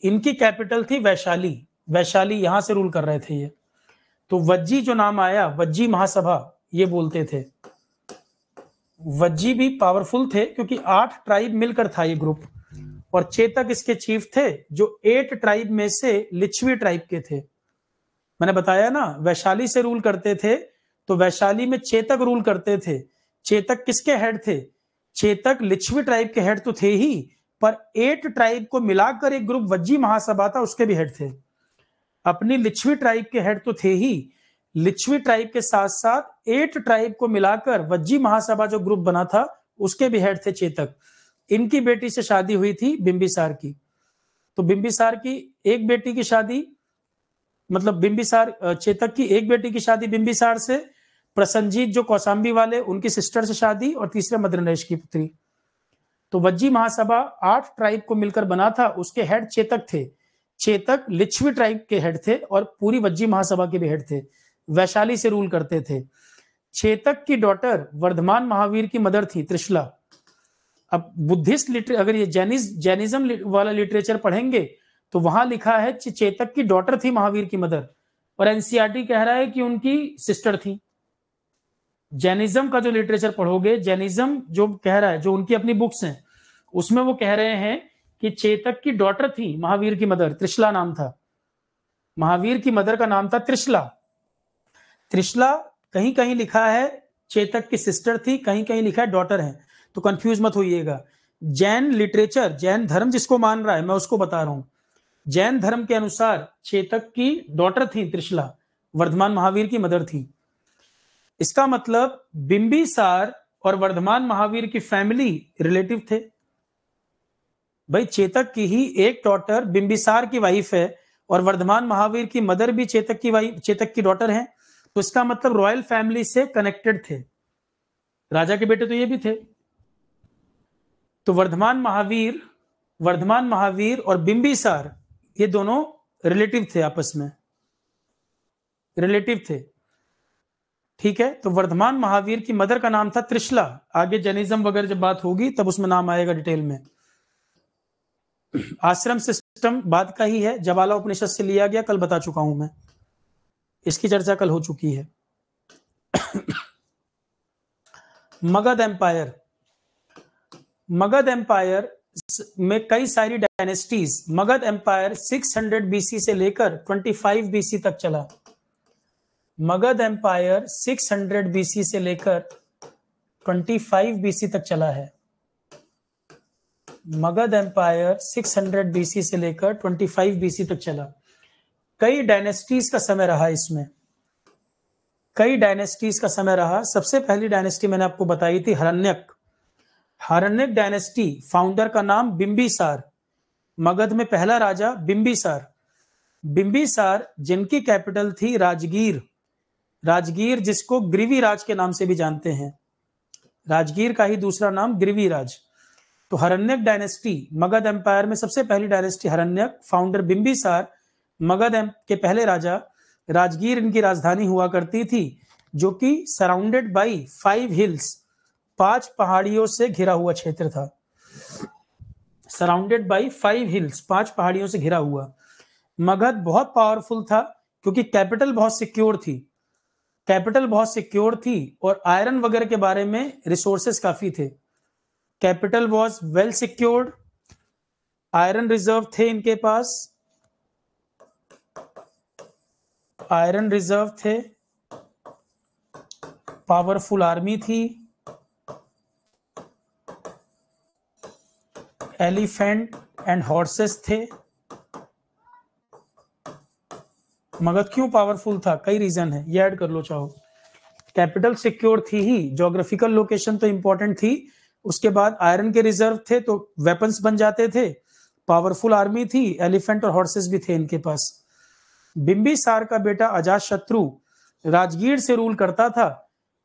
इनकी कैपिटल थी वैशाली वैशाली यहां से रूल कर रहे थे ये तो वज्जी जो नाम आया वज्जी महासभा ये बोलते थे वज्जी भी पावरफुल थे क्योंकि आठ ट्राइब मिलकर था ये ग्रुप और चेतक इसके चीफ थे जो एट ट्राइब में से लिच्छवी ट्राइब के थे मैंने बताया ना वैशाली से रूल करते थे तो वैशाली में चेतक रूल करते थे चेतक किसके हेड थे चेतक लिच्छवी ट्राइब के हेड तो थे ही पर एट ट्राइब को मिलाकर एक ग्रुप वज्जी महासभा था उसके भी हेड थे अपनी लिच्छवी ट्राइब के हेड तो थे ही लिच्छवी ट्राइब के साथ साथ एट ट्राइब को मिलाकर वज्जी महासभा जो ग्रुप बना था उसके भी हेड थे चेतक इनकी बेटी से शादी हुई थी बिंबिसार की तो बिंबिसार की एक बेटी की शादी मतलब बिंबिसार चेतक की एक बेटी की शादी बिंबिसार से प्रसन्नजीत जो कौसाम्बी वाले उनकी सिस्टर से शादी और तीसरे मद्रनरेश की पुत्री तो वज्जी महासभा आठ ट्राइब को मिलकर बना था उसके हेड चेतक थे चेतक लिच्छवी ट्राइब के हेड थे और पूरी वज्जी महासभा के भी हेड थे वैशाली से रूल करते थे चेतक की डॉटर वर्धमान महावीर की मदर थी त्रिशला अब बुद्धिस्ट लिटरे अगर ये जैनिज जैनिज्म वाला लिटरेचर पढ़ेंगे तो वहां लिखा है चेतक की डॉटर थी महावीर की मदर और एनसीआरटी e कह रहा है कि उनकी सिस्टर थी जैनिज्म का जो लिटरेचर पढ़ोगे जैनिज्म जो कह रहा है जो उनकी अपनी बुक्स हैं उसमें वो कह रहे हैं कि चेतक की डॉटर थी महावीर की मदर त्रिशला नाम था महावीर की मदर का नाम था त्रिशला त्रिशला कहीं कहीं लिखा है चेतक की सिस्टर थी कहीं कहीं लिखा है डॉटर है तो कंफ्यूज मत होइएगा जैन लिटरेचर जैन धर्म जिसको मान रहा है मैं उसको बता रहा हूं जैन धर्म के अनुसार चेतक की डॉटर थी त्रिशला वर्धमान महावीर की मदर थी इसका मतलब बिंबिसार और वर्धमान महावीर की फैमिली रिलेटिव थे भाई चेतक की ही एक डॉटर बिंबिसार की वाइफ है और वर्धमान महावीर की मदर भी चेतक की वाइफ चेतक की डॉटर है तो इसका मतलब रॉयल फैमिली से कनेक्टेड थे राजा के बेटे तो ये भी थे तो वर्धमान महावीर वर्धमान महावीर और बिंबिसार ये दोनों रिलेटिव थे आपस में रिलेटिव थे ठीक है तो वर्धमान महावीर की मदर का नाम था त्रिशला आगे जैनिज्म वगैरह जब बात होगी तब उसमें नाम आएगा डिटेल में आश्रम सिस्टम बाद का ही है जवाला उपनिषद से लिया गया कल बता चुका हूं मैं इसकी चर्चा कल हो चुकी है मगध एम्पायर मगध एम्पायर में कई सारी डायनेस्टीज मगध एम्पायर 600 बीसी से लेकर 25 बीसी तक चला मगध एम्पायर 600 बीसी से लेकर 25 बीसी तक चला है मगध एम्पायर 600 बीसी से लेकर 25 बीसी तक चला कई डायनेस्टीज का समय रहा इसमें कई डायनेस्टीज का समय रहा सबसे पहली डायनेस्टी मैंने आपको बताई थी हरण्यक हारनिक डायनेस्टी फाउंडर का नाम बिंबिसार मगध में पहला राजा बिम्बिसार बिम्बिसार जिनकी कैपिटल थी राजगीर राजगीर जिसको ग्रीवी राज के नाम से भी जानते हैं राजगीर का ही दूसरा नाम राज तो हरण्यक डायनेस्टी मगध एम्पायर में सबसे पहली डायनेस्टी हरण्यक फाउंडर बिंबिसार मगध के पहले राजा राजगीर इनकी राजधानी हुआ करती थी जो कि सराउंडेड बाई फाइव हिल्स पांच पहाड़ियों से घिरा हुआ क्षेत्र था सराउंडेड बाई फाइव हिल्स पांच पहाड़ियों से घिरा हुआ मगध बहुत पावरफुल था क्योंकि कैपिटल बहुत सिक्योर थी कैपिटल बहुत सिक्योर थी और आयरन वगैरह के बारे में रिसोर्सेस काफी थे capital was well secured iron reserve थे इनके पास आयरन रिजर्व थे पावरफुल आर्मी थी एलिफेंट एंड हॉर्सेस थे मगध क्यों पावरफुल था कई रीजन है ये ऐड कर लो चाहो कैपिटल सिक्योर थी ही जोग्राफिकल लोकेशन तो इंपॉर्टेंट थी उसके बाद आयरन के रिजर्व थे तो वेपन्स बन जाते थे पावरफुल आर्मी थी एलिफेंट और हॉर्सेस भी थे इनके पास सार का बेटा अजात शत्रु राजगीर से रूल करता था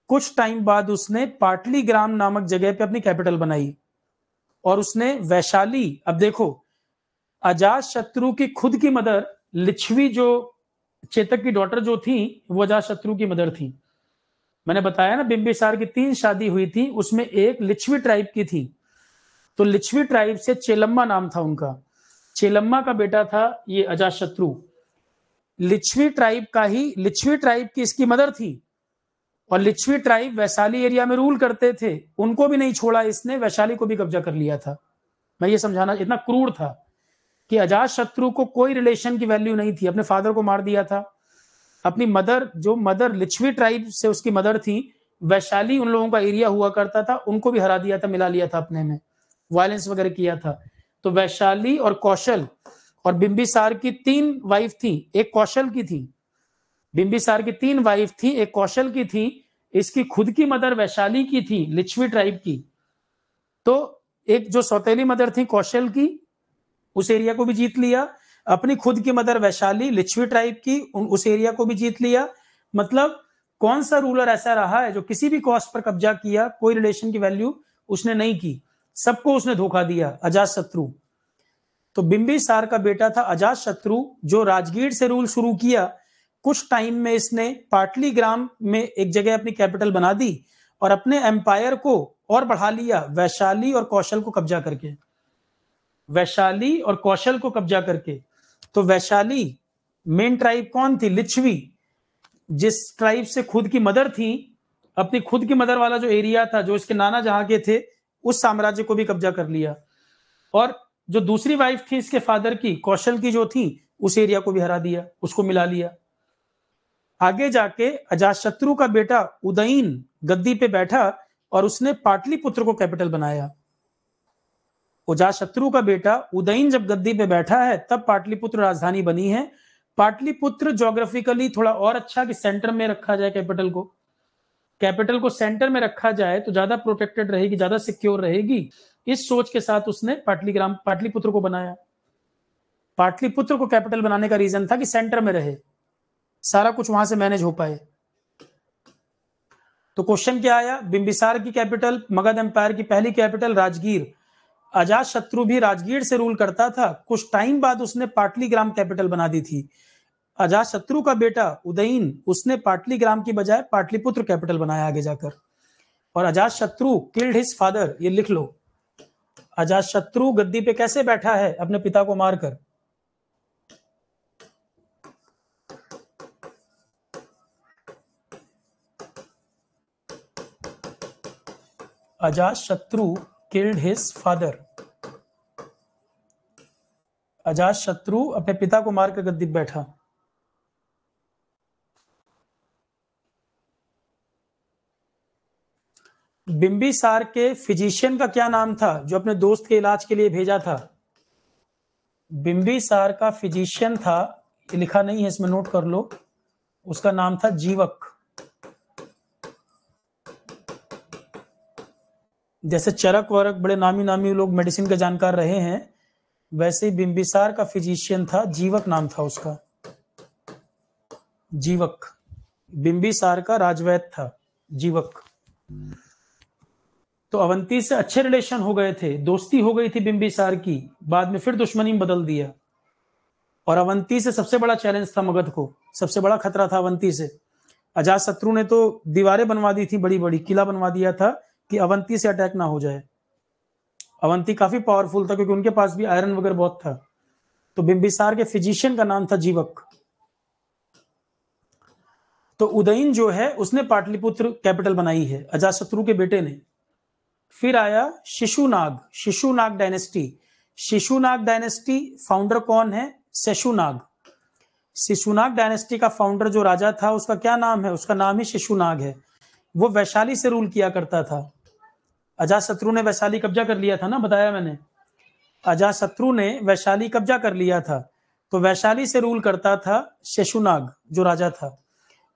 कुछ टाइम बाद उसने पाटली ग्राम नामक जगह पे अपनी कैपिटल बनाई और उसने वैशाली अब देखो अजात शत्रु की खुद की मदर लिच्छवी जो चेतक की डॉटर जो थी वो अजात शत्रु की मदर थी मैंने बताया ना बिम्बिसार की तीन शादी हुई थी उसमें एक लिच्छवी ट्राइब की थी तो लिच्छवी ट्राइब से चेलम्मा नाम था उनका चेलम्मा का बेटा था ये अजात शत्रु लिच्छवी ट्राइब का ही लिच्छवी ट्राइब की इसकी मदर थी और लिच्छवी ट्राइब वैशाली एरिया में रूल करते थे उनको भी नहीं छोड़ा इसने वैशाली को भी कब्जा कर लिया था मैं ये समझाना इतना क्रूर था कि अजाज शत्रु को कोई रिलेशन की वैल्यू नहीं थी अपने फादर को मार दिया था अपनी मदर जो मदर लिच्छवी ट्राइब से उसकी मदर थी वैशाली उन लोगों का एरिया हुआ करता था उनको भी हरा दिया था मिला लिया था अपने में वायलेंस वगैरह किया था तो वैशाली और कौशल और बिंबिसार की तीन वाइफ थी एक कौशल की थी बिंबिसार की तीन वाइफ थी एक कौशल की थी इसकी खुद की मदर वैशाली की थी लिच्छवी ट्राइब की तो एक जो सौतेली मदर थी कौशल की उस एरिया को भी जीत लिया अपनी खुद की मदर वैशाली लिच्छवी ट्राइब की उस एरिया को भी जीत लिया मतलब कौन सा रूलर ऐसा रहा है जो किसी भी कॉस्ट पर कब्जा किया कोई रिलेशन की वैल्यू उसने नहीं की सबको उसने धोखा दिया अजात शत्रु तो बिंबी सार का बेटा था अजात शत्रु जो राजगीर से रूल शुरू किया कुछ टाइम में इसने पाटली ग्राम में एक जगह अपनी कैपिटल बना दी और अपने एम्पायर को और बढ़ा लिया वैशाली और कौशल को कब्जा करके वैशाली और कौशल को कब्जा करके तो वैशाली मेन ट्राइब कौन थी लिच्छवी जिस ट्राइब से खुद की मदर थी अपनी खुद की मदर वाला जो एरिया था जो इसके नाना जहां के थे उस साम्राज्य को भी कब्जा कर लिया और जो दूसरी वाइफ थी इसके फादर की कौशल की जो थी उस एरिया को भी हरा दिया उसको मिला लिया आगे जाके अजाशत्रु का बेटा उदयन गद्दी पे बैठा और उसने पाटलिपुत्र को कैपिटल बनाया उजाशत्रु का बेटा उदयन जब गद्दी पे बैठा है तब पाटलिपुत्र राजधानी बनी है पाटलिपुत्र जोग्राफिकली थोड़ा और अच्छा कि सेंटर में रखा जाए कैपिटल को कैपिटल को सेंटर में रखा जाए तो ज्यादा प्रोटेक्टेड रहेगी ज्यादा सिक्योर रहेगी इस सोच के साथ उसने पाटलीग्राम पाटलिपुत्र को बनाया पाटलिपुत्र को कैपिटल बनाने का रीजन था कि सेंटर में रहे सारा कुछ वहां से मैनेज हो पाए तो क्वेश्चन क्या आया बिंबिसार की कैपिटल मगध एम्पायर की पहली कैपिटल राजगीर अजात शत्रु भी राजगीर से रूल करता था कुछ टाइम बाद उसने पाटली ग्राम कैपिटल बना दी थी अजात शत्रु का बेटा उदयन उसने पाटली ग्राम की बजाय पाटलिपुत्र कैपिटल बनाया आगे जाकर और अजात शत्रु किल्ड हिज फादर ये लिख लो अजात शत्रु गद्दी पे कैसे बैठा है अपने पिता को मारकर किल्ड killed फादर अजाज अजाशत्रु अपने पिता को मारकर गद्दी बैठा सार के फिजिशियन का क्या नाम था जो अपने दोस्त के इलाज के लिए भेजा था सार का फिजिशियन था लिखा नहीं है इसमें नोट कर लो उसका नाम था जीवक जैसे चरक वरक बड़े नामी नामी लोग मेडिसिन के जानकार रहे हैं वैसे ही बिंबिसार का फिजिशियन था जीवक नाम था उसका जीवक बिंबिसार का राजवैद था जीवक तो अवंती से अच्छे रिलेशन हो गए थे दोस्ती हो गई थी बिंबिसार की बाद में फिर दुश्मनी में बदल दिया और अवंती से सबसे बड़ा चैलेंज था मगध को सबसे बड़ा खतरा था अवंती से अजात शत्रु ने तो दीवारें बनवा दी थी बड़ी बड़ी किला बनवा दिया था कि अवंती से अटैक ना हो जाए अवंती काफी पावरफुल था क्योंकि उनके पास भी आयरन वगैरह बहुत था तो बिंबिसार के फिजिशियन का नाम था जीवक तो उदयन जो है उसने पाटलिपुत्र कैपिटल बनाई है अजाशत्रु के बेटे ने फिर आया Shishunaga Shishunaga dynasty Shishunaga dynasty founder कौन है शिशुनाग शिशुनाग डायनेस्टी का फाउंडर जो राजा था उसका क्या नाम है उसका नाम ही शिशुनाग है वो वैशाली से रूल किया करता था अजात शत्रु ने वैशाली कब्जा कर लिया था ना बताया मैंने अजात शत्रु ने वैशाली कब्जा कर लिया था तो वैशाली से रूल करता था शिशुनाग जो राजा था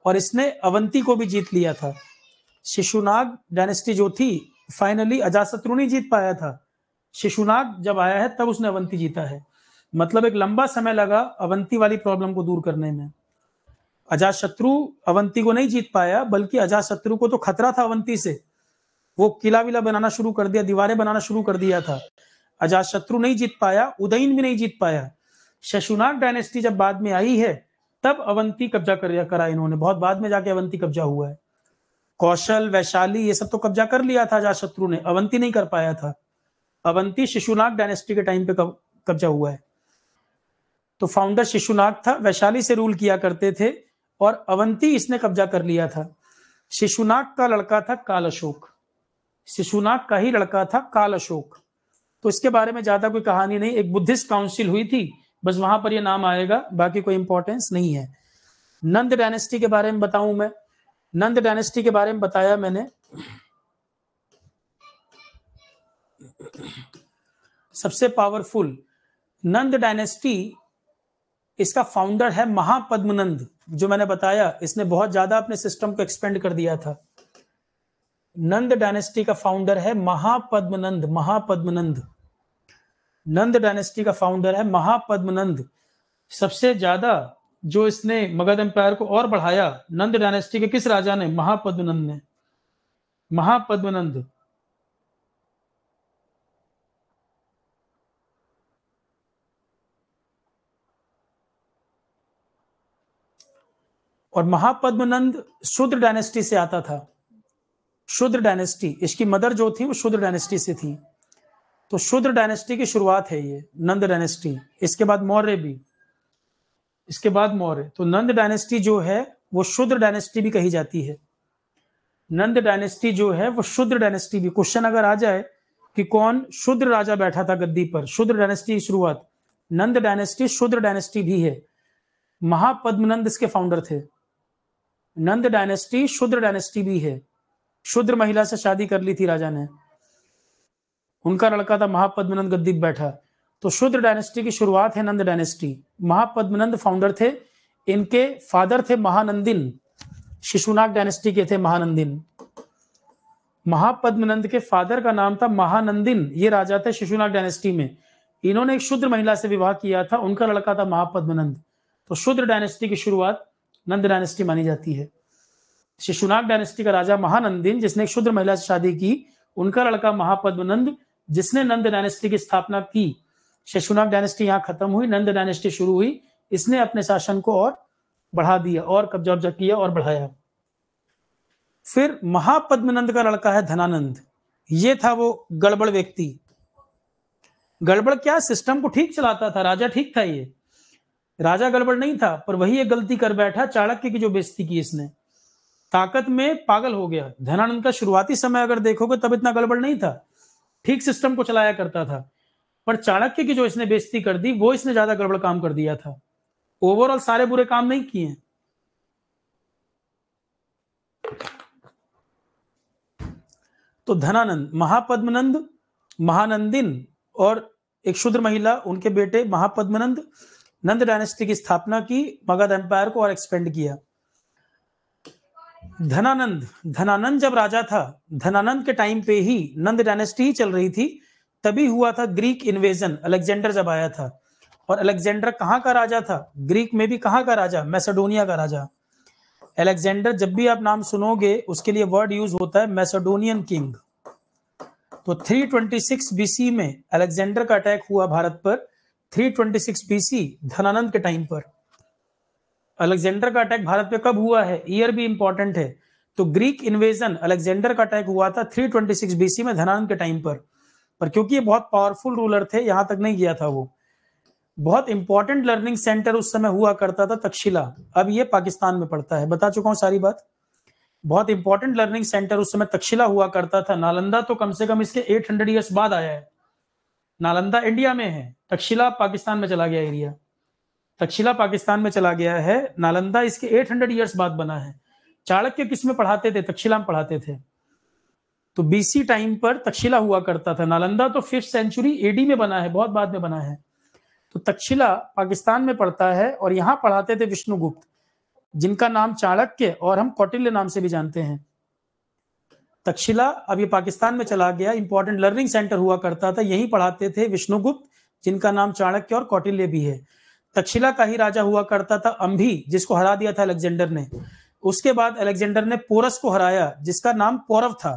और इसने अवंती को भी जीत लिया था शिशुनाग डायनेस्टी जो थी फाइनली अजाशत्रु नहीं जीत पाया था शिशुनाग जब आया है तब उसने अवंती जीता है मतलब एक लंबा समय लगा अवंती वाली प्रॉब्लम को दूर करने में अजाशत्रु अवंती को नहीं जीत पाया बल्कि अजाशत्रु को तो खतरा था अवंती से वो किला विला बनाना शुरू कर दिया दीवारें बनाना शुरू कर दिया था शत्रु नहीं जीत पाया उदयन भी नहीं जीत पाया शशुनाग डायनेस्टी जब बाद में आई है तब अवंती कब्जा कर करा इन्होंने बहुत बाद में जाके अवंती कब्जा हुआ है कौशल वैशाली ये सब तो कब्जा कर लिया था शत्रु ने अवंती नहीं कर पाया था अवंती शिशुनाग डायनेस्टी के टाइम पे कब्जा हुआ है तो फाउंडर शिशुनाग था वैशाली से रूल किया करते थे और अवंती इसने कब्जा कर लिया था शिशुनाग का लड़का था काल अशोक शिशुनाग का ही लड़का था काल अशोक तो इसके बारे में ज्यादा कोई कहानी नहीं एक बुद्धिस्ट काउंसिल हुई थी बस वहां पर यह नाम आएगा बाकी कोई इंपॉर्टेंस नहीं है नंद डायनेस्टी के बारे में बताऊं मैं नंद डायनेस्टी के बारे में बताया मैंने सबसे पावरफुल नंद डायनेस्टी इसका फाउंडर है महापद्मनंद जो मैंने बताया इसने बहुत ज्यादा अपने सिस्टम को एक्सपेंड कर दिया था नंद डायनेस्टी का फाउंडर है महापद्मनंद महापद्मनंद नंद डायनेस्टी का फाउंडर है महापद्मनंद सबसे ज्यादा जो इसने मगध एम्पायर को और बढ़ाया नंद डायनेस्टी के किस राजा ने महापद्मनंद ने महापद्मनंद और महापद्मनंद शुद्र डायनेस्टी से आता था शुद्र डायनेस्टी इसकी मदर जो थी वो शुद्र डायनेस्टी से थी तो शुद्र डायनेस्टी की शुरुआत है ये नंद डायनेस्टी इसके बाद मौर्य भी इसके बाद मौर्य तो नंद डायनेस्टी जो है वो शुद्र डायनेस्टी भी कही जाती है नंद डायनेस्टी जो है वो शुद्र डायनेस्टी भी क्वेश्चन अगर आ जाए कि कौन शुद्र राजा बैठा था गद्दी पर शुद्र डायनेस्टी की शुरुआत नंद डायनेस्टी शुद्र डायनेस्टी भी है महापद्मनंद इसके फाउंडर थे नंद डायनेस्टी शुद्र डायनेस्टी भी है शुद्र महिला से शादी कर ली थी राजा ने उनका लड़का था महापद्मनंद गद्दीप बैठा तो शुद्र डायनेस्टी की शुरुआत है नंद डायनेस्टी महापद्मनंद फाउंडर थे इनके फादर थे महानंदिन शिशुनाग डायनेस्टी के थे महानंदिन महापद्मनंद के फादर का नाम था महानंदिन ये राजा थे शिशुनाग डायनेस्टी में इन्होंने एक शुद्र महिला से विवाह किया था उनका लड़का था महापद्मनंद तो शुद्र डायनेस्टी की शुरुआत नंद डायनेस्टी मानी जाती है शिशुनाग डायनेस्टी का राजा महानंदिन जिसने एक शुद्र महिला से शादी की उनका लड़का महापद्मनंद जिसने नंद डायनेस्टी की स्थापना की शिशुनाग डायनेस्टी यहाँ खत्म हुई नंद डायनेस्टी शुरू हुई इसने अपने शासन को और बढ़ा दिया और कब्जा वब्जा किया और बढ़ाया फिर महापद्मनंद का लड़का है धनानंद ये था वो गड़बड़ व्यक्ति गड़बड़ क्या सिस्टम को ठीक चलाता था राजा ठीक था ये राजा गड़बड़ नहीं था पर वही एक गलती कर बैठा चाणक्य की जो बेस्ती की इसने ताकत में पागल हो गया धनानंद का शुरुआती समय अगर देखोगे तब इतना गड़बड़ नहीं था ठीक सिस्टम को चलाया करता था पर चाणक्य की जो इसने बेजती कर दी वो इसने ज्यादा गड़बड़ काम कर दिया था ओवरऑल सारे बुरे काम नहीं किए तो धनानंद महापद्मनंद महानंदिन और एक शुद्र महिला उनके बेटे महापद्मनंद नंद डायनेस्टी की स्थापना की मगध एम्पायर को और एक्सपेंड किया धनानंद धनानंद जब राजा था धनानंद के टाइम पे ही नंद डायनेस्टी ही चल रही थी तभी हुआ था ग्रीक इन्वेजन अलेक्जेंडर जब आया था और अलेक्जेंडर कहाँ का राजा था ग्रीक में भी कहाँ का राजा मैसेडोनिया का राजा अलेक्जेंडर जब भी आप नाम सुनोगे उसके लिए वर्ड यूज होता है मैसेडोनियन किंग तो 326 बीसी में अलेक्जेंडर का अटैक हुआ भारत पर 326 बीसी धनानंद के टाइम पर अलेक्जेंडर का अटैक भारत पे कब हुआ है ईयर भी इंपॉर्टेंट है तो ग्रीक इन्वेजन अलेक्जेंडर का अटैक हुआ था 326 बीसी में धनान के टाइम पर पर क्योंकि ये बहुत पावरफुल रूलर थे यहां तक नहीं गया था वो बहुत इंपॉर्टेंट लर्निंग सेंटर उस समय हुआ करता था तक्षशिला अब ये पाकिस्तान में पड़ता है बता चुका हूँ सारी बात बहुत इंपॉर्टेंट लर्निंग सेंटर उस समय तक्षशिला हुआ करता था नालंदा तो कम से कम इसके 800 हंड्रेड ईयर्स बाद आया है नालंदा इंडिया में है तक्षशिला पाकिस्तान में चला गया एरिया तक्षशिला पाकिस्तान में चला गया है नालंदा इसके 800 ईयर्स बाद बना है चाणक्य किस में पढ़ाते थे तक्षशिला में पढ़ाते थे तो बीसी टाइम पर तक्षशिला हुआ करता था नालंदा तो फिफ्थ सेंचुरी एडी में बना है बहुत बाद में बना है तो तक्षशिला पाकिस्तान में पढ़ता है और यहाँ पढ़ाते थे विष्णुगुप्त जिनका नाम चाणक्य और हम कौटिल्य नाम से भी जानते हैं तक्षशिला अब ये पाकिस्तान में चला गया इंपॉर्टेंट लर्निंग सेंटर हुआ करता था यही पढ़ाते थे विष्णुगुप्त जिनका नाम चाणक्य और कौटिल्य भी है तक्षशिला का ही राजा हुआ करता था अम्भी जिसको हरा दिया था अलेक्जेंडर ने उसके बाद अलेक्जेंडर ने पोरस को हराया जिसका नाम पौरव था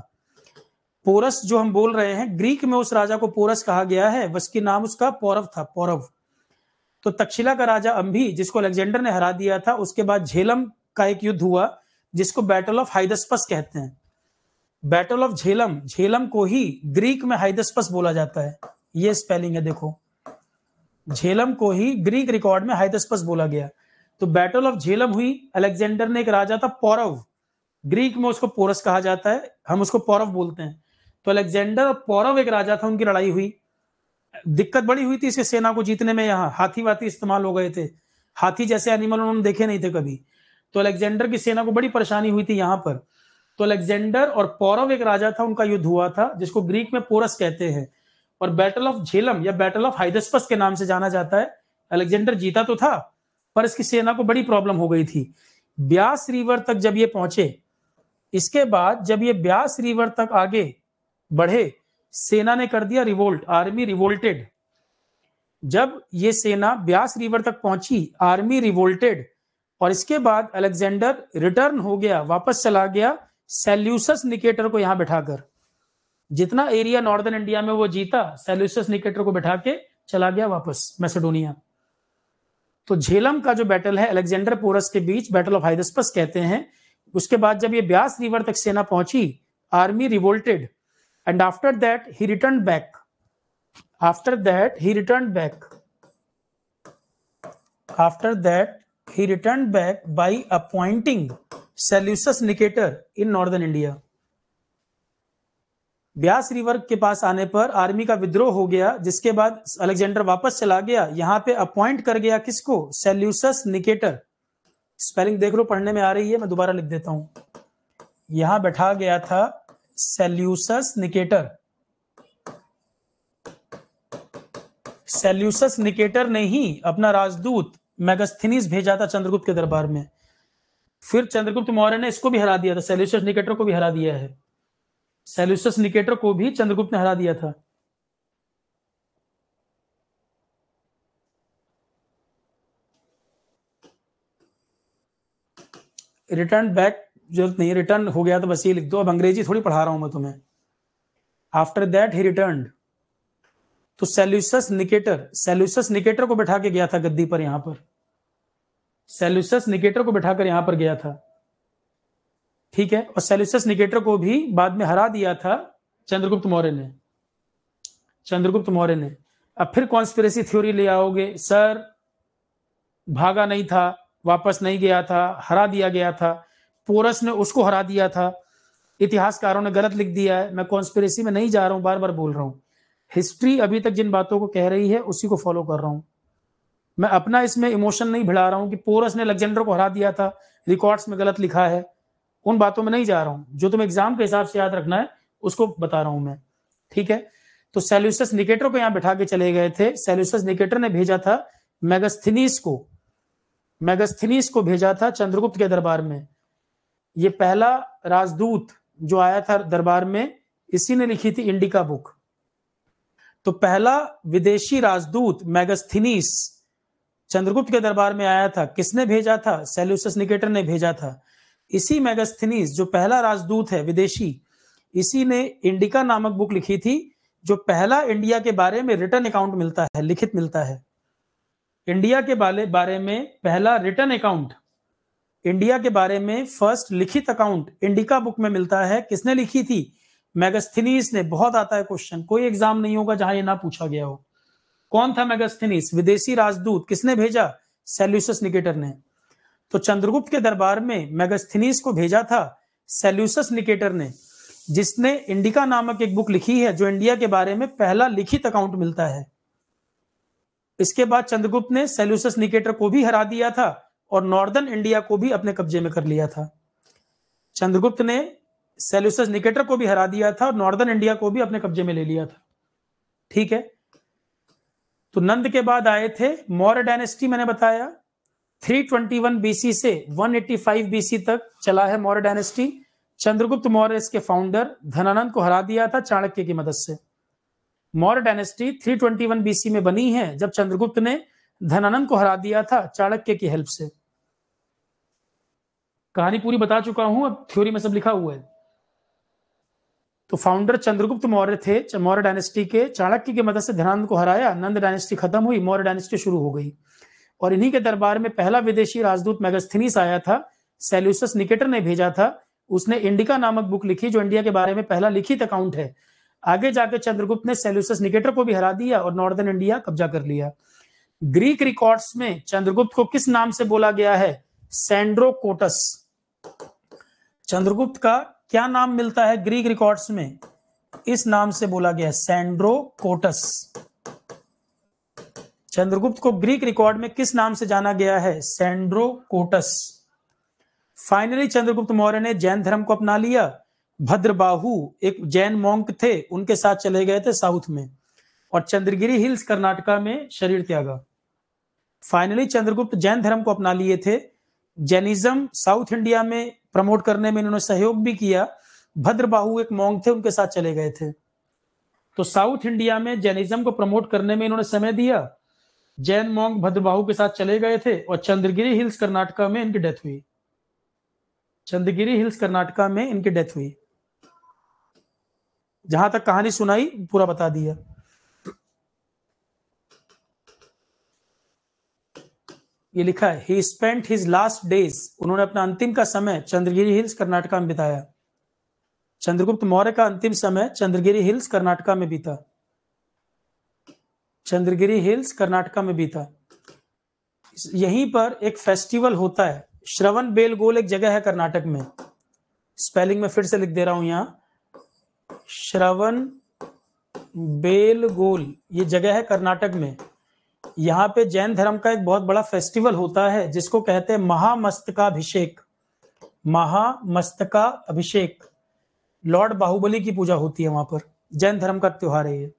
पोरस जो हम बोल रहे हैं ग्रीक में उस राजा को पोरस कहा गया है वस्की नाम उसका पौरव था पौरव तो तक्षशिला का राजा अम्भी जिसको अलेक्जेंडर ने हरा दिया था उसके बाद झेलम का एक युद्ध हुआ जिसको बैटल ऑफ हाइडसपस कहते हैं बैटल ऑफ झेलम झेलम को ही ग्रीक में हाइडसपस बोला जाता है ये स्पेलिंग है देखो झेलम को ही ग्रीक रिकॉर्ड में हाइदस्पस बोला गया तो बैटल ऑफ झेलम हुई अलेक्जेंडर ने एक राजा था पौरव ग्रीक में उसको पोरस कहा जाता है हम उसको पौरव बोलते हैं तो अलेक्जेंडर और पौरव एक राजा था उनकी लड़ाई हुई दिक्कत बड़ी हुई थी इसके सेना को जीतने में यहाँ हाथी वाथी इस्तेमाल हो गए थे हाथी जैसे एनिमल उन्होंने देखे नहीं थे कभी तो अलेक्जेंडर की सेना को बड़ी परेशानी हुई थी यहाँ पर तो अलेक्जेंडर और पौरव एक राजा था उनका युद्ध हुआ था जिसको ग्रीक में पोरस कहते हैं और बैटल ऑफ झेलम या बैटल ऑफ हाइदस्पस के नाम से जाना जाता है अलेक्जेंडर जीता तो था पर इसकी सेना को बड़ी प्रॉब्लम हो गई थी ब्यास रिवर तक जब ये पहुंचे इसके बाद जब ये ब्यास रिवर तक आगे बढ़े सेना ने कर दिया रिवोल्ट आर्मी रिवोल्टेड जब ये सेना ब्यास रिवर तक पहुंची आर्मी रिवोल्टेड और इसके बाद अलेक्जेंडर रिटर्न हो गया वापस चला गया सेल्यूसस निकेटर को यहां बैठाकर जितना एरिया नॉर्दर्न इंडिया में वो जीता सेल्यूसियस निकेटर को बैठा के चला गया वापस मैसेडोनिया तो झेलम का जो बैटल है अलेक्जेंडर पोरस के बीच बैटल ऑफ हाइदस्पस कहते हैं उसके बाद जब ये ब्यास रिवर तक सेना पहुंची army revolted and after that he return back after that he return back after that he return back by appointing Seleucus Nicator in northern India Beas river के पास आने पर आर्मी का विद्रोह हो गया जिसके बाद अलेक्जेंडर वापस चला गया यहाँ पे अपॉइंट कर गया किसको सेल्यूसस निकेटर स्पेलिंग देख लो पढ़ने में आ रही है मैं दोबारा लिख देता हूं यहां बैठा गया था सेल्यूसस निकेटर सेल्यूसस निकेटर ने ही अपना राजदूत मैगस्थनीस भेजा था चंद्रगुप्त के दरबार में फिर चंद्रगुप्त मौर्य ने इसको भी हरा दिया था सेल्यूसस निकेटर को भी हरा दिया है सेल्यूसस निकेटर को भी चंद्रगुप्त ने हरा दिया था रिटर्न बैक जरूरत नहीं रिटर्न हो गया तो बस ये लिख दो अब अंग्रेजी थोड़ी पढ़ा रहा हूं मैं तुम्हें आफ्टर दैट ही रिटर्न तो सेल्यूसस निकेटर सेल्यूसस निकेटर को बैठा के गया था गद्दी पर यहां पर सेल्यूसस निकेटर को बैठाकर यहां पर गया था ठीक है और सेलिसस निकेटर को भी बाद में हरा दिया था चंद्रगुप्त मौर्य ने चंद्रगुप्त मौर्य ने अब फिर कॉन्स्पिरेसी थ्योरी ले आओगे सर भागा नहीं था वापस नहीं गया था हरा दिया गया था पोरस ने उसको हरा दिया था इतिहासकारों ने गलत लिख दिया है मैं कॉन्स्पिरेसी में नहीं जा रहा हूं बार बार बोल रहा हूं हिस्ट्री अभी तक जिन बातों को कह रही है उसी को फॉलो कर रहा हूं मैं अपना इसमें इमोशन नहीं भिड़ा रहा हूं कि पोरस ने अलेक्जेंडर को हरा दिया था रिकॉर्ड्स में गलत लिखा है उन बातों में नहीं जा रहा हूं जो तुम एग्जाम के हिसाब से याद रखना है उसको बता रहा हूं मैं ठीक है तो सेल्यूसस निकेटर को यहां बिठा के चले गए थे सेल्यूसस निकेटर ने भेजा था मैगस्थनीस को मैगस्थनीस को भेजा था चंद्रगुप्त के दरबार में ये पहला राजदूत जो आया था दरबार में इसी ने लिखी थी इंडिका बुक तो पहला विदेशी राजदूत मैगस्थनीस चंद्रगुप्त के दरबार में आया था किसने भेजा था सेल्यूसस निकेटर ने भेजा था इसी मैगस्थनीस जो पहला राजदूत है विदेशी इसी ने इंडिका नामक बुक लिखी थी जो पहला इंडिया के बारे में रिटर्न अकाउंट मिलता है लिखित मिलता है इंडिया के बारे बारे में पहला रिटर्न अकाउंट इंडिया के बारे में फर्स्ट लिखित अकाउंट इंडिका बुक में मिलता है किसने लिखी थी मैगस्थनीस ने बहुत आता है क्वेश्चन कोई एग्जाम नहीं होगा जहां ये ना पूछा गया हो कौन था मैगस्थनीस विदेशी राजदूत किसने भेजा सेल्यूसस निकेटर ने तो चंद्रगुप्त के दरबार में मेगस्थनीस को भेजा था सेल्यूसस निकेटर ने जिसने इंडिका नामक एक बुक लिखी है जो इंडिया के बारे में पहला लिखित अकाउंट मिलता है इसके बाद चंद्रगुप्त ने सेल्यूसस निकेटर को भी हरा दिया था और नॉर्दर्न इंडिया को भी अपने कब्जे में कर लिया था चंद्रगुप्त ने सेल्यूसस निकेटर को भी हरा दिया था और नॉर्दर्न इंडिया को भी अपने कब्जे में ले लिया था ठीक है तो नंद के बाद आए थे मौर्य डायनेस्टी मैंने बताया 321 बीसी से 185 बीसी तक चला है मौर्य डायनेस्टी चंद्रगुप्त मौर्य इसके फाउंडर धनानंद को हरा दिया था चाणक्य की मदद से मौर्य डायनेस्टी 321 बीसी में बनी है जब चंद्रगुप्त ने धनानंद को हरा दिया था चाणक्य की हेल्प से कहानी पूरी बता चुका हूं अब थ्योरी में सब लिखा हुआ है तो फाउंडर चंद्रगुप्त मौर्य थे मौर्य डायनेस्टी के चाणक्य की मदद से धनानंद को हराया नंद डायनेस्टी खत्म हुई मौर्य डायनेस्टी शुरू हो गई और इन्हीं के दरबार में पहला विदेशी राजदूत मेगस्थनीस आया था सेल्यूसस निकेटर ने भेजा था उसने इंडिका नामक बुक लिखी जो इंडिया के बारे में पहला लिखित अकाउंट है आगे जाकर चंद्रगुप्त ने सेल्यूसस निकेटर को भी हरा दिया और नॉर्दर्न इंडिया कब्जा कर लिया ग्रीक रिकॉर्ड्स में चंद्रगुप्त को किस नाम से बोला गया है सेंड्रोकोटस चंद्रगुप्त का क्या नाम मिलता है ग्रीक रिकॉर्ड्स में इस नाम से बोला गया सेंड्रोकोटस चंद्रगुप्त को ग्रीक रिकॉर्ड में किस नाम से जाना गया है सेंड्रोकोटस फाइनली चंद्रगुप्त मौर्य ने जैन धर्म को अपना लिया भद्रबाहु एक जैन मोंक थे उनके साथ चले गए थे साउथ में और चंद्रगिरी हिल्स कर्नाटका में शरीर त्यागा फाइनली चंद्रगुप्त जैन धर्म को अपना लिए थे जैनिज्म साउथ इंडिया में प्रमोट करने में इन्होंने सहयोग भी किया भद्रबाहु एक मोंग थे उनके साथ चले गए थे तो साउथ इंडिया में जैनिज्म को प्रमोट करने में इन्होंने समय दिया जैन मोंग भद्रबाहु के साथ चले गए थे और चंद्रगिरी हिल्स कर्नाटका में इनकी डेथ हुई चंद्रगिरी हिल्स कर्नाटका में इनकी डेथ हुई जहां तक कहानी सुनाई पूरा बता दिया ये लिखा है he spent his last days उन्होंने अपना अंतिम का समय चंद्रगिरी हिल्स कर्नाटका में बिताया चंद्रगुप्त मौर्य का अंतिम समय चंद्रगिरी हिल्स कर्नाटका में बीता चंद्रगिरी हिल्स कर्नाटका में भी था यहीं पर एक फेस्टिवल होता है श्रवण बेलगोल एक जगह है कर्नाटक में स्पेलिंग में फिर से लिख दे रहा हूं यहाँ श्रवण बेलगोल ये जगह है कर्नाटक में यहाँ पे जैन धर्म का एक बहुत बड़ा फेस्टिवल होता है जिसको कहते हैं महामस्तकाभिषेक महामस्तका अभिषेक लॉर्ड बाहुबली की पूजा होती है वहां पर जैन धर्म का त्योहार है ये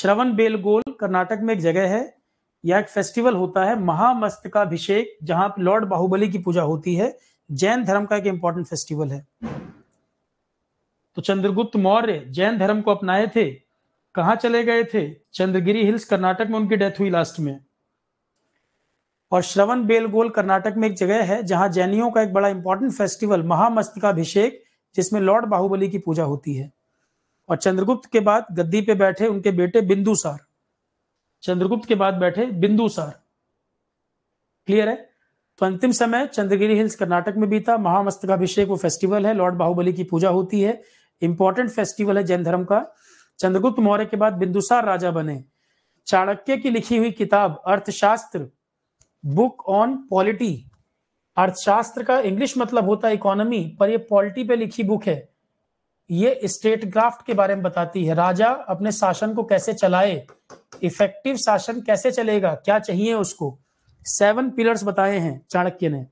श्रवण बेलगोल कर्नाटक में एक जगह है यह एक फेस्टिवल होता है महामस्तकाभिषेक जहां लॉर्ड बाहुबली की पूजा होती है जैन धर्म का एक इंपॉर्टेंट फेस्टिवल है तो चंद्रगुप्त मौर्य जैन धर्म को अपनाए थे कहा चले गए थे चंद्रगिरी हिल्स कर्नाटक में उनकी डेथ हुई लास्ट में और श्रवण बेलगोल कर्नाटक में एक जगह है जहां जैनियों का एक बड़ा इंपॉर्टेंट फेस्टिवल महामस्तकाभिषेक जिसमें लॉर्ड बाहुबली की पूजा होती है और चंद्रगुप्त के बाद गद्दी पे बैठे उनके बेटे बिंदुसार चंद्रगुप्त के बाद बैठे बिंदुसार क्लियर है तो अंतिम समय चंद्रगिरी हिल्स कर्नाटक में बीता महामस्तकाभिषेक वो फेस्टिवल है लॉर्ड बाहुबली की पूजा होती है इंपॉर्टेंट फेस्टिवल है जैन धर्म का चंद्रगुप्त मौर्य के बाद बिंदुसार राजा बने चाणक्य की लिखी हुई किताब अर्थशास्त्र बुक ऑन पॉलिटी अर्थशास्त्र का इंग्लिश मतलब होता है इकोनॉमी पर यह पॉलिटी पे लिखी बुक है ये स्टेट क्राफ्ट के बारे में बताती है राजा अपने शासन को कैसे चलाए इफेक्टिव शासन कैसे चलेगा क्या चाहिए उसको सेवन पिलर्स बताए हैं चाणक्य ने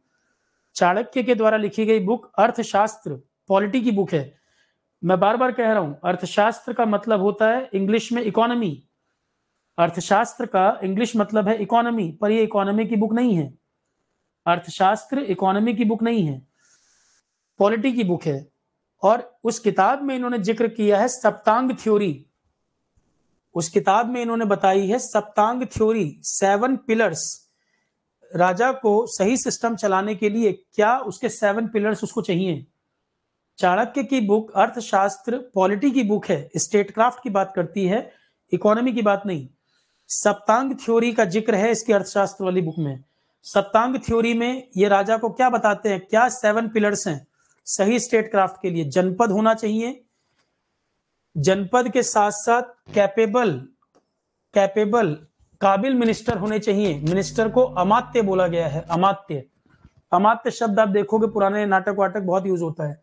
चाणक्य के द्वारा लिखी गई बुक अर्थशास्त्र पॉलिटी की बुक है मैं बार बार कह रहा हूं अर्थशास्त्र का मतलब होता है इंग्लिश में इकोनॉमी अर्थशास्त्र का इंग्लिश मतलब है इकोनॉमी पर यह इकोनॉमी की बुक नहीं है अर्थशास्त्र इकोनॉमी की बुक नहीं है पॉलिटी की बुक है और उस किताब में इन्होंने जिक्र किया है सप्तांग थ्योरी उस किताब में इन्होंने बताई है सप्तांग थ्योरी सेवन पिलर्स राजा को सही सिस्टम चलाने के लिए क्या उसके सेवन पिलर्स उसको चाहिए चाणक्य की बुक अर्थशास्त्र पॉलिटी की बुक है स्टेटक्राफ्ट की बात करती है इकोनॉमी की बात नहीं सप्तांग थ्योरी का जिक्र है इसकी अर्थशास्त्र वाली बुक में सप्तांग थ्योरी में ये राजा को क्या बताते हैं क्या सेवन पिलर्स हैं सही स्टेट क्राफ्ट के लिए जनपद होना चाहिए जनपद के साथ साथ कैपेबल कैपेबल काबिल मिनिस्टर होने चाहिए मिनिस्टर को अमात्य बोला गया है अमात्य अमात्य शब्द आप देखोगे पुराने नाटक वाटक बहुत यूज होता है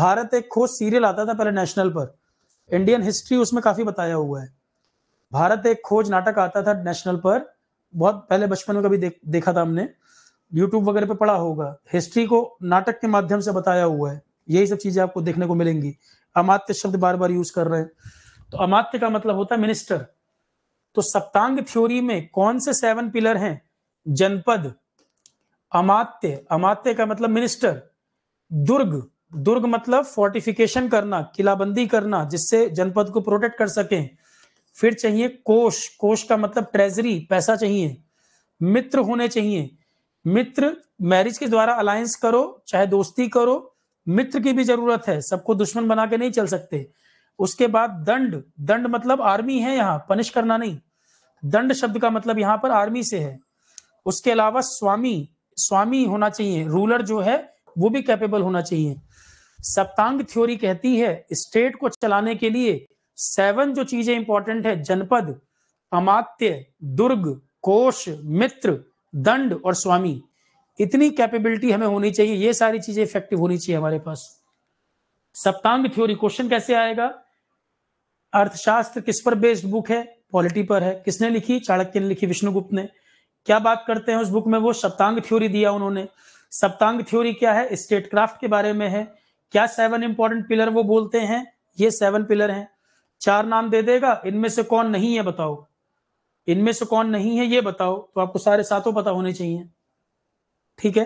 भारत एक खोज सीरियल आता था पहले नेशनल पर इंडियन हिस्ट्री उसमें काफी बताया हुआ है भारत एक खोज नाटक आता था नेशनल पर बहुत पहले बचपन में कभी देख, देखा था हमने यूट्यूब वगैरह पे पढ़ा होगा हिस्ट्री को नाटक के माध्यम से बताया हुआ है यही सब चीजें आपको देखने को मिलेंगी अमात्य शब्द बार बार यूज कर रहे हैं तो अमात्य का मतलब होता है मिनिस्टर तो सप्तांग थ्योरी में कौन से सेवन पिलर हैं जनपद अमात्य अमात्य का मतलब मिनिस्टर दुर्ग दुर्ग मतलब फोर्टिफिकेशन करना किलाबंदी करना जिससे जनपद को प्रोटेक्ट कर सके फिर चाहिए कोष कोष का मतलब ट्रेजरी पैसा चाहिए मित्र होने चाहिए मित्र मैरिज के द्वारा अलायंस करो चाहे दोस्ती करो मित्र की भी जरूरत है सबको दुश्मन बना के नहीं चल सकते उसके बाद दंड दंड मतलब आर्मी है यहाँ पनिश करना नहीं दंड शब्द का मतलब यहाँ पर आर्मी से है उसके अलावा स्वामी स्वामी होना चाहिए रूलर जो है वो भी कैपेबल होना चाहिए सप्तांग थ्योरी कहती है स्टेट को चलाने के लिए सेवन जो चीजें इंपॉर्टेंट है जनपद अमात्य दुर्ग कोष मित्र दंड और स्वामी इतनी कैपेबिलिटी हमें होनी चाहिए ये सारी चीजें इफेक्टिव होनी चाहिए हमारे पास सप्तांग थ्योरी क्वेश्चन कैसे आएगा अर्थशास्त्र किस पर बेस्ड बुक है पॉलिटी पर है किसने लिखी चाणक्य ने लिखी विष्णुगुप्त ने क्या बात करते हैं उस बुक में वो सप्तांग थ्योरी दिया उन्होंने सप्तांग थ्योरी क्या है स्टेट क्राफ्ट के बारे में है क्या सेवन इंपॉर्टेंट पिलर वो बोलते हैं ये सेवन पिलर हैं चार नाम दे देगा इनमें से कौन नहीं है बताओ इनमें से कौन नहीं है ये बताओ तो आपको सारे सातों पता होने चाहिए ठीक है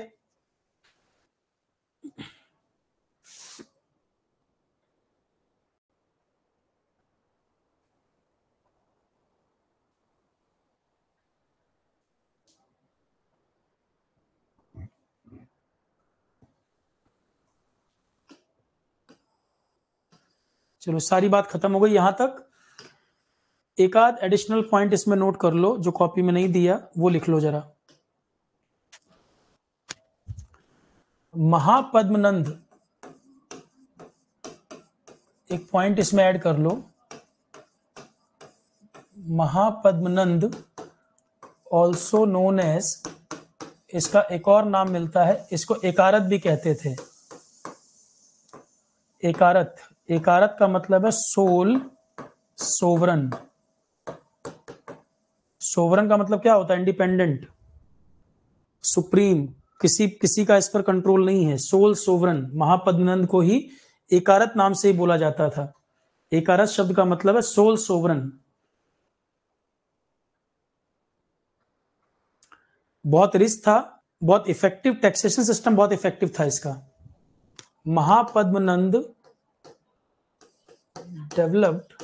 चलो सारी बात खत्म हो गई यहां तक एक आध एडिशनल पॉइंट इसमें नोट कर लो जो कॉपी में नहीं दिया वो लिख लो जरा महापद्मनंद एक पॉइंट इसमें ऐड कर लो महापद्मनंद ऑल्सो नोन एज इसका एक और नाम मिलता है इसको एकारत भी कहते थे एकारत एकारत का मतलब है सोल सोवरन सोवरन का मतलब क्या होता है इंडिपेंडेंट सुप्रीम किसी किसी का इस पर कंट्रोल नहीं है सोल सोवरन महापदनंद को ही एकारत नाम से ही बोला जाता था एकारत शब्द का मतलब है सोल सोवरन बहुत रिस्क था बहुत इफेक्टिव टैक्सेशन सिस्टम बहुत इफेक्टिव था इसका Mahapadmananda developed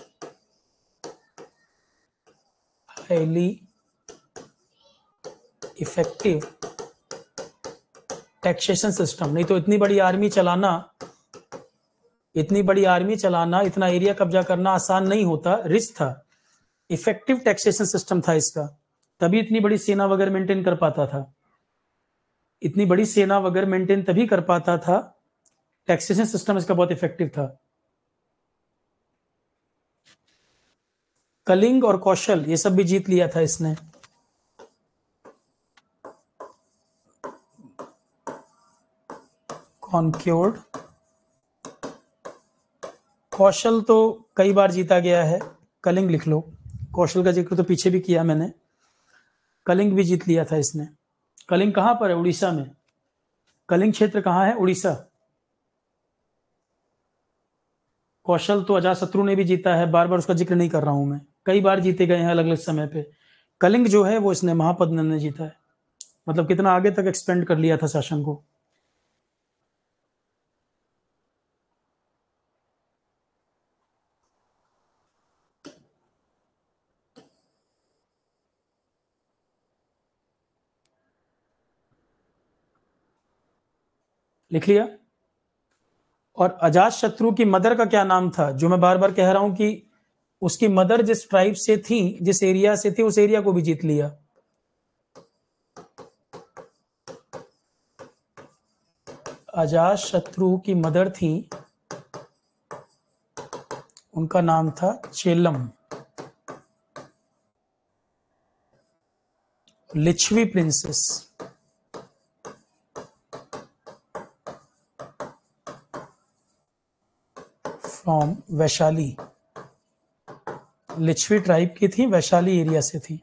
highly effective taxation system नहीं तो इतनी बड़ी आर्मी चलाना इतनी बड़ी आर्मी चलाना इतना एरिया कब्जा करना आसान नहीं होता रिस्क था इफेक्टिव टैक्सेशन सिस्टम था इसका तभी इतनी बड़ी सेना वगैरह मेंटेन कर पाता था इतनी बड़ी सेना वगैरह मेंटेन तभी कर पाता था टैक्सेशन सिस्टम इसका बहुत इफेक्टिव था कलिंग और कौशल ये सब भी जीत लिया था इसने कॉन्क्योर्ड कौशल तो कई बार जीता गया है कलिंग लिख लो कौशल का जिक्र तो पीछे भी किया मैंने कलिंग भी जीत लिया था इसने कलिंग कहां पर है उड़ीसा में कलिंग क्षेत्र कहाँ है उड़ीसा कौशल तो शत्रु ने भी जीता है बार बार उसका जिक्र नहीं कर रहा हूं मैं कई बार जीते गए हैं अलग अलग समय पे कलिंग जो है वो इसने महापद ने जीता है मतलब कितना आगे तक एक्सपेंड कर लिया था शासन को लिख लिया और अजात शत्रु की मदर का क्या नाम था जो मैं बार बार कह रहा हूं कि उसकी मदर जिस ट्राइब से थी जिस एरिया से थी उस एरिया को भी जीत लिया अजाज शत्रु की मदर थी उनका नाम था Chelam Lichchhavi princess from Vaishali Lichchhavi tribe की थी वैशाली एरिया से थी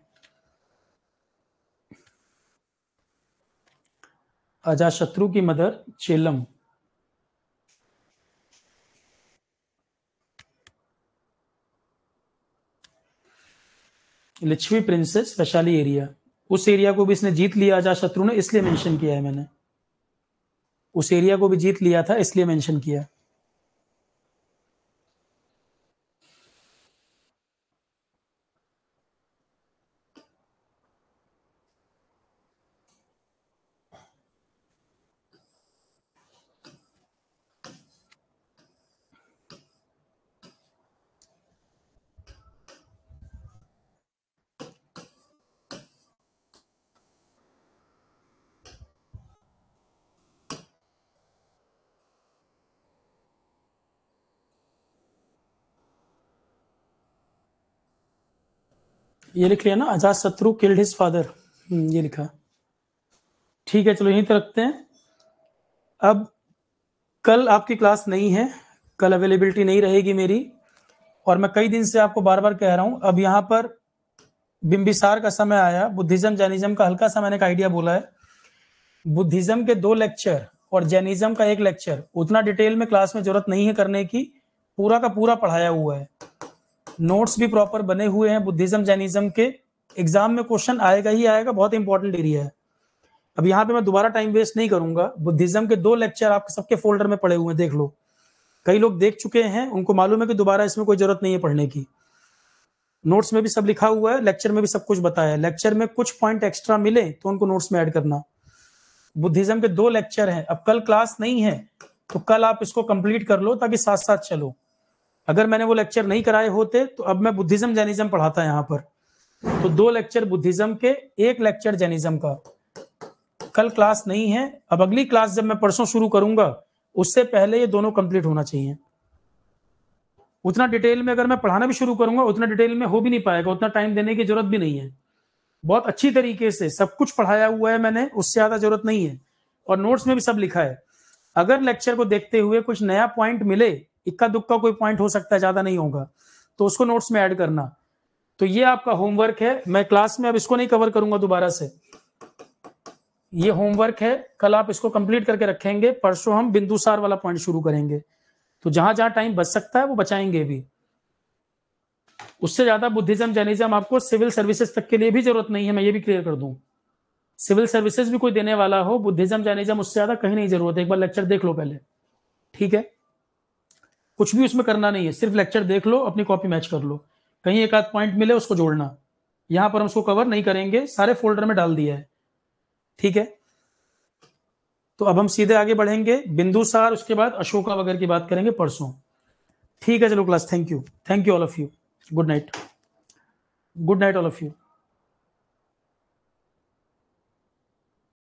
अजाशत्रु की mother Chelam Lichchhavi princess Vaishali area उस एरिया को भी इसने जीत लिया अजाशत्रु ने इसलिए मेंशन किया है मैंने उस एरिया को भी जीत लिया था इसलिए मेंशन किया ये लिख लिया ना अजात शत्रु किल्ड हिज फादर ये लिखा ठीक है चलो यहीं तक रखते हैं अब कल आपकी क्लास नहीं है कल अवेलेबिलिटी नहीं रहेगी मेरी और मैं कई दिन से आपको बार बार कह रहा हूं अब यहाँ पर बिंबिसार का समय आया बुद्धिज्म जैनिज्म का हल्का सा मैंने एक आइडिया बोला है बुद्धिज्म के दो लेक्चर और जैनिज्म का एक लेक्चर उतना डिटेल में क्लास में जरूरत नहीं है करने की पूरा का पूरा पढ़ाया हुआ है नोट्स भी प्रॉपर बने हुए हैं बुद्धिज्म जैनिज्म के एग्जाम में क्वेश्चन आएगा ही आएगा बहुत इंपॉर्टेंट एरिया है अब यहाँ पे मैं दोबारा टाइम वेस्ट नहीं करूंगा बुद्धिज्म के दो लेक्चर आपके सबके फोल्डर में पड़े हुए हैं देख लो कई लोग देख चुके हैं उनको मालूम है कि दोबारा इसमें कोई जरूरत नहीं है पढ़ने की नोट्स में भी सब लिखा हुआ है लेक्चर में भी सब कुछ बताया है लेक्चर में कुछ पॉइंट एक्स्ट्रा मिले तो उनको नोट्स में ऐड करना बुद्धिज्म के दो लेक्चर हैं अब कल क्लास नहीं है तो कल आप इसको कंप्लीट कर लो ताकि साथ साथ चलो अगर मैंने वो लेक्चर नहीं कराए होते तो अब मैं बुद्धिज्म जैनिज्म पढ़ाता यहाँ पर तो दो लेक्चर बुद्धिज्म के एक लेक्चर जैनिज्म का कल क्लास नहीं है अब अगली क्लास जब मैं परसों शुरू करूंगा उससे पहले ये दोनों कंप्लीट होना चाहिए उतना डिटेल में अगर मैं पढ़ाना भी शुरू करूंगा उतना डिटेल में हो भी नहीं पाएगा उतना टाइम देने की जरूरत भी नहीं है बहुत अच्छी तरीके से सब कुछ पढ़ाया हुआ है मैंने उससे ज्यादा जरूरत नहीं है और नोट्स में भी सब लिखा है अगर लेक्चर को देखते हुए कुछ नया पॉइंट मिले इक्का दुक्का कोई पॉइंट हो सकता है ज्यादा नहीं होगा तो उसको नोट्स में ऐड करना तो ये आपका होमवर्क है मैं क्लास में अब इसको नहीं कवर करूंगा दोबारा से ये होमवर्क है कल आप इसको कंप्लीट करके रखेंगे परसों हम बिंदुसार वाला पॉइंट शुरू करेंगे तो जहां जहां टाइम बच सकता है वो बचाएंगे भी उससे ज्यादा बुद्धिज्म जैनिज्म आपको सिविल सर्विसेज तक के लिए भी जरूरत नहीं है मैं ये भी क्लियर कर दूं सिविल सर्विसेज भी कोई देने वाला हो बुद्धिज्म जैनिज्म उससे ज्यादा कहीं नहीं जरूरत है एक बार लेक्चर देख लो पहले ठीक है कुछ भी उसमें करना नहीं है सिर्फ लेक्चर देख लो अपनी कॉपी मैच कर लो कहीं एक आध पॉइंट मिले उसको जोड़ना यहां पर हम उसको कवर नहीं करेंगे सारे फोल्डर में डाल दिया है ठीक है तो अब हम सीधे आगे बढ़ेंगे बिंदु सार उसके बाद अशोका वगैरह की बात करेंगे परसों ठीक है चलो class thank you thank you all of you good night good night all of you